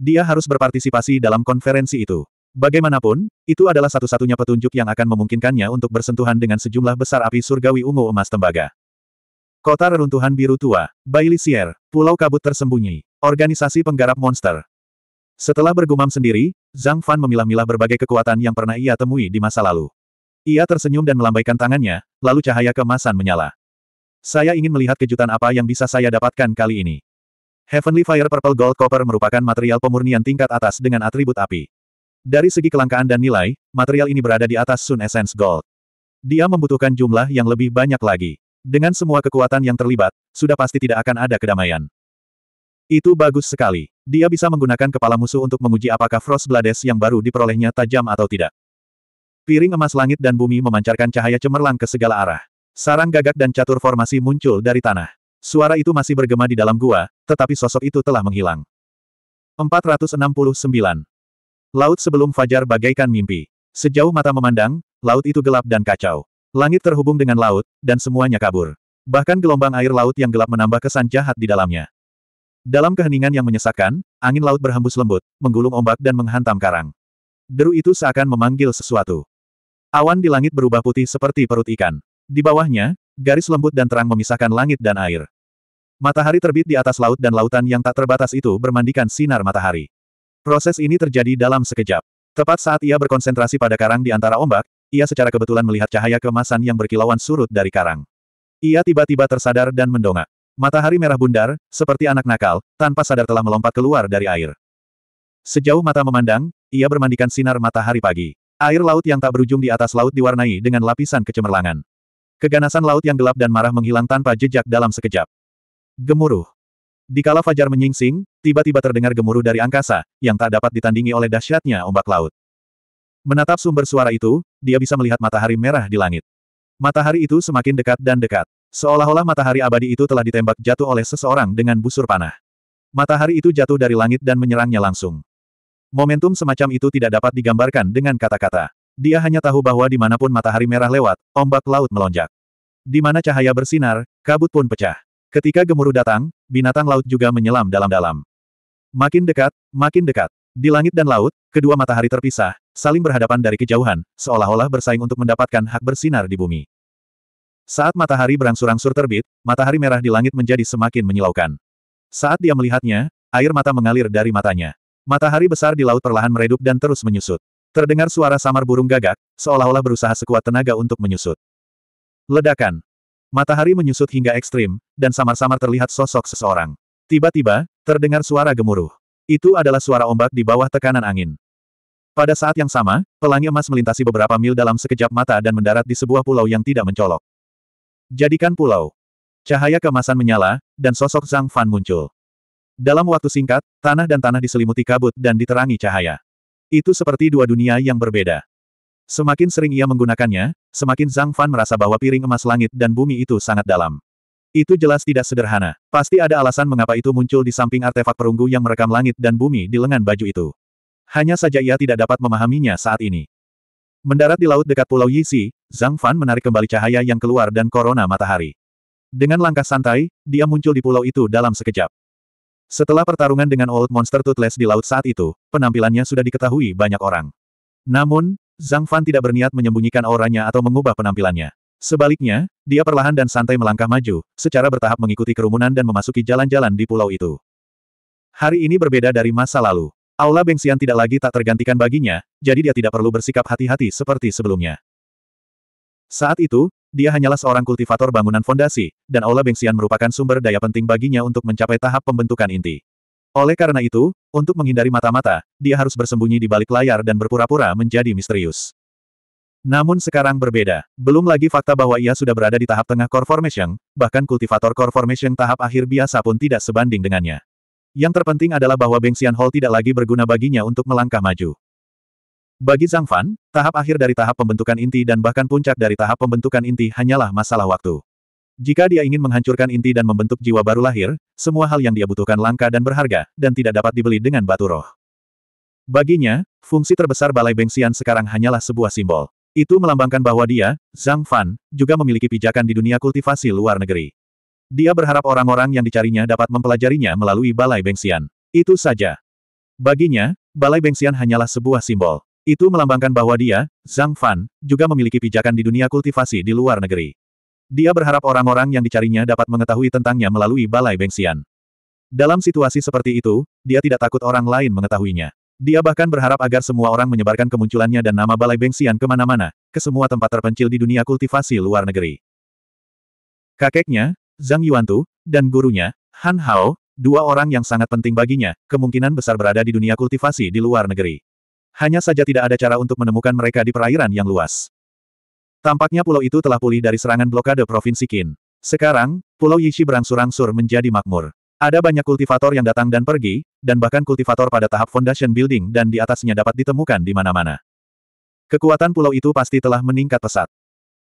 Dia harus berpartisipasi dalam konferensi itu. Bagaimanapun, itu adalah satu-satunya petunjuk yang akan memungkinkannya untuk bersentuhan dengan sejumlah besar api surgawi ungu emas tembaga. Kota reruntuhan biru tua, Bailisier, pulau kabut tersembunyi, organisasi penggarap monster. Setelah bergumam sendiri, Zhang Fan memilah-milah berbagai kekuatan yang pernah ia temui di masa lalu. Ia tersenyum dan melambaikan tangannya, lalu cahaya kemasan menyala. Saya ingin melihat kejutan apa yang bisa saya dapatkan kali ini. Heavenly Fire Purple Gold Copper merupakan material pemurnian tingkat atas dengan atribut api. Dari segi kelangkaan dan nilai, material ini berada di atas Sun Essence Gold. Dia membutuhkan jumlah yang lebih banyak lagi. Dengan semua kekuatan yang terlibat, sudah pasti tidak akan ada kedamaian. Itu bagus sekali. Dia bisa menggunakan kepala musuh untuk menguji apakah Frost Blades yang baru diperolehnya tajam atau tidak. Piring emas langit dan bumi memancarkan cahaya cemerlang ke segala arah. Sarang gagak dan catur formasi muncul dari tanah. Suara itu masih bergema di dalam gua, tetapi sosok itu telah menghilang. 469. Laut sebelum fajar bagaikan mimpi. Sejauh mata memandang, laut itu gelap dan kacau. Langit terhubung dengan laut, dan semuanya kabur. Bahkan gelombang air laut yang gelap menambah kesan jahat di dalamnya. Dalam keheningan yang menyesakkan, angin laut berhembus lembut, menggulung ombak dan menghantam karang. Deru itu seakan memanggil sesuatu. Awan di langit berubah putih seperti perut ikan. Di bawahnya, garis lembut dan terang memisahkan langit dan air. Matahari terbit di atas laut dan lautan yang tak terbatas itu bermandikan sinar matahari. Proses ini terjadi dalam sekejap. Tepat saat ia berkonsentrasi pada karang di antara ombak, ia secara kebetulan melihat cahaya kemasan yang berkilauan surut dari karang. Ia tiba-tiba tersadar dan mendongak. Matahari merah bundar, seperti anak nakal, tanpa sadar telah melompat keluar dari air. Sejauh mata memandang, ia bermandikan sinar matahari pagi. Air laut yang tak berujung di atas laut diwarnai dengan lapisan kecemerlangan. Keganasan laut yang gelap dan marah menghilang tanpa jejak dalam sekejap. Gemuruh. Di Dikala fajar menyingsing, tiba-tiba terdengar gemuruh dari angkasa, yang tak dapat ditandingi oleh dahsyatnya ombak laut. Menatap sumber suara itu, dia bisa melihat matahari merah di langit. Matahari itu semakin dekat dan dekat. Seolah-olah matahari abadi itu telah ditembak jatuh oleh seseorang dengan busur panah. Matahari itu jatuh dari langit dan menyerangnya langsung. Momentum semacam itu tidak dapat digambarkan dengan kata-kata. Dia hanya tahu bahwa dimanapun matahari merah lewat, ombak laut melonjak. Di mana cahaya bersinar, kabut pun pecah. Ketika gemuruh datang, binatang laut juga menyelam dalam-dalam. Makin dekat, makin dekat. Di langit dan laut, kedua matahari terpisah, saling berhadapan dari kejauhan, seolah-olah bersaing untuk mendapatkan hak bersinar di bumi. Saat matahari berangsur-angsur terbit, matahari merah di langit menjadi semakin menyilaukan. Saat dia melihatnya, air mata mengalir dari matanya. Matahari besar di laut perlahan meredup dan terus menyusut. Terdengar suara samar burung gagak, seolah-olah berusaha sekuat tenaga untuk menyusut. Ledakan. Matahari menyusut hingga ekstrim, dan samar-samar terlihat sosok seseorang. Tiba-tiba, terdengar suara gemuruh. Itu adalah suara ombak di bawah tekanan angin. Pada saat yang sama, pelangi emas melintasi beberapa mil dalam sekejap mata dan mendarat di sebuah pulau yang tidak mencolok. Jadikan pulau. Cahaya kemasan menyala, dan sosok Zhang Fan muncul. Dalam waktu singkat, tanah dan tanah diselimuti kabut dan diterangi cahaya. Itu seperti dua dunia yang berbeda. Semakin sering ia menggunakannya, semakin Zhang Fan merasa bahwa piring emas langit dan bumi itu sangat dalam. Itu jelas tidak sederhana. Pasti ada alasan mengapa itu muncul di samping artefak perunggu yang merekam langit dan bumi di lengan baju itu. Hanya saja ia tidak dapat memahaminya saat ini. Mendarat di laut dekat Pulau Yisi, Zhang Fan menarik kembali cahaya yang keluar dan korona matahari. Dengan langkah santai, dia muncul di pulau itu dalam sekejap. Setelah pertarungan dengan Old Monster Toothless di laut saat itu, penampilannya sudah diketahui banyak orang. Namun, Zhang Fan tidak berniat menyembunyikan auranya atau mengubah penampilannya. Sebaliknya, dia perlahan dan santai melangkah maju, secara bertahap mengikuti kerumunan dan memasuki jalan-jalan di pulau itu. Hari ini berbeda dari masa lalu. Aula Bengsian tidak lagi tak tergantikan baginya, jadi dia tidak perlu bersikap hati-hati seperti sebelumnya. Saat itu, dia hanyalah seorang kultivator bangunan fondasi, dan Aula Bengsian merupakan sumber daya penting baginya untuk mencapai tahap pembentukan inti. Oleh karena itu, untuk menghindari mata-mata, dia harus bersembunyi di balik layar dan berpura-pura menjadi misterius. Namun sekarang berbeda. Belum lagi fakta bahwa ia sudah berada di tahap tengah core formation, bahkan kultivator core formation tahap akhir biasa pun tidak sebanding dengannya. Yang terpenting adalah bahwa Bengsian Hall tidak lagi berguna baginya untuk melangkah maju. Bagi Zhang Fan, tahap akhir dari tahap pembentukan inti dan bahkan puncak dari tahap pembentukan inti hanyalah masalah waktu. Jika dia ingin menghancurkan inti dan membentuk jiwa baru lahir, semua hal yang dia butuhkan langka dan berharga, dan tidak dapat dibeli dengan batu roh. Baginya, fungsi terbesar Balai Bengsian sekarang hanyalah sebuah simbol. Itu melambangkan bahwa dia, Zhang Fan, juga memiliki pijakan di dunia kultivasi luar negeri. Dia berharap orang-orang yang dicarinya dapat mempelajarinya melalui Balai Bengsian. Itu saja. Baginya, Balai Bengsian hanyalah sebuah simbol. Itu melambangkan bahwa dia, Zhang Fan, juga memiliki pijakan di dunia kultivasi di luar negeri. Dia berharap orang-orang yang dicarinya dapat mengetahui tentangnya melalui Balai Bengsian. Dalam situasi seperti itu, dia tidak takut orang lain mengetahuinya. Dia bahkan berharap agar semua orang menyebarkan kemunculannya dan nama Balai Bengsian kemana-mana, ke semua tempat terpencil di dunia kultivasi luar negeri. Kakeknya, Zhang Yuantu, dan gurunya, Han Hao, dua orang yang sangat penting baginya, kemungkinan besar berada di dunia kultivasi di luar negeri. Hanya saja tidak ada cara untuk menemukan mereka di perairan yang luas. Tampaknya pulau itu telah pulih dari serangan blokade Provinsi Qin. Sekarang, Pulau Yishi berangsur-angsur menjadi makmur. Ada banyak kultivator yang datang dan pergi, dan bahkan kultivator pada tahap foundation building dan di atasnya dapat ditemukan di mana-mana. Kekuatan pulau itu pasti telah meningkat pesat.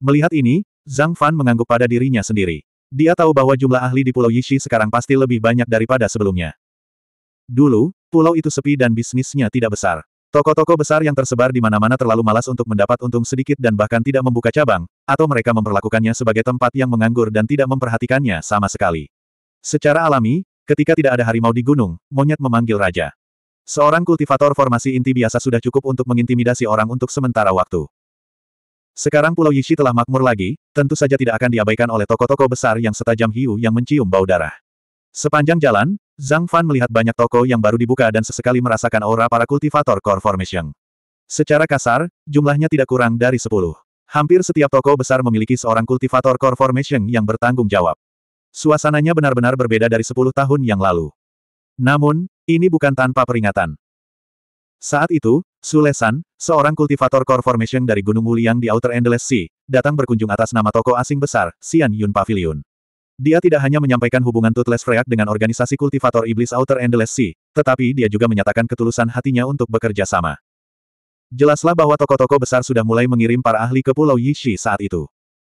Melihat ini, Zhang Fan mengangguk pada dirinya sendiri. Dia tahu bahwa jumlah ahli di Pulau Yishi sekarang pasti lebih banyak daripada sebelumnya. Dulu, pulau itu sepi dan bisnisnya tidak besar. Toko-toko besar yang tersebar di mana-mana terlalu malas untuk mendapat untung sedikit dan bahkan tidak membuka cabang, atau mereka memperlakukannya sebagai tempat yang menganggur dan tidak memperhatikannya sama sekali. Secara alami, ketika tidak ada harimau di gunung, monyet memanggil raja. Seorang kultivator formasi inti biasa sudah cukup untuk mengintimidasi orang untuk sementara waktu. Sekarang Pulau Yishi telah makmur lagi, tentu saja tidak akan diabaikan oleh toko-toko besar yang setajam hiu yang mencium bau darah. Sepanjang jalan, Zhang Fan melihat banyak toko yang baru dibuka dan sesekali merasakan aura para kultivator core formation. Secara kasar, jumlahnya tidak kurang dari 10. Hampir setiap toko besar memiliki seorang kultivator core formation yang bertanggung jawab. Suasananya benar-benar berbeda dari 10 tahun yang lalu. Namun, ini bukan tanpa peringatan. Saat itu, Sulesan, seorang kultivator core formation dari Gunung Wuliang di Outer Endless Sea, datang berkunjung atas nama toko asing besar, Xian Yun Pavilion. Dia tidak hanya menyampaikan hubungan Tutles Freak dengan organisasi kultivator iblis Outer Endless Sea, tetapi dia juga menyatakan ketulusan hatinya untuk bekerja sama. Jelaslah bahwa toko-toko besar sudah mulai mengirim para ahli ke Pulau Yishi saat itu.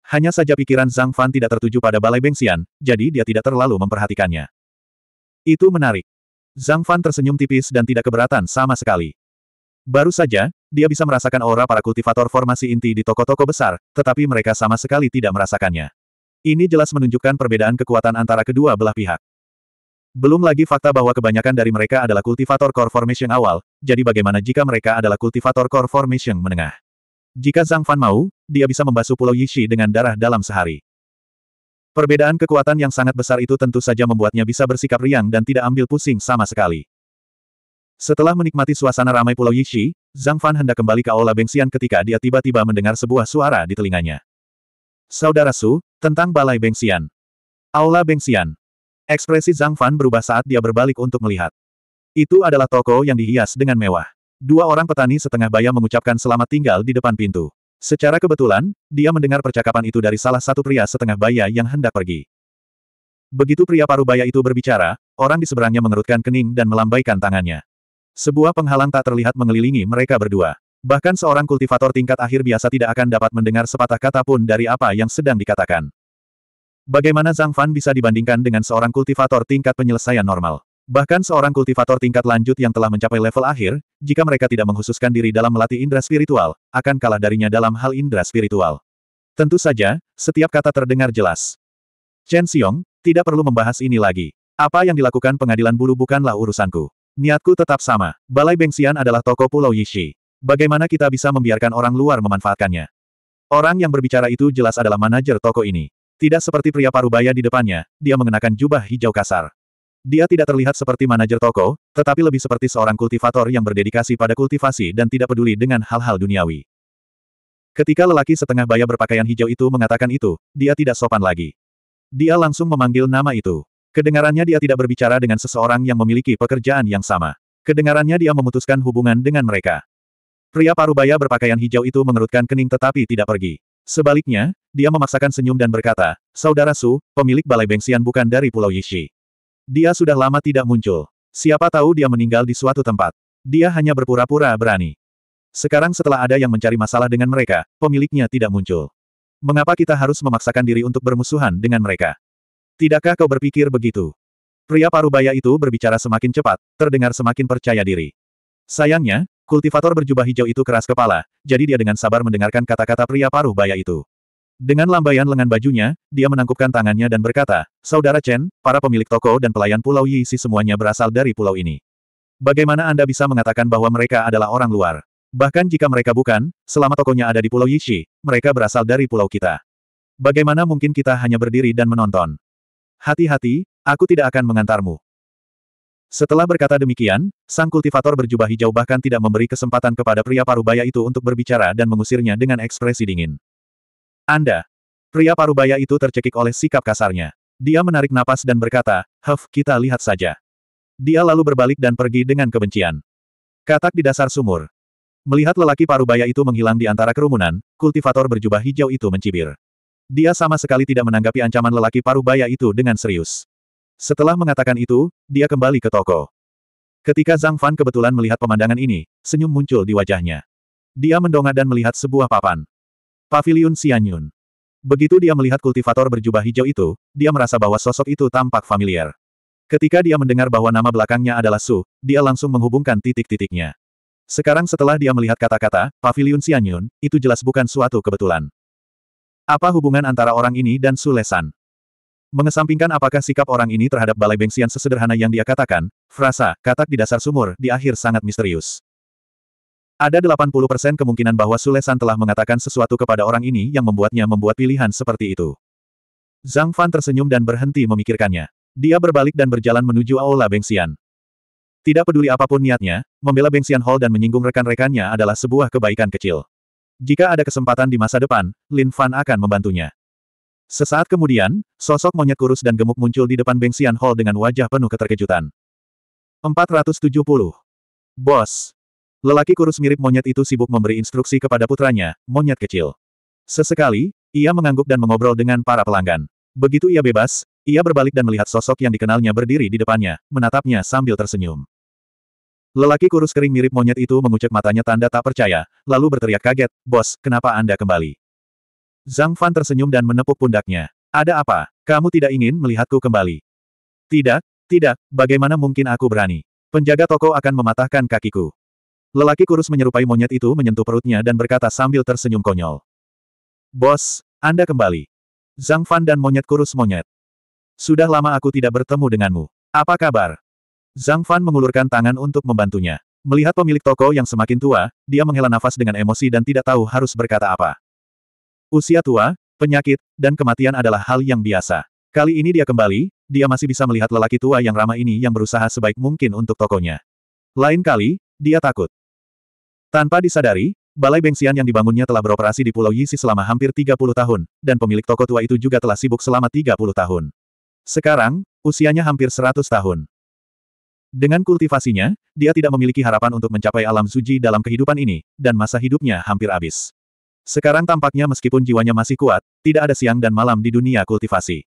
Hanya saja pikiran Zhang Fan tidak tertuju pada Balai Bengsian, jadi dia tidak terlalu memperhatikannya. Itu menarik. Zhang Fan tersenyum tipis dan tidak keberatan sama sekali. Baru saja, dia bisa merasakan aura para kultivator formasi inti di toko-toko besar, tetapi mereka sama sekali tidak merasakannya. Ini jelas menunjukkan perbedaan kekuatan antara kedua belah pihak. Belum lagi fakta bahwa kebanyakan dari mereka adalah kultivator core formation awal, jadi bagaimana jika mereka adalah kultivator core formation menengah? Jika Zhang Fan mau, dia bisa membasuh Pulau Yishi dengan darah dalam sehari. Perbedaan kekuatan yang sangat besar itu tentu saja membuatnya bisa bersikap riang dan tidak ambil pusing sama sekali. Setelah menikmati suasana ramai Pulau Yishi, Zhang Fan hendak kembali ke Aula Bengsian ketika dia tiba-tiba mendengar sebuah suara di telinganya. Saudara Su, tentang Balai Bengsian. Aula Bengsian. Ekspresi Zhang Fan berubah saat dia berbalik untuk melihat. Itu adalah toko yang dihias dengan mewah. Dua orang petani setengah baya mengucapkan selamat tinggal di depan pintu. Secara kebetulan, dia mendengar percakapan itu dari salah satu pria setengah baya yang hendak pergi. Begitu pria paruh baya itu berbicara, orang di seberangnya mengerutkan kening dan melambaikan tangannya. Sebuah penghalang tak terlihat mengelilingi mereka berdua. Bahkan seorang kultivator tingkat akhir biasa tidak akan dapat mendengar sepatah kata pun dari apa yang sedang dikatakan. Bagaimana Zhang Fan bisa dibandingkan dengan seorang kultivator tingkat penyelesaian normal? Bahkan seorang kultivator tingkat lanjut yang telah mencapai level akhir, jika mereka tidak menghususkan diri dalam melatih indera spiritual, akan kalah darinya dalam hal indera spiritual. Tentu saja, setiap kata terdengar jelas. Chen Xiong, tidak perlu membahas ini lagi. Apa yang dilakukan pengadilan bulu bukanlah urusanku. Niatku tetap sama. Balai Bengsian adalah toko Pulau Yishi. Bagaimana kita bisa membiarkan orang luar memanfaatkannya? Orang yang berbicara itu jelas adalah manajer toko ini. Tidak seperti pria parubaya di depannya, dia mengenakan jubah hijau kasar. Dia tidak terlihat seperti manajer toko, tetapi lebih seperti seorang kultivator yang berdedikasi pada kultivasi dan tidak peduli dengan hal-hal duniawi. Ketika lelaki setengah baya berpakaian hijau itu mengatakan itu, dia tidak sopan lagi. Dia langsung memanggil nama itu. Kedengarannya dia tidak berbicara dengan seseorang yang memiliki pekerjaan yang sama. Kedengarannya dia memutuskan hubungan dengan mereka. Pria parubaya berpakaian hijau itu mengerutkan kening tetapi tidak pergi. Sebaliknya, dia memaksakan senyum dan berkata, Saudara Su, pemilik balai bengsian bukan dari Pulau Yishi. Dia sudah lama tidak muncul. Siapa tahu dia meninggal di suatu tempat. Dia hanya berpura-pura berani. Sekarang setelah ada yang mencari masalah dengan mereka, pemiliknya tidak muncul. Mengapa kita harus memaksakan diri untuk bermusuhan dengan mereka? Tidakkah kau berpikir begitu? Pria parubaya itu berbicara semakin cepat, terdengar semakin percaya diri. Sayangnya, Kultivator berjubah hijau itu keras kepala, jadi dia dengan sabar mendengarkan kata-kata pria paruh baya itu. Dengan lambaian lengan bajunya, dia menangkupkan tangannya dan berkata, Saudara Chen, para pemilik toko dan pelayan Pulau Yisi semuanya berasal dari pulau ini. Bagaimana Anda bisa mengatakan bahwa mereka adalah orang luar? Bahkan jika mereka bukan, selama tokonya ada di Pulau Yishi, mereka berasal dari pulau kita. Bagaimana mungkin kita hanya berdiri dan menonton? Hati-hati, aku tidak akan mengantarmu. Setelah berkata demikian, sang kultivator berjubah hijau bahkan tidak memberi kesempatan kepada pria parubaya itu untuk berbicara dan mengusirnya dengan ekspresi dingin. Anda! Pria parubaya itu tercekik oleh sikap kasarnya. Dia menarik napas dan berkata, Huff, kita lihat saja. Dia lalu berbalik dan pergi dengan kebencian. Katak di dasar sumur. Melihat lelaki parubaya itu menghilang di antara kerumunan, kultivator berjubah hijau itu mencibir. Dia sama sekali tidak menanggapi ancaman lelaki parubaya itu dengan serius. Setelah mengatakan itu, dia kembali ke toko. Ketika Zhang Fan kebetulan melihat pemandangan ini, senyum muncul di wajahnya. Dia mendongak dan melihat sebuah papan. Pavilion Xianyun. Begitu dia melihat kultivator berjubah hijau itu, dia merasa bahwa sosok itu tampak familiar. Ketika dia mendengar bahwa nama belakangnya adalah Su, dia langsung menghubungkan titik-titiknya. Sekarang setelah dia melihat kata-kata, Pavilion Xianyun, itu jelas bukan suatu kebetulan. Apa hubungan antara orang ini dan Su Lesan? Mengesampingkan apakah sikap orang ini terhadap balai bengsian sesederhana yang dia katakan, frasa, katak di dasar sumur, di akhir sangat misterius. Ada 80% kemungkinan bahwa Sulesan telah mengatakan sesuatu kepada orang ini yang membuatnya membuat pilihan seperti itu. Zhang Fan tersenyum dan berhenti memikirkannya. Dia berbalik dan berjalan menuju Aula Bengsian. Tidak peduli apapun niatnya, membela Bengsian Hall dan menyinggung rekan-rekannya adalah sebuah kebaikan kecil. Jika ada kesempatan di masa depan, Lin Fan akan membantunya. Sesaat kemudian, sosok monyet kurus dan gemuk muncul di depan Bengsian Hall dengan wajah penuh keterkejutan. 470. Bos. Lelaki kurus mirip monyet itu sibuk memberi instruksi kepada putranya, monyet kecil. Sesekali, ia mengangguk dan mengobrol dengan para pelanggan. Begitu ia bebas, ia berbalik dan melihat sosok yang dikenalnya berdiri di depannya, menatapnya sambil tersenyum. Lelaki kurus kering mirip monyet itu mengucek matanya tanda tak percaya, lalu berteriak kaget, Bos, kenapa Anda kembali? Zhang Fan tersenyum dan menepuk pundaknya. Ada apa? Kamu tidak ingin melihatku kembali? Tidak, tidak, bagaimana mungkin aku berani? Penjaga toko akan mematahkan kakiku. Lelaki kurus menyerupai monyet itu menyentuh perutnya dan berkata sambil tersenyum konyol. Bos, Anda kembali. Zhang Fan dan monyet kurus monyet. Sudah lama aku tidak bertemu denganmu. Apa kabar? Zhang Fan mengulurkan tangan untuk membantunya. Melihat pemilik toko yang semakin tua, dia menghela nafas dengan emosi dan tidak tahu harus berkata apa. Usia tua, penyakit, dan kematian adalah hal yang biasa. Kali ini dia kembali, dia masih bisa melihat lelaki tua yang ramah ini yang berusaha sebaik mungkin untuk tokonya. Lain kali, dia takut. Tanpa disadari, balai bengsian yang dibangunnya telah beroperasi di Pulau Yisi selama hampir 30 tahun, dan pemilik toko tua itu juga telah sibuk selama 30 tahun. Sekarang, usianya hampir 100 tahun. Dengan kultivasinya, dia tidak memiliki harapan untuk mencapai alam suci dalam kehidupan ini, dan masa hidupnya hampir habis. Sekarang tampaknya meskipun jiwanya masih kuat, tidak ada siang dan malam di dunia kultivasi.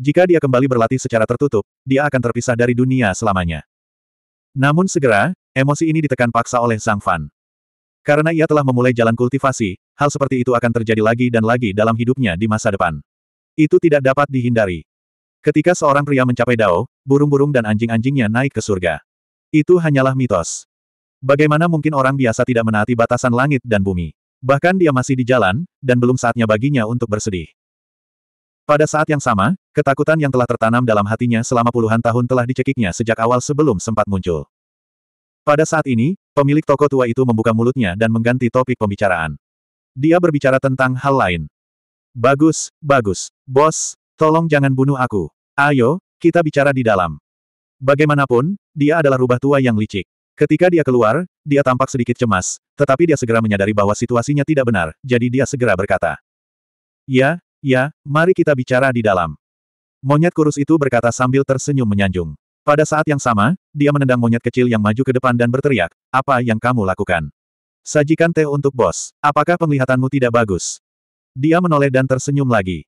Jika dia kembali berlatih secara tertutup, dia akan terpisah dari dunia selamanya. Namun segera, emosi ini ditekan paksa oleh Sang Fan. Karena ia telah memulai jalan kultivasi, hal seperti itu akan terjadi lagi dan lagi dalam hidupnya di masa depan. Itu tidak dapat dihindari. Ketika seorang pria mencapai dao, burung-burung dan anjing-anjingnya naik ke surga. Itu hanyalah mitos. Bagaimana mungkin orang biasa tidak menaati batasan langit dan bumi? Bahkan dia masih di jalan, dan belum saatnya baginya untuk bersedih. Pada saat yang sama, ketakutan yang telah tertanam dalam hatinya selama puluhan tahun telah dicekiknya sejak awal sebelum sempat muncul. Pada saat ini, pemilik toko tua itu membuka mulutnya dan mengganti topik pembicaraan. Dia berbicara tentang hal lain. Bagus, bagus. Bos, tolong jangan bunuh aku. Ayo, kita bicara di dalam. Bagaimanapun, dia adalah rubah tua yang licik. Ketika dia keluar, dia tampak sedikit cemas, tetapi dia segera menyadari bahwa situasinya tidak benar, jadi dia segera berkata. Ya, ya, mari kita bicara di dalam. Monyet kurus itu berkata sambil tersenyum menyanjung. Pada saat yang sama, dia menendang monyet kecil yang maju ke depan dan berteriak, apa yang kamu lakukan? Sajikan teh untuk bos, apakah penglihatanmu tidak bagus? Dia menoleh dan tersenyum lagi.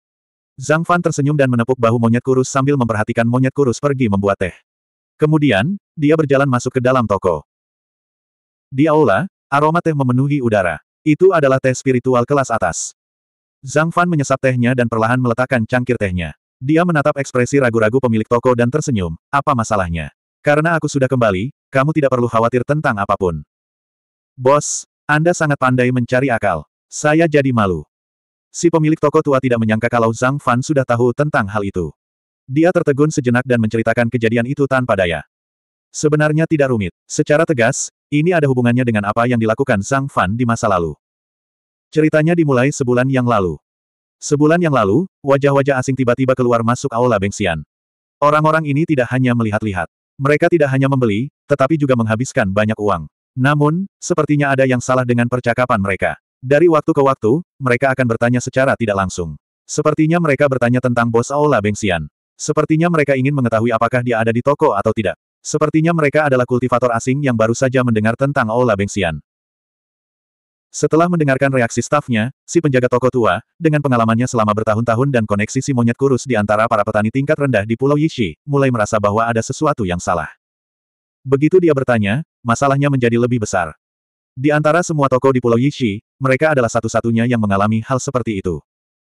Zhang Fan tersenyum dan menepuk bahu monyet kurus sambil memperhatikan monyet kurus pergi membuat teh. Kemudian, dia berjalan masuk ke dalam toko. Di aula, aroma teh memenuhi udara. Itu adalah teh spiritual kelas atas. Zhang Fan menyesap tehnya dan perlahan meletakkan cangkir tehnya. Dia menatap ekspresi ragu-ragu pemilik toko dan tersenyum, apa masalahnya? Karena aku sudah kembali, kamu tidak perlu khawatir tentang apapun. Bos, Anda sangat pandai mencari akal. Saya jadi malu. Si pemilik toko tua tidak menyangka kalau Zhang Fan sudah tahu tentang hal itu. Dia tertegun sejenak dan menceritakan kejadian itu tanpa daya. Sebenarnya tidak rumit. Secara tegas, ini ada hubungannya dengan apa yang dilakukan Sang Fan di masa lalu. Ceritanya dimulai sebulan yang lalu. Sebulan yang lalu, wajah-wajah asing tiba-tiba keluar masuk aula Bengsian. Orang-orang ini tidak hanya melihat-lihat. Mereka tidak hanya membeli, tetapi juga menghabiskan banyak uang. Namun, sepertinya ada yang salah dengan percakapan mereka. Dari waktu ke waktu, mereka akan bertanya secara tidak langsung. Sepertinya mereka bertanya tentang bos Aula Bengsian. Sepertinya mereka ingin mengetahui apakah dia ada di toko atau tidak. Sepertinya mereka adalah kultivator asing yang baru saja mendengar tentang Ola Bengsian. Setelah mendengarkan reaksi stafnya, si penjaga toko tua, dengan pengalamannya selama bertahun-tahun dan koneksi si monyet kurus di antara para petani tingkat rendah di Pulau Yishi, mulai merasa bahwa ada sesuatu yang salah. Begitu dia bertanya, masalahnya menjadi lebih besar. Di antara semua toko di Pulau Yishi, mereka adalah satu-satunya yang mengalami hal seperti itu.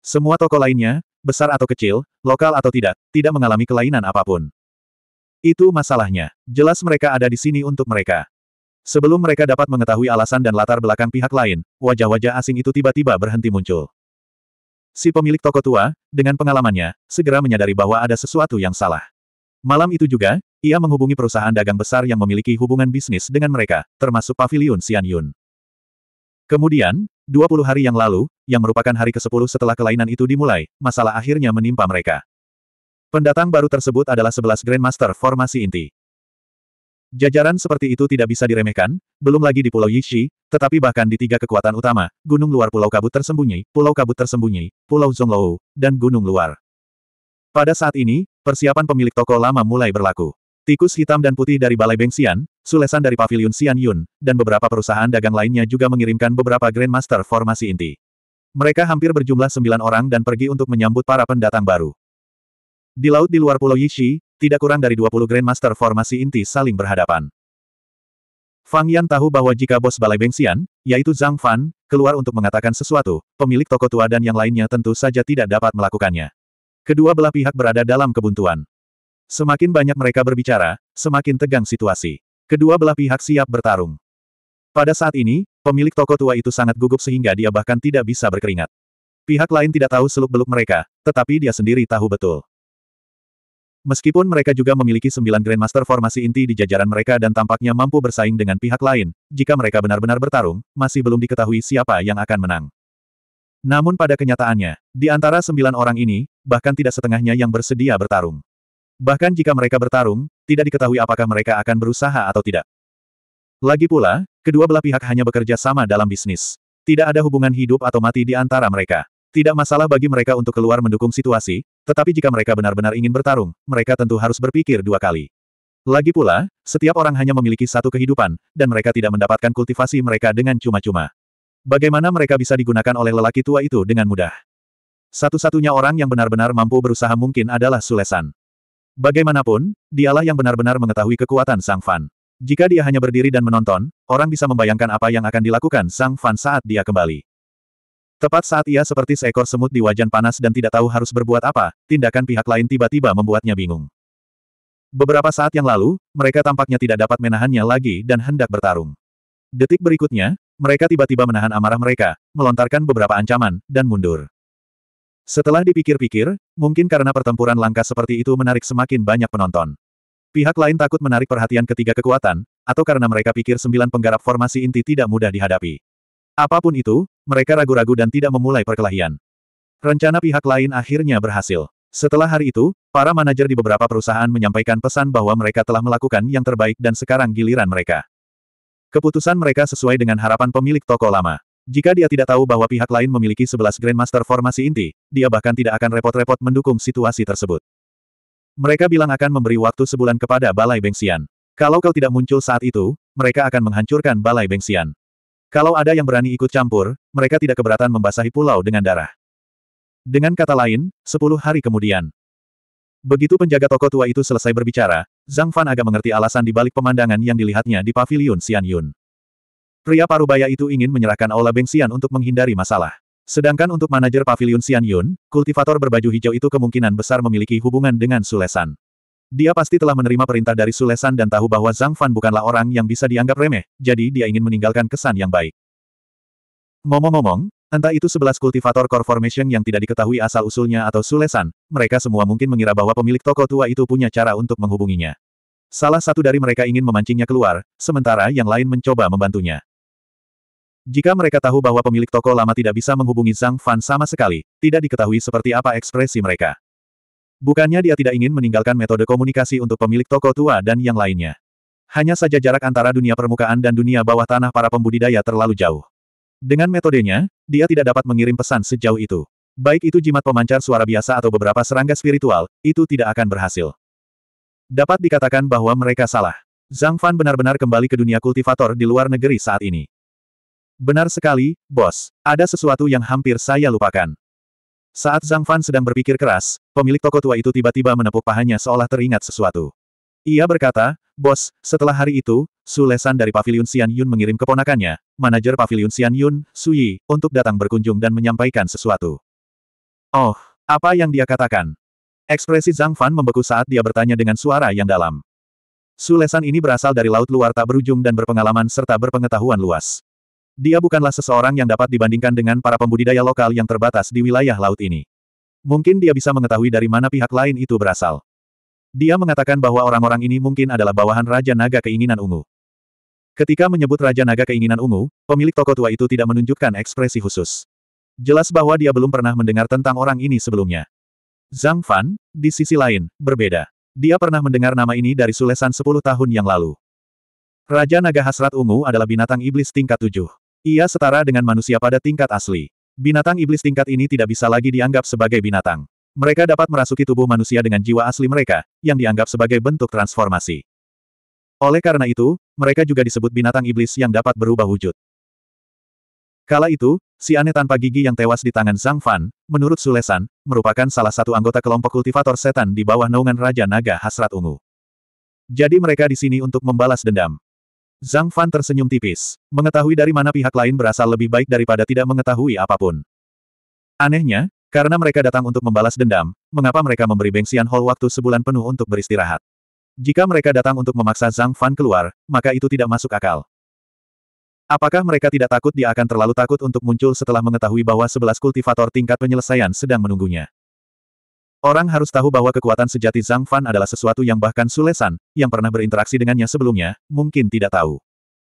Semua toko lainnya, besar atau kecil, lokal atau tidak, tidak mengalami kelainan apapun. Itu masalahnya. Jelas mereka ada di sini untuk mereka. Sebelum mereka dapat mengetahui alasan dan latar belakang pihak lain, wajah-wajah asing itu tiba-tiba berhenti muncul. Si pemilik toko tua, dengan pengalamannya, segera menyadari bahwa ada sesuatu yang salah. Malam itu juga, ia menghubungi perusahaan dagang besar yang memiliki hubungan bisnis dengan mereka, termasuk Paviliun Xian Yun. Kemudian, 20 hari yang lalu, yang merupakan hari ke-10 setelah kelainan itu dimulai, masalah akhirnya menimpa mereka. Pendatang baru tersebut adalah 11 Grandmaster formasi inti. Jajaran seperti itu tidak bisa diremehkan, belum lagi di Pulau Yishi, tetapi bahkan di tiga kekuatan utama, gunung luar Pulau Kabut tersembunyi, Pulau Kabut tersembunyi, Pulau Zonglou, dan gunung luar. Pada saat ini, persiapan pemilik toko lama mulai berlaku. Tikus hitam dan putih dari Balai Bengsian, Sulesan dari Paviliun Sian Yun, dan beberapa perusahaan dagang lainnya juga mengirimkan beberapa Grandmaster formasi inti. Mereka hampir berjumlah sembilan orang dan pergi untuk menyambut para pendatang baru. Di laut di luar Pulau Yishi, tidak kurang dari 20 Grandmaster formasi inti saling berhadapan. Fang Yan tahu bahwa jika bos Balai Bengsian, yaitu Zhang Fan, keluar untuk mengatakan sesuatu, pemilik toko tua dan yang lainnya tentu saja tidak dapat melakukannya. Kedua belah pihak berada dalam kebuntuan. Semakin banyak mereka berbicara, semakin tegang situasi. Kedua belah pihak siap bertarung. Pada saat ini, pemilik toko tua itu sangat gugup sehingga dia bahkan tidak bisa berkeringat. Pihak lain tidak tahu seluk-beluk mereka, tetapi dia sendiri tahu betul. Meskipun mereka juga memiliki sembilan Grandmaster formasi inti di jajaran mereka dan tampaknya mampu bersaing dengan pihak lain, jika mereka benar-benar bertarung, masih belum diketahui siapa yang akan menang. Namun pada kenyataannya, di antara sembilan orang ini, bahkan tidak setengahnya yang bersedia bertarung. Bahkan jika mereka bertarung, tidak diketahui apakah mereka akan berusaha atau tidak. Lagi pula, kedua belah pihak hanya bekerja sama dalam bisnis. Tidak ada hubungan hidup atau mati di antara mereka. Tidak masalah bagi mereka untuk keluar mendukung situasi, tetapi jika mereka benar-benar ingin bertarung, mereka tentu harus berpikir dua kali. Lagi pula, setiap orang hanya memiliki satu kehidupan, dan mereka tidak mendapatkan kultivasi mereka dengan cuma-cuma. Bagaimana mereka bisa digunakan oleh lelaki tua itu dengan mudah? Satu-satunya orang yang benar-benar mampu berusaha mungkin adalah Sulesan. Bagaimanapun, dialah yang benar-benar mengetahui kekuatan Sang Fan. Jika dia hanya berdiri dan menonton, orang bisa membayangkan apa yang akan dilakukan Sang Fan saat dia kembali. Tepat saat ia seperti seekor semut di wajan panas dan tidak tahu harus berbuat apa, tindakan pihak lain tiba-tiba membuatnya bingung. Beberapa saat yang lalu, mereka tampaknya tidak dapat menahannya lagi dan hendak bertarung. Detik berikutnya, mereka tiba-tiba menahan amarah mereka, melontarkan beberapa ancaman, dan mundur. Setelah dipikir-pikir, mungkin karena pertempuran langka seperti itu menarik semakin banyak penonton. Pihak lain takut menarik perhatian ketiga kekuatan, atau karena mereka pikir sembilan penggarap formasi inti tidak mudah dihadapi. Apapun itu, mereka ragu-ragu dan tidak memulai perkelahian. Rencana pihak lain akhirnya berhasil. Setelah hari itu, para manajer di beberapa perusahaan menyampaikan pesan bahwa mereka telah melakukan yang terbaik dan sekarang giliran mereka. Keputusan mereka sesuai dengan harapan pemilik toko lama. Jika dia tidak tahu bahwa pihak lain memiliki 11 Grandmaster formasi inti, dia bahkan tidak akan repot-repot mendukung situasi tersebut. Mereka bilang akan memberi waktu sebulan kepada Balai Bengsian. Kalau kau tidak muncul saat itu, mereka akan menghancurkan Balai Bengsian. Kalau ada yang berani ikut campur, mereka tidak keberatan membasahi pulau dengan darah. Dengan kata lain, sepuluh hari kemudian. Begitu penjaga toko tua itu selesai berbicara, Zhang Fan agak mengerti alasan di balik pemandangan yang dilihatnya di paviliun Xian Yun. Pria parubaya itu ingin menyerahkan Aula Bengsian untuk menghindari masalah. Sedangkan untuk manajer pavilion Xian Yun, kultivator berbaju hijau itu kemungkinan besar memiliki hubungan dengan Sulesan. Dia pasti telah menerima perintah dari Sulesan dan tahu bahwa Zhang Fan bukanlah orang yang bisa dianggap remeh, jadi dia ingin meninggalkan kesan yang baik. Ngomong-ngomong, entah itu sebelas kultivator core formation yang tidak diketahui asal-usulnya atau Sulesan, mereka semua mungkin mengira bahwa pemilik toko tua itu punya cara untuk menghubunginya. Salah satu dari mereka ingin memancingnya keluar, sementara yang lain mencoba membantunya. Jika mereka tahu bahwa pemilik toko lama tidak bisa menghubungi Zhang Fan sama sekali, tidak diketahui seperti apa ekspresi mereka. Bukannya dia tidak ingin meninggalkan metode komunikasi untuk pemilik toko tua dan yang lainnya. Hanya saja jarak antara dunia permukaan dan dunia bawah tanah para pembudidaya terlalu jauh. Dengan metodenya, dia tidak dapat mengirim pesan sejauh itu. Baik itu jimat pemancar suara biasa atau beberapa serangga spiritual, itu tidak akan berhasil. Dapat dikatakan bahwa mereka salah. Zhang Fan benar-benar kembali ke dunia kultivator di luar negeri saat ini. Benar sekali, bos. Ada sesuatu yang hampir saya lupakan. Saat Zhang Fan sedang berpikir keras, pemilik toko tua itu tiba-tiba menepuk pahanya seolah teringat sesuatu. Ia berkata, Bos, setelah hari itu, Su Lesan dari Paviliun Xian Yun mengirim keponakannya, manajer Paviliun Xian Yun, Su Yi, untuk datang berkunjung dan menyampaikan sesuatu. Oh, apa yang dia katakan? Ekspresi Zhang Fan membeku saat dia bertanya dengan suara yang dalam. Su Lesan ini berasal dari laut luar tak berujung dan berpengalaman serta berpengetahuan luas. Dia bukanlah seseorang yang dapat dibandingkan dengan para pembudidaya lokal yang terbatas di wilayah laut ini. Mungkin dia bisa mengetahui dari mana pihak lain itu berasal. Dia mengatakan bahwa orang-orang ini mungkin adalah bawahan Raja Naga Keinginan Ungu. Ketika menyebut Raja Naga Keinginan Ungu, pemilik toko tua itu tidak menunjukkan ekspresi khusus. Jelas bahwa dia belum pernah mendengar tentang orang ini sebelumnya. Zhang Fan, di sisi lain, berbeda. Dia pernah mendengar nama ini dari Sulesan 10 tahun yang lalu. Raja Naga Hasrat Ungu adalah binatang iblis tingkat tujuh. Ia setara dengan manusia pada tingkat asli. Binatang iblis tingkat ini tidak bisa lagi dianggap sebagai binatang. Mereka dapat merasuki tubuh manusia dengan jiwa asli mereka, yang dianggap sebagai bentuk transformasi. Oleh karena itu, mereka juga disebut binatang iblis yang dapat berubah wujud. Kala itu, si aneh tanpa gigi yang tewas di tangan Zhang Fan, menurut Sulesan, merupakan salah satu anggota kelompok kultivator setan di bawah naungan Raja Naga Hasrat Ungu. Jadi mereka di sini untuk membalas dendam. Zhang Fan tersenyum tipis. Mengetahui dari mana pihak lain berasal lebih baik daripada tidak mengetahui apapun. Anehnya, karena mereka datang untuk membalas dendam, mengapa mereka memberi Beng Hall waktu sebulan penuh untuk beristirahat? Jika mereka datang untuk memaksa Zhang Fan keluar, maka itu tidak masuk akal. Apakah mereka tidak takut dia akan terlalu takut untuk muncul setelah mengetahui bahwa sebelas kultivator tingkat penyelesaian sedang menunggunya? Orang harus tahu bahwa kekuatan sejati Zhang Fan adalah sesuatu yang bahkan Sulesan, yang pernah berinteraksi dengannya sebelumnya, mungkin tidak tahu.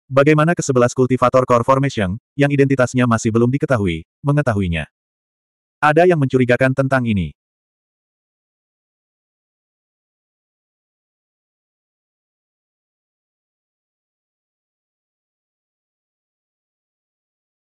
Bagaimana ke-11 kultivator Core Formation, yang identitasnya masih belum diketahui, mengetahuinya. Ada yang mencurigakan tentang ini.